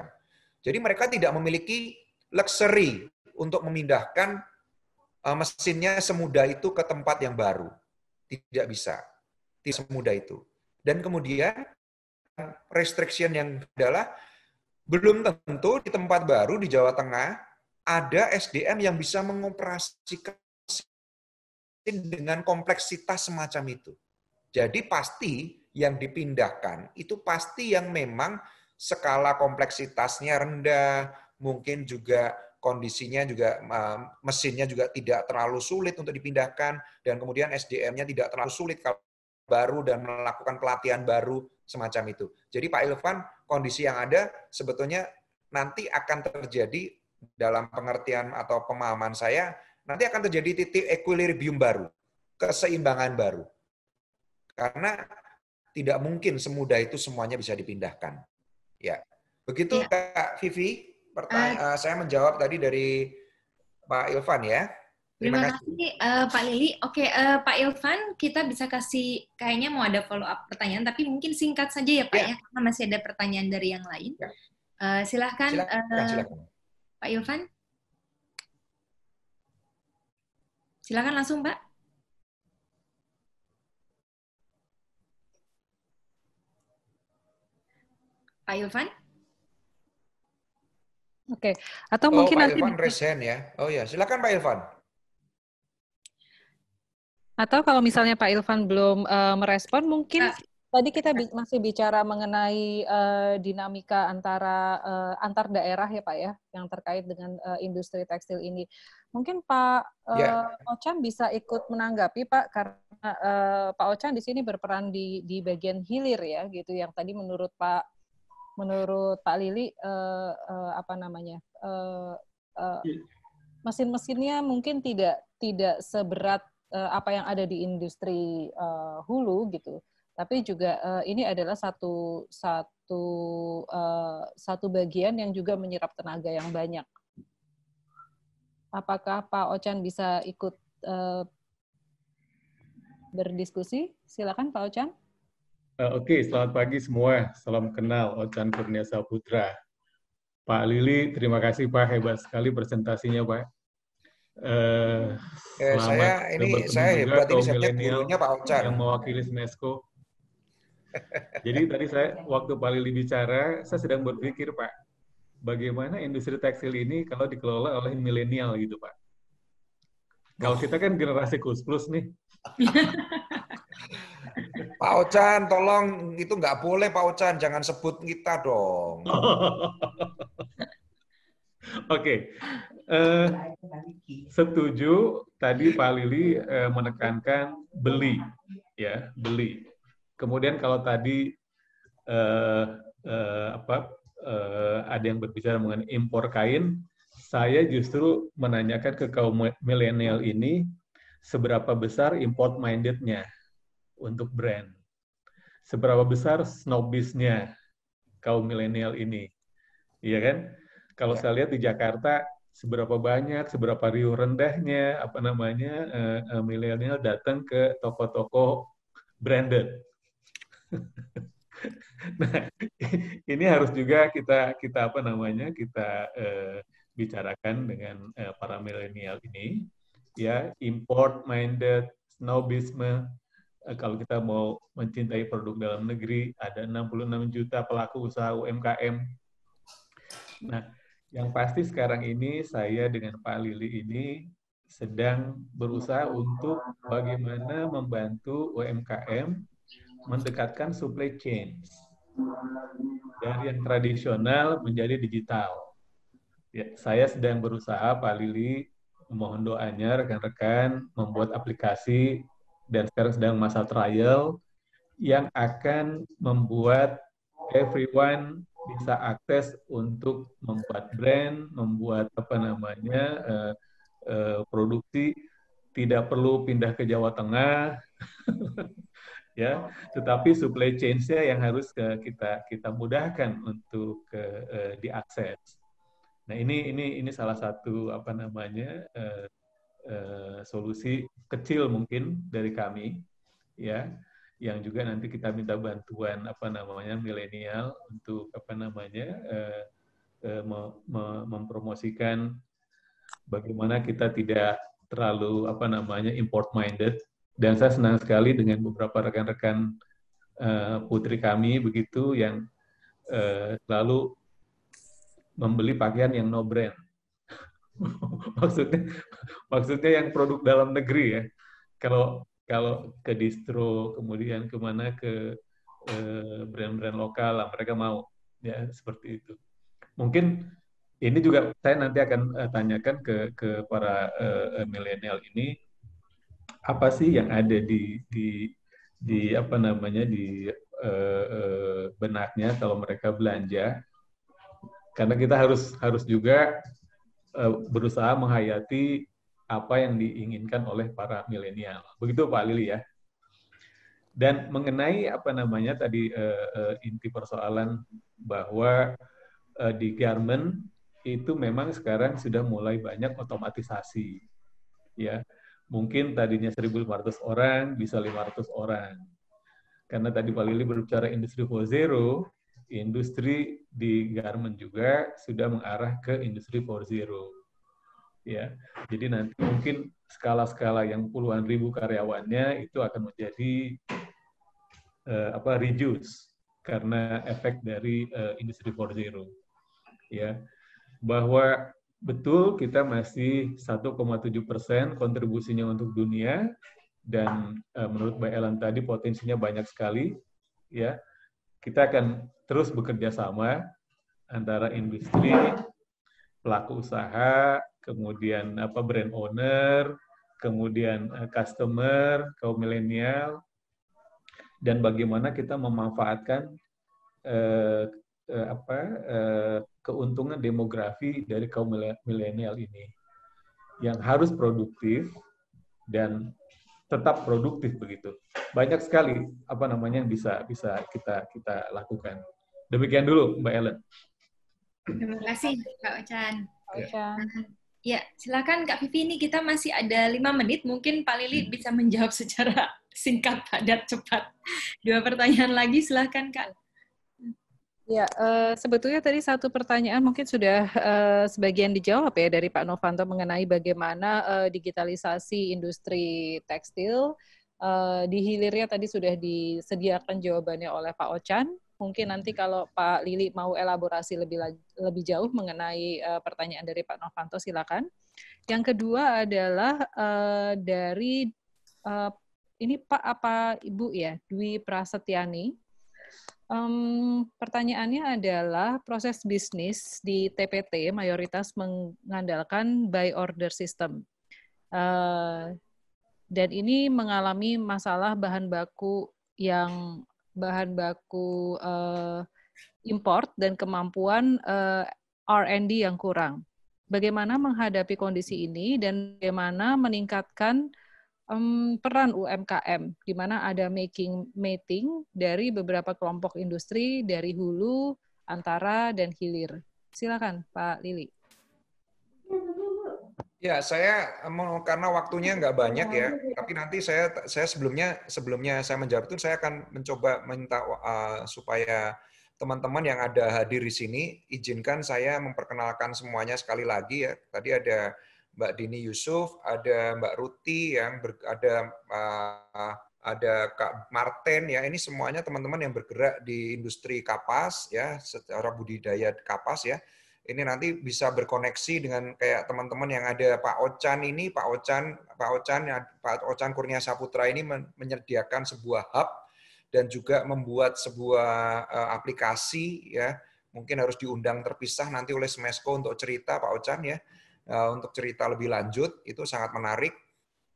jadi mereka tidak memiliki luxury untuk memindahkan eh, mesinnya semudah itu ke tempat yang baru tidak bisa tidak semudah itu dan kemudian restriction yang adalah belum tentu di tempat baru di Jawa Tengah ada SDM yang bisa mengoperasikan dengan kompleksitas semacam itu. Jadi pasti yang dipindahkan itu pasti yang memang skala kompleksitasnya rendah, mungkin juga kondisinya juga mesinnya juga tidak terlalu sulit untuk dipindahkan dan kemudian SDM-nya tidak terlalu sulit kalau baru dan melakukan pelatihan baru semacam itu. Jadi Pak Ilvan, kondisi yang ada sebetulnya nanti akan terjadi dalam pengertian atau pemahaman saya nanti akan terjadi titik equilibrium baru, keseimbangan baru. Karena tidak mungkin semudah itu semuanya bisa dipindahkan. Ya, begitu ya. Kak Vivi. pertanyaan uh, eh, saya menjawab tadi dari Pak Ilvan ya. Terima, terima kasih, kasih uh, Pak Lili. Oke, okay, uh, eh, Pak Ilvan, kita bisa kasih kayaknya mau ada follow up pertanyaan, tapi mungkin singkat saja ya Pak ya, ya karena masih ada pertanyaan dari yang lain. Ya. Uh, silahkan, silahkan, uh, silahkan. Pak Ilvan. Silakan langsung, Mbak. Pak Ilvan? Oke, okay. atau oh, mungkin Pak nanti Ilvan resen ya. Oh ya, silakan Pak Ilvan. Atau kalau misalnya Pak Ilvan belum uh, merespon, mungkin nah. tadi kita bi masih bicara mengenai uh, dinamika antara uh, antar daerah ya Pak ya, yang terkait dengan uh, industri tekstil ini. Mungkin Pak yeah. uh, ya. Ochan bisa ikut menanggapi Pak karena uh, Pak Ochan di sini berperan di di bagian hilir ya gitu yang tadi menurut Pak menurut Pak Lili uh, uh, apa namanya uh, uh, mesin-mesinnya mungkin tidak tidak seberat uh, apa yang ada di industri uh, hulu gitu tapi juga uh, ini adalah satu satu uh, satu bagian yang juga menyerap tenaga yang banyak Apakah Pak Ochan bisa ikut eh, berdiskusi? Silakan Pak Ochan. Eh, oke, okay. selamat pagi semua. Salam kenal, Ochan Kurnia Saputra. Pak Lili, terima kasih Pak. Hebat sekali presentasinya Pak. Eh, eh, saya ini saya hebat ini saya Pak Ochan Yang mewakili UNESCO. Jadi tadi saya waktu Pak Lili bicara, saya sedang berpikir Pak, bagaimana industri tekstil ini kalau dikelola oleh milenial gitu Pak. Kalau kita kan generasi kus plus nih. Pak Ochan, tolong itu nggak boleh Pak Ochan, jangan sebut kita dong. Oke, okay. uh, eh, setuju tadi Pak Lili uh, menekankan beli, ya beli. Kemudian kalau tadi uh, uh, apa uh, ada yang berbicara mengenai impor kain, saya justru menanyakan ke kaum milenial ini seberapa besar import mindednya untuk brand, seberapa besar snobisnya kaum milenial ini, iya kan? Kalau iya. saya lihat di Jakarta seberapa banyak, seberapa riuh rendahnya apa namanya uh, milenial datang ke toko-toko branded. nah, ini harus juga kita kita apa namanya kita eh, bicarakan dengan eh, para milenial ini ya import minded snobisme eh, kalau kita mau mencintai produk dalam negeri ada 66 juta pelaku usaha UMKM. Nah, yang pasti sekarang ini saya dengan Pak Lili ini sedang berusaha untuk bagaimana membantu UMKM mendekatkan supply chain dari yang tradisional menjadi digital. Ya, saya sedang berusaha, Pak Lili, mohon doanya rekan-rekan membuat aplikasi dan sekarang sedang masa trial yang akan membuat everyone bisa akses untuk membuat brand, membuat apa namanya uh, uh, produksi, tidak perlu pindah ke Jawa Tengah. ya oh. tetapi supply chain-nya yang harus ke, kita kita mudahkan untuk ke, uh, diakses nah ini ini ini salah satu apa namanya uh, uh, solusi kecil mungkin dari kami ya yang juga nanti kita minta bantuan apa namanya milenial untuk apa namanya uh, uh, me me mempromosikan bagaimana kita tidak terlalu apa namanya import minded dan saya senang sekali dengan beberapa rekan-rekan uh, putri kami begitu yang uh, selalu membeli pakaian yang no brand. maksudnya maksudnya yang produk dalam negeri ya. Kalau kalau ke distro kemudian kemana ke eh, brand-brand lokal lah mereka mau ya seperti itu. Mungkin ini juga saya nanti akan tanyakan ke ke para uh, milenial ini apa sih yang ada di di di apa namanya di uh, uh, benaknya kalau mereka belanja karena kita harus harus juga uh, berusaha menghayati apa yang diinginkan oleh para milenial begitu Pak Lili ya dan mengenai apa namanya tadi uh, uh, inti persoalan bahwa uh, di garment itu memang sekarang sudah mulai banyak otomatisasi ya mungkin tadinya 1.500 orang bisa 500 orang. Karena tadi Pak Lili berbicara industri 4.0, industri di garment juga sudah mengarah ke industri 4.0. Ya, jadi nanti mungkin skala-skala yang puluhan ribu karyawannya itu akan menjadi uh, apa reduce karena efek dari uh, industri 4.0. Ya, bahwa Betul, kita masih 1,7 persen kontribusinya untuk dunia, dan uh, menurut Mbak Elan tadi potensinya banyak sekali. ya Kita akan terus bekerja sama antara industri, pelaku usaha, kemudian apa brand owner, kemudian uh, customer, kaum milenial, dan bagaimana kita memanfaatkan uh, uh, apa uh, keuntungan demografi dari kaum milenial ini yang harus produktif dan tetap produktif begitu. Banyak sekali apa namanya yang bisa bisa kita kita lakukan. Demikian dulu Mbak Ellen. Terima kasih Kak Ochan Ocan. Ya. Nah, ya, silakan Kak Vivi ini kita masih ada lima menit, mungkin Pak Lili hmm. bisa menjawab secara singkat, padat, cepat. Dua pertanyaan lagi, silakan Kak. Ya, uh, sebetulnya tadi satu pertanyaan mungkin sudah uh, sebagian dijawab ya dari Pak Novanto mengenai bagaimana uh, digitalisasi industri tekstil. Uh, di hilirnya tadi sudah disediakan jawabannya oleh Pak Ochan Mungkin nanti kalau Pak Lili mau elaborasi lebih lebih jauh mengenai uh, pertanyaan dari Pak Novanto, silakan. Yang kedua adalah uh, dari uh, ini Pak apa Ibu ya Dwi Prasetyani Um, pertanyaannya adalah proses bisnis di TPT mayoritas mengandalkan buy order system. Uh, dan ini mengalami masalah bahan baku yang bahan baku uh, import dan kemampuan uh, eh, R&D yang kurang. Bagaimana menghadapi kondisi ini dan bagaimana meningkatkan um, peran UMKM, di mana ada making meeting dari beberapa kelompok industri dari hulu, antara, dan hilir. Silakan, Pak Lili. Ya, saya mau karena waktunya nggak banyak ya, tapi nanti saya saya sebelumnya sebelumnya saya menjawab itu saya akan mencoba minta uh, supaya teman-teman yang ada hadir di sini izinkan saya memperkenalkan semuanya sekali lagi ya. Tadi ada Mbak Dini Yusuf, ada Mbak Ruti yang ber, ada uh, ada Kak Martin ya ini semuanya teman-teman yang bergerak di industri kapas ya secara budidaya kapas ya ini nanti bisa berkoneksi dengan kayak teman-teman yang ada Pak Ochan ini Pak Ochan Pak Ocan Pak Ochan ya, Kurnia Saputra ini menyediakan sebuah hub dan juga membuat sebuah eh, aplikasi ya mungkin harus diundang terpisah nanti oleh Smesco untuk cerita Pak Ochan ya Eh, untuk cerita lebih lanjut itu sangat menarik.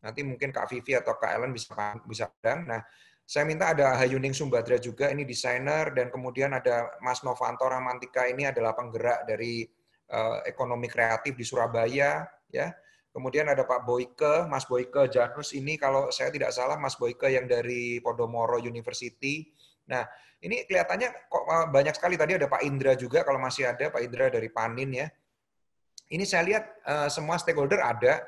Nanti mungkin Kak Vivi atau Kak Ellen bisa bisa dan. Nah, saya minta ada Hayuning Sumbadra juga ini desainer dan kemudian ada Mas Novanto Ramantika ini adalah penggerak dari uh, ekonomi kreatif di Surabaya ya. Kemudian ada Pak Boyke, Mas Boyke Janus ini kalau saya tidak salah Mas Boyke yang dari Podomoro University. Nah, ini kelihatannya kok eh, banyak sekali tadi ada Pak Indra juga kalau masih ada Pak Indra dari Panin ya ini saya lihat uh, semua stakeholder ada.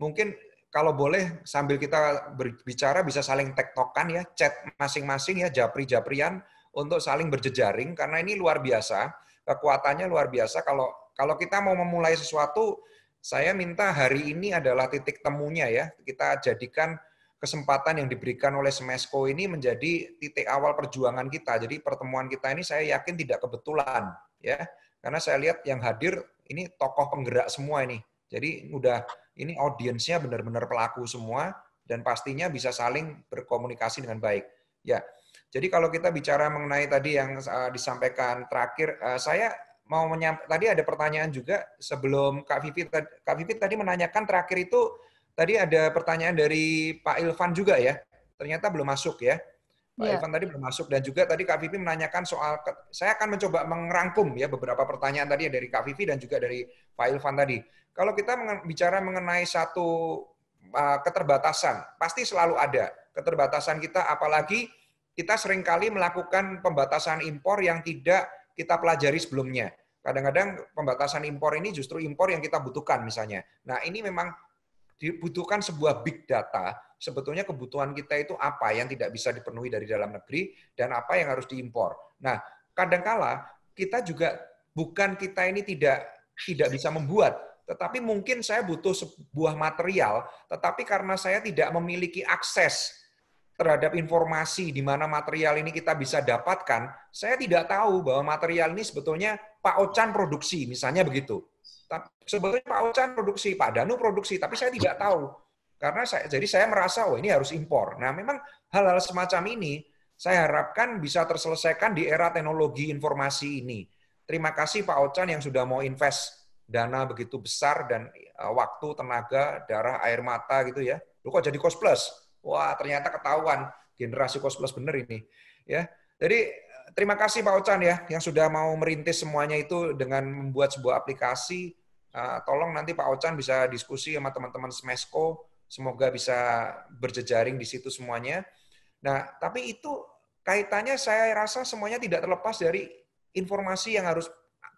Mungkin kalau boleh sambil kita berbicara bisa saling tektokan ya, chat masing-masing ya, japri-japrian untuk saling berjejaring karena ini luar biasa, kekuatannya luar biasa kalau kalau kita mau memulai sesuatu saya minta hari ini adalah titik temunya ya. Kita jadikan kesempatan yang diberikan oleh Semesco ini menjadi titik awal perjuangan kita. Jadi pertemuan kita ini saya yakin tidak kebetulan ya. Karena saya lihat yang hadir ini tokoh penggerak semua ini. Jadi udah ini audiensnya benar-benar pelaku semua dan pastinya bisa saling berkomunikasi dengan baik. Ya. Jadi kalau kita bicara mengenai tadi yang uh, disampaikan terakhir, uh, saya mau menyampaikan tadi ada pertanyaan juga sebelum Kak Vivi Kak Vivi tadi menanyakan terakhir itu tadi ada pertanyaan dari Pak Ilvan juga ya. Ternyata belum masuk ya. Pak yeah. Ivan tadi belum masuk dan juga tadi Kak Vivi menanyakan soal saya akan mencoba mengrangkum ya beberapa pertanyaan tadi ya dari Kak Vivi dan juga dari Pak Ilvan tadi. Kalau kita bicara mengenai satu uh, keterbatasan, pasti selalu ada keterbatasan kita apalagi kita seringkali melakukan pembatasan impor yang tidak kita pelajari sebelumnya. Kadang-kadang pembatasan impor ini justru impor yang kita butuhkan misalnya. Nah, ini memang dibutuhkan sebuah big data sebetulnya kebutuhan kita itu apa yang tidak bisa dipenuhi dari dalam negeri dan apa yang harus diimpor. Nah, kadangkala kita juga bukan kita ini tidak tidak bisa membuat, tetapi mungkin saya butuh sebuah material, tetapi karena saya tidak memiliki akses terhadap informasi di mana material ini kita bisa dapatkan, saya tidak tahu bahwa material ini sebetulnya Pak Ochan produksi, misalnya begitu. Sebetulnya Pak Ocan produksi, Pak Danu produksi, tapi saya tidak tahu. Karena saya, jadi saya merasa, oh ini harus impor. Nah memang hal-hal semacam ini saya harapkan bisa terselesaikan di era teknologi informasi ini. Terima kasih Pak Ocan yang sudah mau invest dana begitu besar dan eh, waktu, tenaga, darah, air mata gitu ya. Lu kok jadi Kos Plus? Wah, ternyata ketahuan generasi Kos Plus bener ini. Ya. Jadi eh, terima kasih Pak Ocan ya yang sudah mau merintis semuanya itu dengan membuat sebuah aplikasi Ah, tolong nanti Pak Ochan bisa diskusi sama teman-teman Smesco, semoga bisa berjejaring di situ semuanya. Nah, tapi itu kaitannya saya rasa semuanya tidak terlepas dari informasi yang harus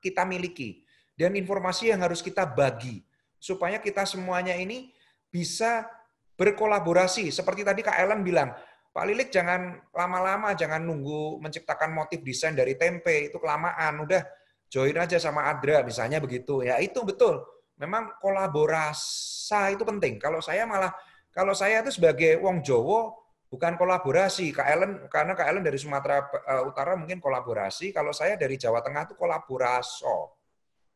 kita miliki dan informasi yang harus kita bagi supaya kita semuanya ini bisa berkolaborasi. Seperti tadi Kak Ellen bilang, Pak Lilik jangan lama-lama, jangan nunggu menciptakan motif desain dari tempe, itu kelamaan. Udah join aja sama Adra misalnya begitu. Ya itu betul. Memang kolaborasi itu penting. Kalau saya malah kalau saya itu sebagai wong Jowo bukan kolaborasi. Kak Ellen karena Kak Ellen dari Sumatera eh, Utara mungkin kolaborasi, kalau saya dari Jawa Tengah itu kolaboraso.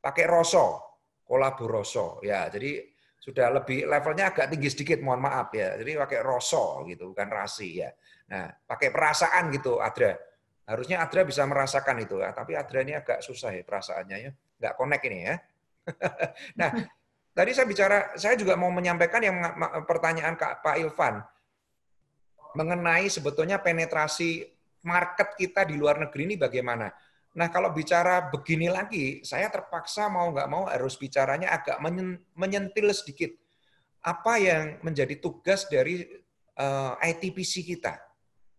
Pakai roso, kolaboroso. Ya, jadi sudah lebih levelnya agak tinggi sedikit, mohon maaf ya. Jadi pakai roso gitu, bukan rasi ya. Nah, pakai perasaan gitu, Adra Harusnya Adra bisa merasakan itu, ya. tapi Adra ini agak susah ya perasaannya ya, nggak connect ini ya. nah, tadi saya bicara, saya juga mau menyampaikan yang pertanyaan Kak Pak Ilvan mengenai sebetulnya penetrasi market kita di luar negeri ini bagaimana. Nah kalau bicara begini lagi, saya terpaksa mau nggak mau harus bicaranya agak menyentil sedikit. Apa yang menjadi tugas dari eh, ITPC kita?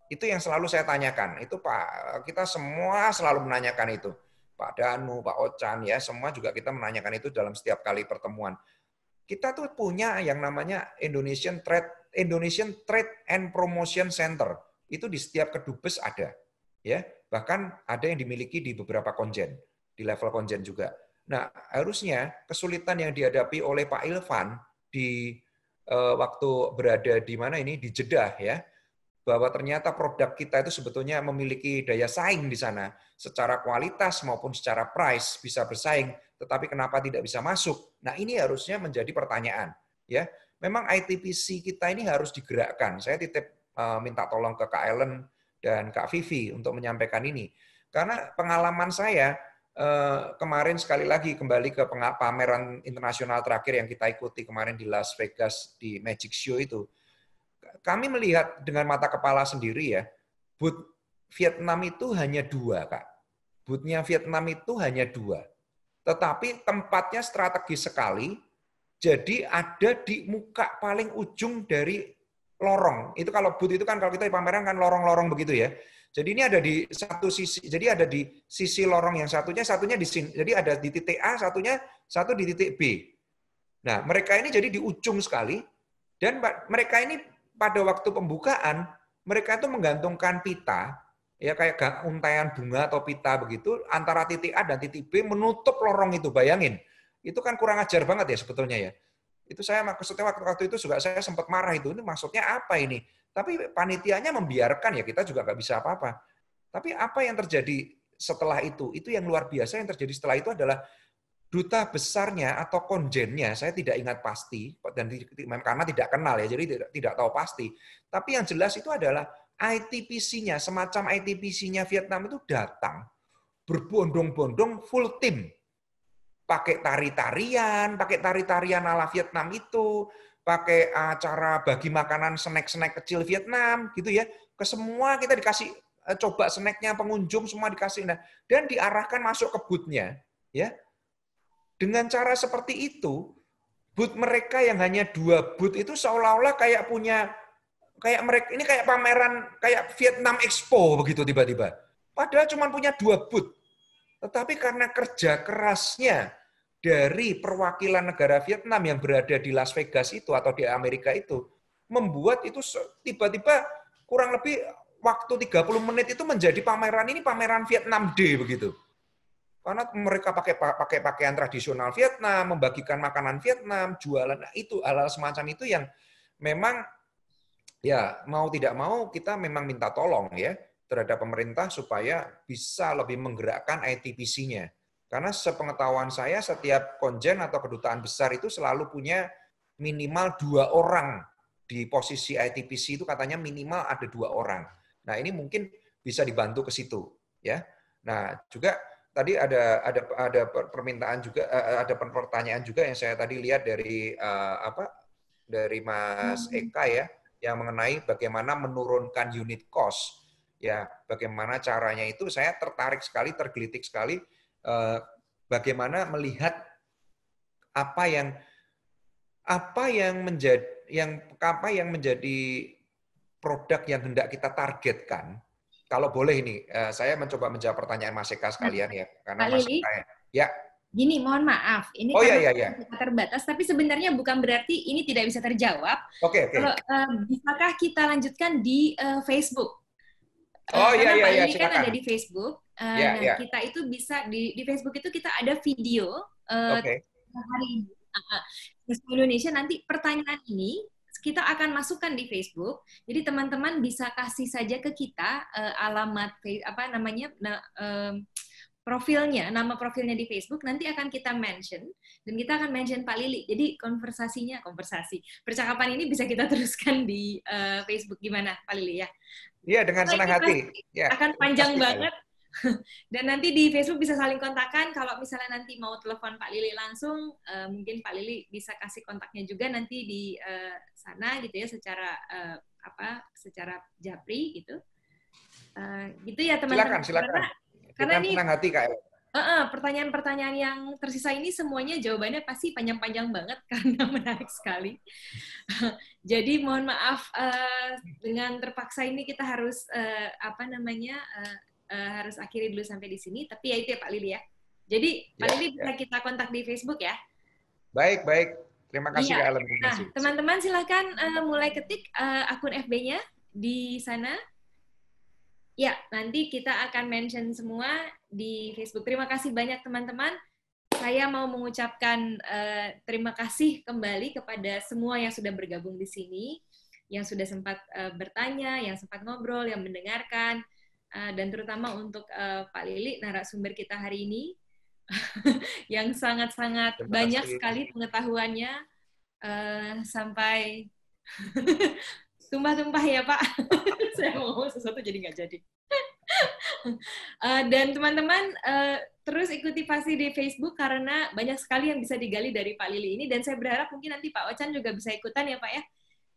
Itu yang selalu saya tanyakan. Itu Pak, eh, kita semua selalu menanyakan itu. Pak Danu, Pak Ocan, ya semua juga kita menanyakan itu dalam setiap kali pertemuan. Kita tuh punya yang namanya Indonesian Trade Indonesian Trade and Promotion Center. Itu di setiap kedubes ada, ya. Bahkan ada yang dimiliki di beberapa konjen, di level konjen juga. Nah, harusnya kesulitan yang dihadapi oleh Pak Ilvan di uh, waktu berada di mana ini di Jeddah ya, bahwa ternyata produk kita itu sebetulnya memiliki daya saing di sana secara kualitas maupun secara price bisa bersaing tetapi kenapa tidak bisa masuk nah ini harusnya menjadi pertanyaan ya memang ITPC kita ini harus digerakkan saya titip eh, minta tolong ke Kak Ellen dan Kak Vivi untuk menyampaikan ini karena pengalaman saya eh, kemarin sekali lagi kembali ke pameran internasional terakhir yang kita ikuti kemarin di Las Vegas di Magic Show itu kami melihat dengan mata kepala sendiri ya, but Vietnam itu hanya dua, Kak. Butnya Vietnam itu hanya dua. Tetapi tempatnya strategis sekali, jadi ada di muka paling ujung dari lorong. Itu kalau but itu kan kalau kita di pameran kan lorong-lorong begitu ya. Jadi ini ada di satu sisi, jadi ada di sisi lorong yang satunya, satunya di sini. Jadi ada di titik A, satunya satu di titik B. Nah, mereka ini jadi di ujung sekali, dan mereka ini pada waktu pembukaan mereka itu menggantungkan pita ya kayak untaian bunga atau pita begitu antara titik A dan titik B menutup lorong itu bayangin itu kan kurang ajar banget ya sebetulnya ya itu saya maksudnya waktu, waktu itu juga saya sempat marah itu ini maksudnya apa ini tapi panitianya membiarkan ya kita juga nggak bisa apa-apa tapi apa yang terjadi setelah itu itu yang luar biasa yang terjadi setelah itu adalah duta besarnya atau konjennya saya tidak ingat pasti dan karena tidak kenal ya jadi tidak tidak tahu pasti tapi yang jelas itu adalah ITPC-nya semacam ITPC-nya Vietnam itu datang berbondong-bondong full tim pakai tari-tarian pakai tari-tarian ala Vietnam itu pakai acara bagi makanan snack-snack kecil Vietnam gitu ya ke semua kita dikasih eh, coba snacknya pengunjung semua dikasih nah, dan diarahkan masuk ke booth-nya ya dengan cara seperti itu, but mereka yang hanya dua but itu seolah-olah kayak punya kayak mereka ini kayak pameran kayak Vietnam Expo begitu tiba-tiba. Padahal cuma punya dua but. Tetapi karena kerja kerasnya dari perwakilan negara Vietnam yang berada di Las Vegas itu atau di Amerika itu membuat itu tiba-tiba kurang lebih waktu 30 menit itu menjadi pameran ini pameran Vietnam D begitu. Karena mereka pakai pakai pakaian tradisional Vietnam, membagikan makanan Vietnam, jualan nah itu hal-hal semacam itu yang memang ya mau tidak mau kita memang minta tolong ya terhadap pemerintah supaya bisa lebih menggerakkan ITPC-nya. Karena sepengetahuan saya setiap konjen atau kedutaan besar itu selalu punya minimal dua orang di posisi ITPC itu katanya minimal ada dua orang. Nah ini mungkin bisa dibantu ke situ ya. Nah juga tadi ada ada ada permintaan juga eh, eh, ada pertanyaan juga yang saya tadi lihat dari uh, apa dari Mas hmm. Eka ya yang mengenai bagaimana menurunkan unit cost ya bagaimana caranya itu saya tertarik sekali tergelitik sekali uh, bagaimana melihat apa yang apa yang menjadi yang apa yang menjadi produk yang hendak kita targetkan kalau boleh ini, eh, saya mencoba menjawab pertanyaan Mas Eka sekalian ya, karena Mas Eka ya. Gini, mohon maaf, ini oh, iya, iya, iya. terbatas, tapi sebenarnya bukan berarti ini tidak bisa terjawab. Oke, okay, oke. Okay. Kalau, uh, bisakah kita lanjutkan di uh, Facebook? Oh iya, iya, iya, Pak iya, kan ada di Facebook. Uh, yeah, nah, yeah. kita itu bisa di, di Facebook itu kita ada video uh, okay. hari ini. Uh, Indonesia nanti pertanyaan ini kita akan masukkan di Facebook. Jadi teman-teman bisa kasih saja ke kita uh, alamat apa namanya na, uh, profilnya, nama profilnya di Facebook nanti akan kita mention dan kita akan mention Pak Lili. Jadi konversasinya konversasi. Percakapan ini bisa kita teruskan di uh, Facebook gimana Pak Lili ya? Iya, dengan senang hati. Ya. Akan panjang Pasti. banget Dan nanti di Facebook bisa saling kontakkan. Kalau misalnya nanti mau telepon Pak Lili langsung, eh, mungkin Pak Lili bisa kasih kontaknya juga nanti di eh, sana gitu ya, secara uh, apa, secara japri gitu. gitu ya teman-teman. Silakan, silakan. Karena, karena ini hati kak. Uh-uh, pertanyaan-pertanyaan yang tersisa ini semuanya jawabannya pasti panjang-panjang banget karena menarik sekali. Jadi mohon maaf uh, dengan terpaksa ini kita harus uh, apa namanya uh, uh, harus akhiri dulu sampai di sini. Tapi ya itu ya Pak Lili ya. Jadi Pak ya, Lili ya. bisa kita kontak di Facebook ya. Baik, baik. Terima kasih ya. Kak Ellen. Nah, teman-teman silahkan uh, eh, mulai ketik uh, akun FB-nya di sana. Ya, nanti kita akan mention semua di Facebook. Terima kasih banyak teman-teman. Saya mau mengucapkan uh, terima kasih kembali kepada semua yang sudah bergabung di sini, yang sudah sempat uh, bertanya, yang sempat ngobrol, yang mendengarkan Eh, dan terutama untuk uh, Pak Lili narasumber kita hari ini yang sangat-sangat banyak sekali pengetahuannya uh, sampai tumpah-tumpah ya Pak. Saya mau ngomong sesuatu jadi nggak jadi. uh, dan teman-teman uh, terus ikuti pasti di Facebook karena banyak sekali yang bisa digali dari Pak Lili ini dan saya berharap mungkin nanti Pak Ocan juga bisa ikutan ya Pak ya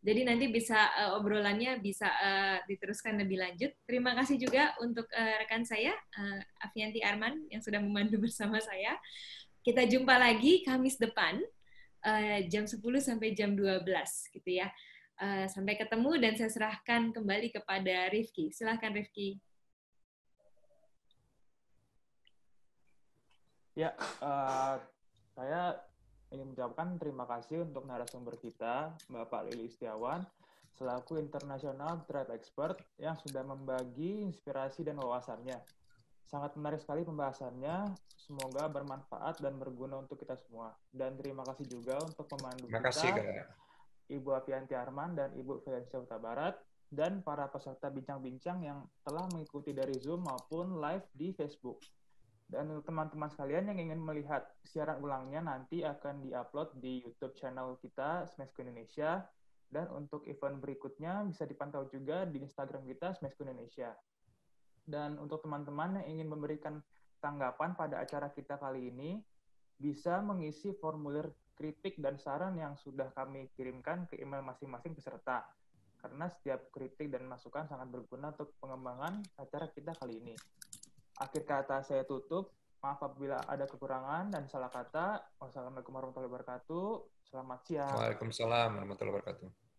jadi nanti bisa uh, obrolannya bisa uh, diteruskan lebih lanjut. Terima kasih juga untuk uh, rekan saya uh, Afianti Arman yang sudah memandu bersama saya. Kita jumpa lagi Kamis depan uh, jam 10 sampai jam 12 gitu ya. Uh, sampai ketemu dan saya serahkan kembali kepada Rifki. Silahkan Rifki. Ya, uh, saya ingin mengucapkan terima kasih untuk narasumber kita, Bapak Lili Setiawan, selaku internasional trade expert yang sudah membagi inspirasi dan wawasannya. Sangat menarik sekali pembahasannya. Semoga bermanfaat dan berguna untuk kita semua. Dan terima kasih juga untuk pemandu terima kita, kasih, Ibu Apianti Arman dan Ibu Felicia Huta Barat, dan para peserta bincang-bincang yang telah mengikuti dari Zoom maupun live di Facebook. Dan untuk teman-teman sekalian yang ingin melihat siaran ulangnya nanti akan diupload di YouTube channel kita Smesku Indonesia. Dan untuk event berikutnya bisa dipantau juga di Instagram kita Smesku Indonesia. Dan untuk teman-teman yang ingin memberikan tanggapan pada acara kita kali ini, bisa mengisi formulir kritik dan saran yang sudah kami kirimkan ke email masing-masing peserta. Karena setiap kritik dan masukan sangat berguna untuk pengembangan acara kita kali ini. Akhir kata saya tutup. Maaf apabila ada kekurangan dan salah kata. Wassalamualaikum warahmatullahi wabarakatuh. Selamat siang. Waalaikumsalam warahmatullahi wabarakatuh.